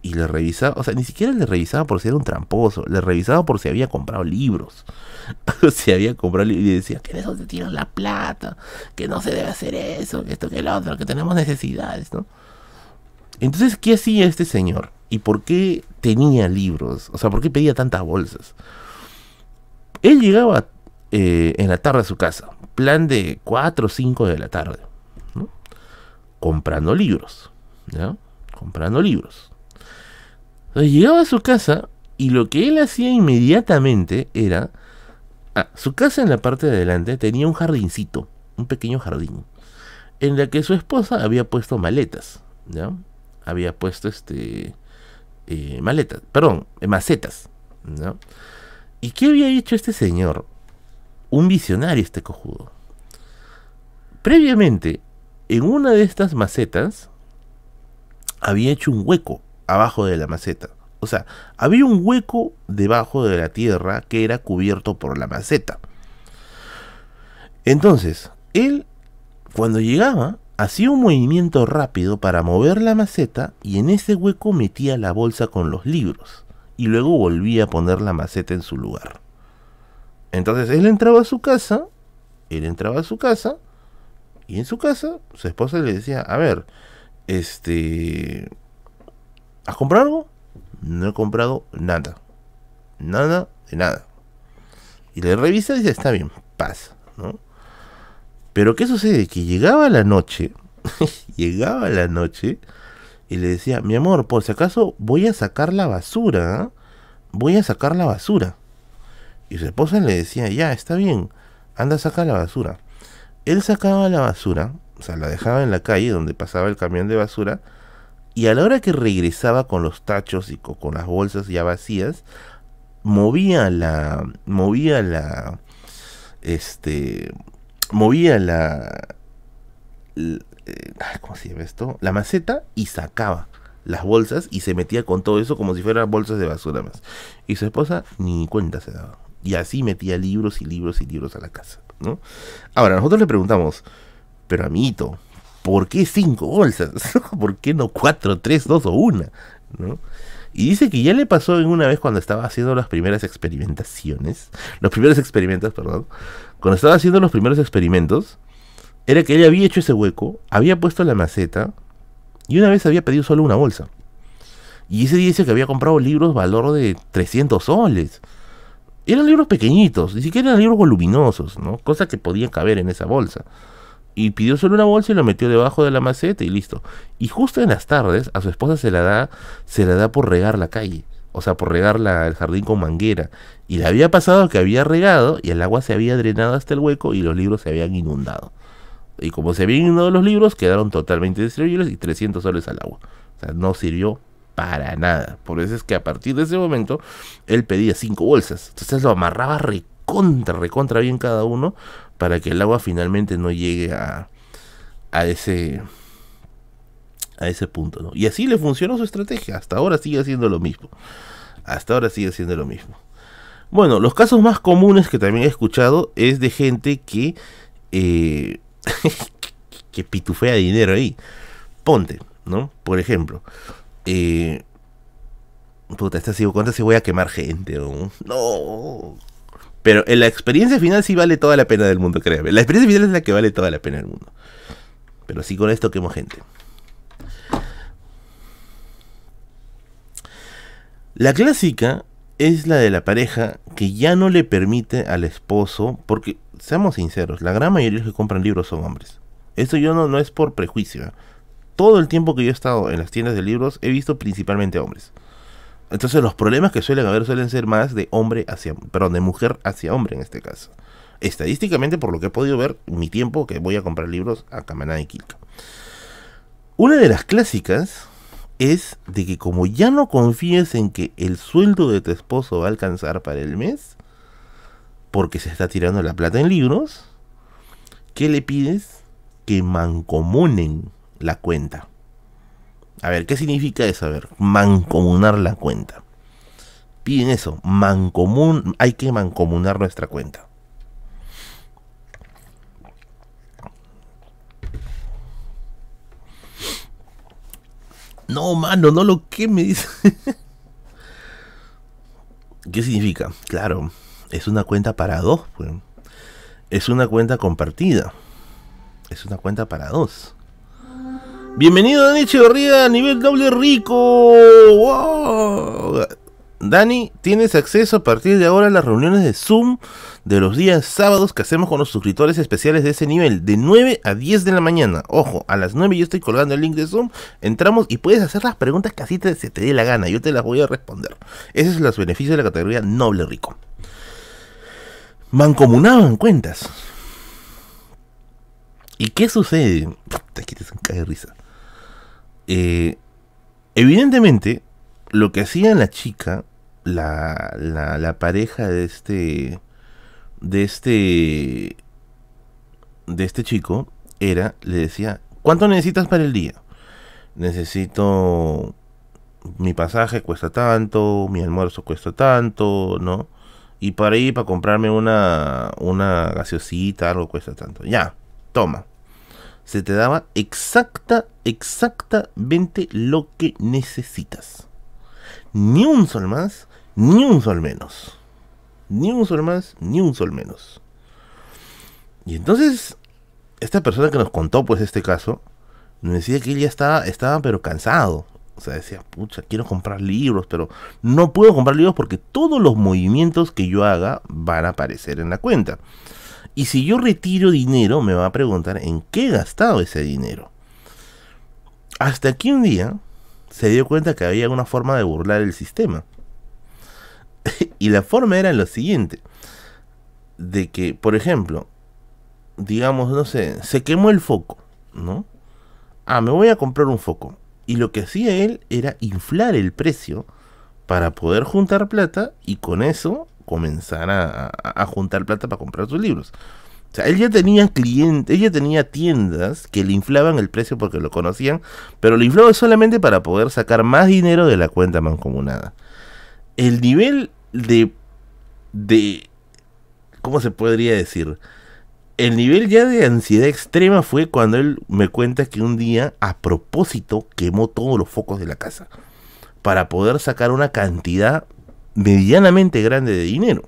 Y le revisaba, o sea, ni siquiera le revisaba por si era un tramposo, le revisaba por si había comprado libros. si había comprado libros y decía, que de eso te tiran la plata, que no se debe hacer eso, que esto, que lo otro, que tenemos necesidades, ¿no? Entonces, ¿qué hacía este señor? ¿Y por qué tenía libros? O sea, ¿por qué pedía tantas bolsas? Él llegaba eh, en la tarde a su casa, plan de 4 o 5 de la tarde, comprando libros, ¿ya? comprando libros. llegaba a su casa y lo que él hacía inmediatamente era... Ah, su casa en la parte de adelante tenía un jardincito, un pequeño jardín, en la que su esposa había puesto maletas, ¿ya? Había puesto este eh, maletas, perdón, macetas, ¿no? ¿Y qué había hecho este señor? Un visionario este cojudo. Previamente, en una de estas macetas, había hecho un hueco abajo de la maceta. O sea, había un hueco debajo de la tierra que era cubierto por la maceta. Entonces, él, cuando llegaba, Hacía un movimiento rápido para mover la maceta y en ese hueco metía la bolsa con los libros y luego volvía a poner la maceta en su lugar. Entonces él entraba a su casa, él entraba a su casa y en su casa su esposa le decía, a ver, este, ¿has comprado algo? No he comprado nada, nada de nada. Y le revisa y dice, está bien, pasa, ¿no? Pero ¿qué sucede? Que llegaba la noche, llegaba la noche y le decía, mi amor, por si acaso voy a sacar la basura, ¿ah? voy a sacar la basura. Y su esposa le decía, ya, está bien, anda a sacar la basura. Él sacaba la basura, o sea, la dejaba en la calle donde pasaba el camión de basura, y a la hora que regresaba con los tachos y con, con las bolsas ya vacías, movía la, movía la, este, movía la, eh, ¿cómo se llama esto? La maceta y sacaba las bolsas y se metía con todo eso como si fueran bolsas de basura más. Y su esposa ni cuenta se daba. Y así metía libros y libros y libros a la casa, ¿no? Ahora, nosotros le preguntamos, pero amito ¿por qué cinco bolsas? ¿Por qué no cuatro, tres, dos o una? ¿No? Y dice que ya le pasó en una vez cuando estaba haciendo las primeras experimentaciones, los primeros experimentos, perdón, cuando estaba haciendo los primeros experimentos, era que ella había hecho ese hueco, había puesto la maceta y una vez había pedido solo una bolsa. Y ese dice que había comprado libros valor de 300 soles. Eran libros pequeñitos, ni siquiera eran libros voluminosos, ¿no? Cosa que podía caber en esa bolsa. Y pidió solo una bolsa y lo metió debajo de la maceta y listo. Y justo en las tardes a su esposa se la da, se la da por regar la calle o sea, por regar la, el jardín con manguera. Y le había pasado que había regado y el agua se había drenado hasta el hueco y los libros se habían inundado. Y como se habían inundado los libros, quedaron totalmente destruibles y 300 soles al agua. O sea, no sirvió para nada. Por eso es que a partir de ese momento, él pedía cinco bolsas. Entonces lo amarraba recontra, recontra bien cada uno para que el agua finalmente no llegue a, a ese a ese punto, ¿no? Y así le funcionó su estrategia. Hasta ahora sigue haciendo lo mismo. Hasta ahora sigue haciendo lo mismo. Bueno, los casos más comunes que también he escuchado es de gente que, eh, que pitufea dinero ahí. Ponte, ¿no? Por ejemplo, eh, puta, esta ¿cuántas se voy a quemar gente? No. Pero en la experiencia final sí vale toda la pena del mundo, créeme. La experiencia final es la que vale toda la pena del mundo. Pero sí con esto quemo gente. La clásica es la de la pareja que ya no le permite al esposo, porque seamos sinceros, la gran mayoría de los que compran libros son hombres. Esto yo no, no es por prejuicio. Todo el tiempo que yo he estado en las tiendas de libros he visto principalmente hombres. Entonces los problemas que suelen haber suelen ser más de hombre hacia, de mujer hacia hombre en este caso. Estadísticamente, por lo que he podido ver, mi tiempo que voy a comprar libros a Camaná y Quilca. Una de las clásicas es de que como ya no confíes en que el sueldo de tu esposo va a alcanzar para el mes, porque se está tirando la plata en libros, ¿qué le pides? Que mancomunen la cuenta. A ver, ¿qué significa eso? A ver, mancomunar la cuenta. Piden eso, mancomun, hay que mancomunar nuestra cuenta. No, mano, no lo que me dice. ¿Qué significa? Claro, es una cuenta para dos, pues. Es una cuenta compartida. Es una cuenta para dos. Bienvenido Dani a nivel doble rico. ¡Wow! Dani, tienes acceso a partir de ahora a las reuniones de Zoom de los días sábados que hacemos con los suscriptores especiales de ese nivel, de 9 a 10 de la mañana. Ojo, a las 9 yo estoy colgando el link de Zoom, entramos y puedes hacer las preguntas que así te, se te dé la gana, yo te las voy a responder. Esos son los beneficios de la categoría noble rico. Mancomunaban cuentas. ¿Y qué sucede? Te quites un cae risa. Eh, evidentemente, lo que hacía la chica la, pareja de este, de este, de este chico era, le decía, ¿cuánto necesitas para el día? Necesito mi pasaje cuesta tanto, mi almuerzo cuesta tanto, ¿no? Y para ir para comprarme una, una gaseosita, algo cuesta tanto. Ya, toma. Se te daba exacta, exactamente lo que necesitas. Ni un sol más, ni un sol menos. Ni un sol más, ni un sol menos. Y entonces, esta persona que nos contó pues este caso, nos decía que él ya estaba, estaba pero cansado. O sea, decía, pucha, quiero comprar libros, pero no puedo comprar libros porque todos los movimientos que yo haga van a aparecer en la cuenta. Y si yo retiro dinero, me va a preguntar en qué he gastado ese dinero. Hasta que un día se dio cuenta que había una forma de burlar el sistema. y la forma era lo siguiente. De que, por ejemplo, digamos, no sé, se quemó el foco, ¿no? Ah, me voy a comprar un foco. Y lo que hacía él era inflar el precio para poder juntar plata y con eso comenzar a, juntar plata para comprar sus libros. O sea, él ya tenía clientes, ella tenía tiendas que le inflaban el precio porque lo conocían, pero lo inflaba solamente para poder sacar más dinero de la cuenta mancomunada. El nivel de, de, ¿cómo se podría decir? El nivel ya de ansiedad extrema fue cuando él me cuenta que un día, a propósito, quemó todos los focos de la casa para poder sacar una cantidad medianamente grande de dinero.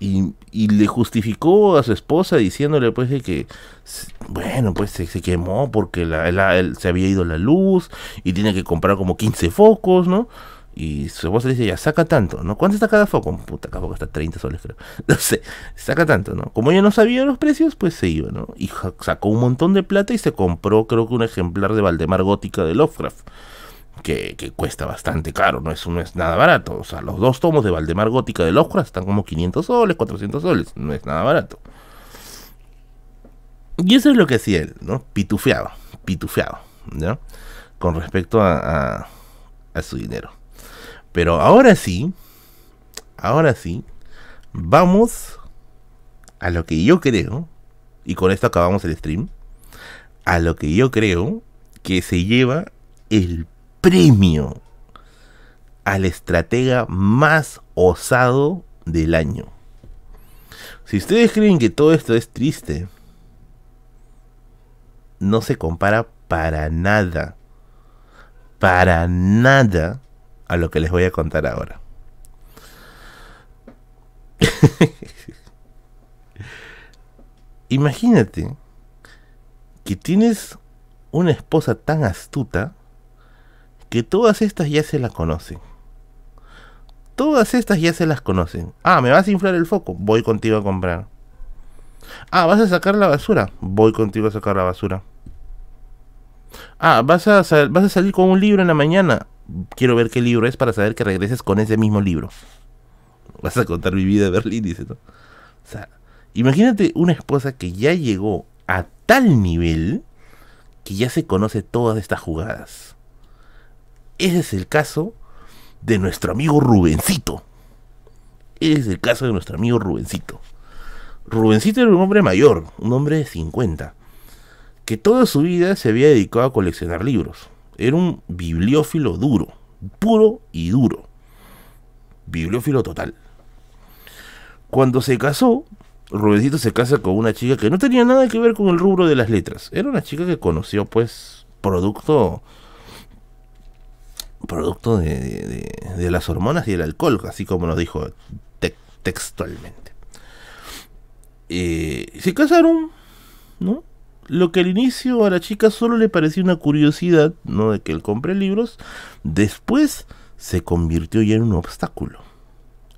Y, y, le justificó a su esposa diciéndole pues de que bueno pues se, quemó porque la, él, se había ido la luz y tiene que comprar como 15 focos no y su voz le dice, ya, saca tanto, ¿no? ¿Cuánto está cada foco? Puta, cada foco está 30 soles, creo. No sé, saca tanto, ¿no? Como ella no sabía los precios, pues se iba, ¿no? Y sacó un montón de plata y se compró, creo que un ejemplar de Valdemar Gótica de Lovecraft. Que, cuesta bastante caro, no es, no es nada barato. O sea, los dos tomos de Valdemar Gótica de Lovecraft están como 500 soles, 400 soles, no es nada barato. Y eso es lo que hacía él, ¿no? Pitufeado, pitufiado ¿no? Con respecto a, a su dinero. Pero ahora sí, ahora sí, vamos a lo que yo creo, y con esto acabamos el stream, a lo que yo creo que se lleva el premio al estratega más osado del año. Si ustedes creen que todo esto es triste, no se compara para nada, para nada a lo que les voy a contar ahora. Imagínate que tienes una esposa tan astuta que todas estas ya se la conocen. Todas estas ya se las conocen. Ah, ¿me vas a inflar el foco? Voy contigo a comprar. Ah, ¿vas a sacar la basura? Voy contigo a sacar la basura. Ah, vas a, vas a salir con un libro en la mañana. Quiero ver qué libro es para saber que regreses con ese mismo libro. Vas a contar mi vida de Berlín, dice, O sea, imagínate una esposa que ya llegó a tal nivel que ya se conoce todas estas jugadas. Ese es el caso de nuestro amigo Rubencito. Ese es el caso de nuestro amigo Rubencito. Rubencito era un hombre mayor, un hombre de 50 que toda su vida se había dedicado a coleccionar libros. Era un bibliófilo duro, puro y duro. Bibliófilo total. Cuando se casó, Rubensito se casa con una chica que no tenía nada que ver con el rubro de las letras. Era una chica que conoció, pues, producto. producto de, las hormonas y el alcohol, así como nos dijo textualmente. Eh, se casaron, ¿no? Lo que al inicio a la chica solo le parecía una curiosidad, no de que él compre libros, después se convirtió ya en un obstáculo.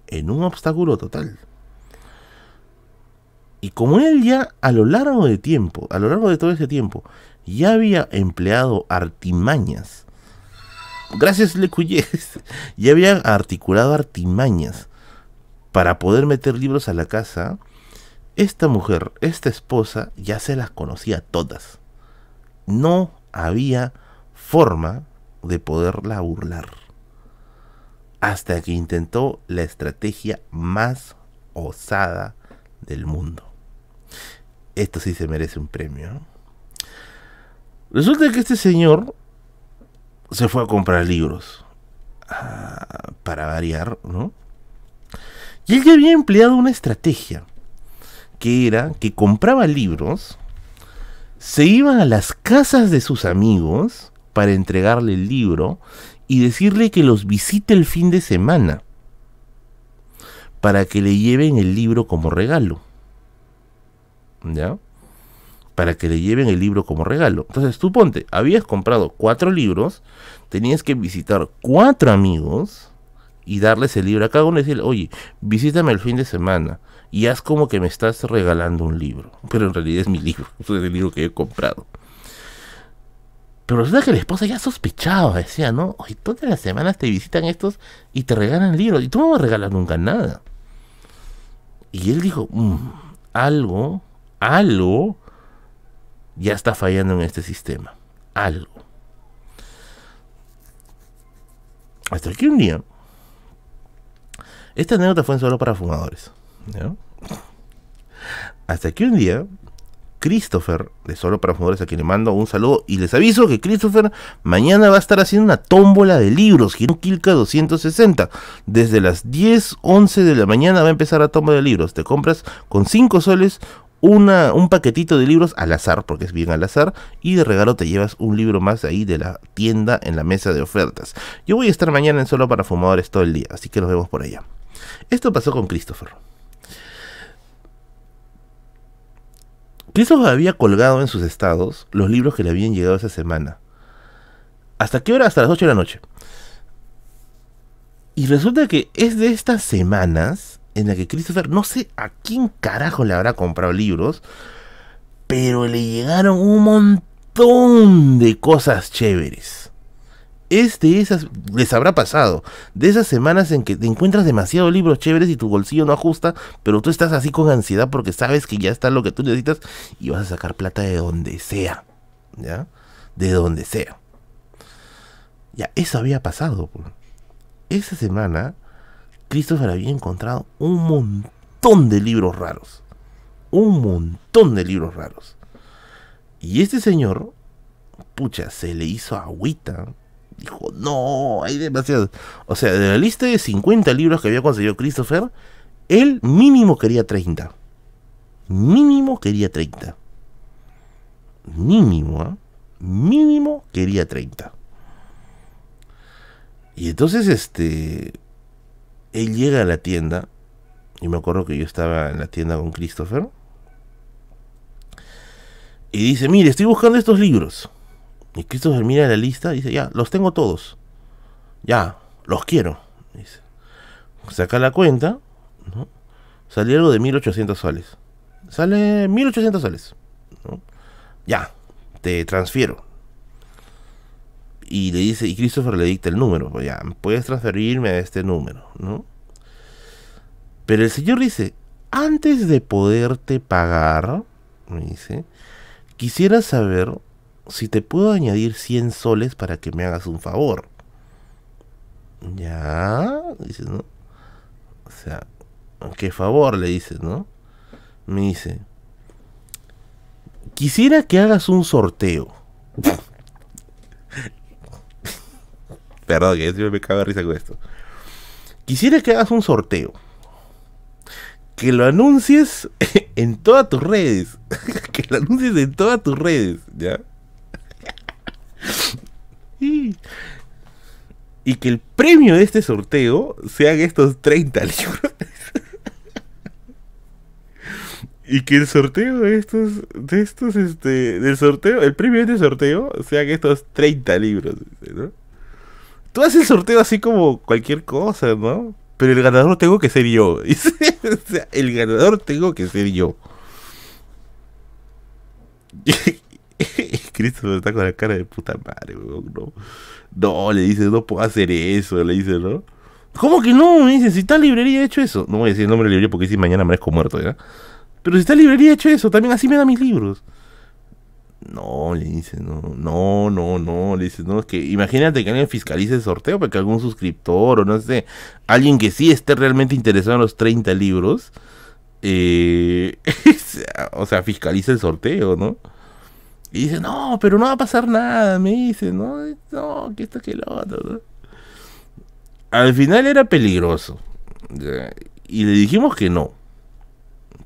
En un obstáculo total. Y como él ya a lo largo de tiempo, a lo largo de todo ese tiempo, ya había empleado artimañas. Gracias Lecuyes. ya había articulado artimañas para poder meter libros a la casa esta mujer, esta esposa, ya se las conocía todas. No había forma de poderla burlar. Hasta que intentó la estrategia más osada del mundo. Esto sí se merece un premio. ¿eh? Resulta que este señor se fue a comprar libros. Ah, para variar, ¿no? Y él ya había empleado una estrategia que era que compraba libros, se iba a las casas de sus amigos para entregarle el libro y decirle que los visite el fin de semana para que le lleven el libro como regalo. ¿Ya? Para que le lleven el libro como regalo. Entonces tú ponte, habías comprado cuatro libros, tenías que visitar cuatro amigos y darles el libro. A cada uno decirle, oye, visítame el fin de semana y haz como que me estás regalando un libro. Pero en realidad es mi libro, es el libro que he comprado. Pero resulta que la esposa ya sospechaba, decía, ¿no? hoy todas las semanas te visitan estos y te regalan libros y tú no a regalar nunca nada. Y él dijo, mm, algo, algo ya está fallando en este sistema. Algo. Hasta que un día esta anécdota fue en solo para fumadores. Hasta que un día, Christopher, de Solo para Fumadores, a quien le mando un saludo, y les aviso que Christopher mañana va a estar haciendo una tómbola de libros, Girón Kilka 260. Desde las 10, 11 de la mañana va a empezar la tómbola de libros. Te compras con 5 soles una, un paquetito de libros al azar, porque es bien al azar, y de regalo te llevas un libro más ahí de la tienda en la mesa de ofertas. Yo voy a estar mañana en Solo para Fumadores todo el día, así que nos vemos por allá. Esto pasó con Christopher. Christopher había colgado en sus estados los libros que le habían llegado esa semana. ¿Hasta qué hora? Hasta las 8 de la noche. Y resulta que es de estas semanas en la que Christopher, no sé a quién carajo le habrá comprado libros, pero le llegaron un montón de cosas chéveres es de esas, les habrá pasado, de esas semanas en que te encuentras demasiados libros chéveres y tu bolsillo no ajusta, pero tú estás así con ansiedad porque sabes que ya está lo que tú necesitas y vas a sacar plata de donde sea, ¿ya? De donde sea. Ya, eso había pasado. Pues. Esa semana, Christopher había encontrado un montón de libros raros. Un montón de libros raros. Y este señor, pucha, se le hizo agüita dijo, no, hay demasiado O sea, de la lista de 50 libros que había conseguido Christopher, él mínimo quería 30. Mínimo quería 30. Mínimo, ¿ah? Mínimo quería 30. Y entonces, este, él llega a la tienda, y me acuerdo que yo estaba en la tienda con Christopher, y dice, mire, estoy buscando estos libros. Y Christopher mira la lista y dice, ya, los tengo todos. Ya, los quiero. Saca la cuenta, ¿no? Sale algo de 1800 soles. Sale 1800 soles. Ya, te transfiero. Y le dice, y Christopher le dicta el número. Pues ya, puedes transferirme a este número, ¿no? Pero el señor dice, antes de poderte pagar, me dice, quisiera saber si te puedo añadir 100 soles para que me hagas un favor. Ya, dices, ¿no? O sea, ¿qué favor le dices, no? Me dice, quisiera que hagas un sorteo. Perdón, que yo me cago de risa con esto. Quisiera que hagas un sorteo. Que lo anuncies en todas tus redes. que lo anuncies en todas tus redes, ¿ya? Y que el premio de este sorteo sean estos 30 libros. y que el sorteo de estos, de estos, este, del sorteo, el premio de este sorteo sean estos 30 libros, ¿no? Tú haces el sorteo así como cualquier cosa, ¿no? Pero el ganador tengo que ser yo. el ganador tengo que ser yo. Cristo está con la cara de puta madre, No, no le dice, no puedo hacer eso, le dice, ¿no? ¿Cómo que no? Me dice, si tal librería he hecho eso. No voy a decir el nombre de la librería porque si mañana me amanezco muerto, ¿ya? Pero si tal librería he hecho eso, también así me da mis libros. No, le dice, no, no, no, no, le dice, no, es que imagínate que alguien fiscalice el sorteo, para que algún suscriptor o no sé, alguien que sí esté realmente interesado en los 30 libros, eh, o sea, fiscalice el sorteo, ¿no? Y dice, no, pero no va a pasar nada, me dice, no, no, que esto, que lo otro. Al final era peligroso. Y le dijimos que no.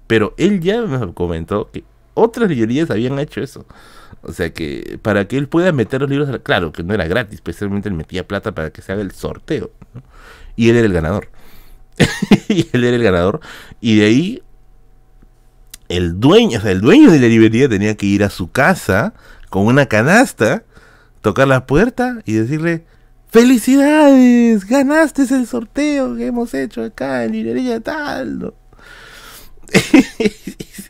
Pero él ya nos comentó que otras librerías habían hecho eso. O sea que para que él pueda meter los libros, claro que no era gratis, especialmente él metía plata para que se haga el sorteo. Y él era el ganador. y él era el ganador. Y de ahí el dueño, o sea, el dueño de la librería tenía que ir a su casa con una canasta, tocar la puerta y decirle, felicidades, ganaste el sorteo que hemos hecho acá en librería tal.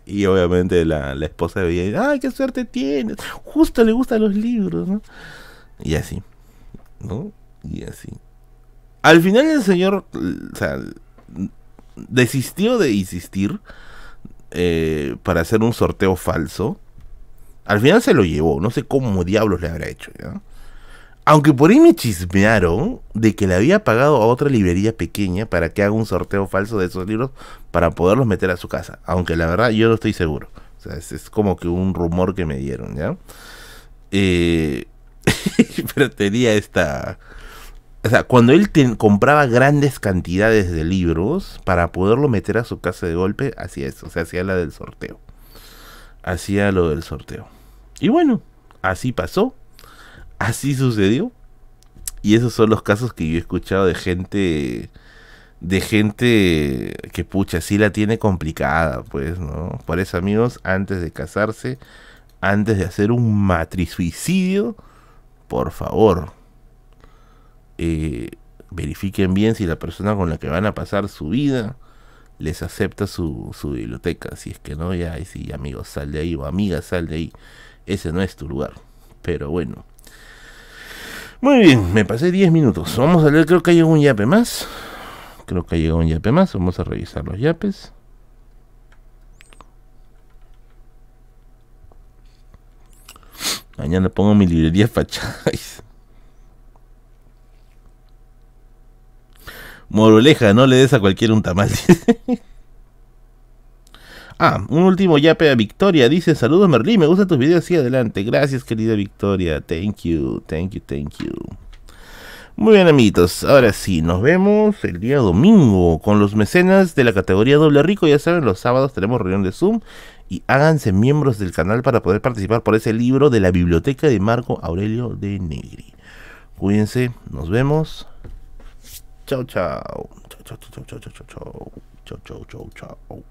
y obviamente la, la esposa veía, ay, qué suerte tienes, justo le gustan los libros, ¿no? Y así, ¿no? Y así. Al final el señor, o sea, desistió de insistir eh, para hacer un sorteo falso. Al final se lo llevó, no sé cómo diablos le habrá hecho. Aunque por ahí me chismearon de que le había pagado a otra librería pequeña para que haga un sorteo falso de esos libros para poderlos meter a su casa. Aunque la verdad yo no estoy seguro. es, como que un rumor que me dieron, ¿ya? Eh, pero tenía esta, o sea, cuando él compraba grandes cantidades de libros para poderlo meter a su casa de golpe, hacía eso, o sea, hacía la del sorteo. Hacía lo del sorteo. Y bueno, así pasó, así sucedió. Y esos son los casos que yo he escuchado de gente de gente que pucha, Así la tiene complicada, pues, ¿no? Por eso, amigos, antes de casarse, antes de hacer un matrisuicidio, por favor, eh, verifiquen bien si la persona con la que van a pasar su vida les acepta su, biblioteca. Si es que no, ya, y si amigos, sal de ahí o amiga, sal de ahí. Ese no es tu lugar. Pero bueno. Muy bien, me pasé 10 minutos. Vamos a leer, creo que ha llegado un yape más. Creo que ha llegado un yape más. Vamos a revisar los yapes. Mañana pongo mi librería fachada. Moroleja, no le des a cualquiera un tamal. ah, un último yape a Victoria. Dice, saludos Merlín, me gustan tus videos. Sigue adelante. Gracias, querida Victoria. Thank you, thank you, thank you. Muy bien, amiguitos. Ahora sí, nos vemos el día domingo con los mecenas de la categoría doble rico. Ya saben, los sábados tenemos reunión de Zoom y háganse miembros del canal para poder participar por ese libro de la biblioteca de Marco Aurelio de Negri. Cuídense, nos vemos. 走走走走走走走走走走走走。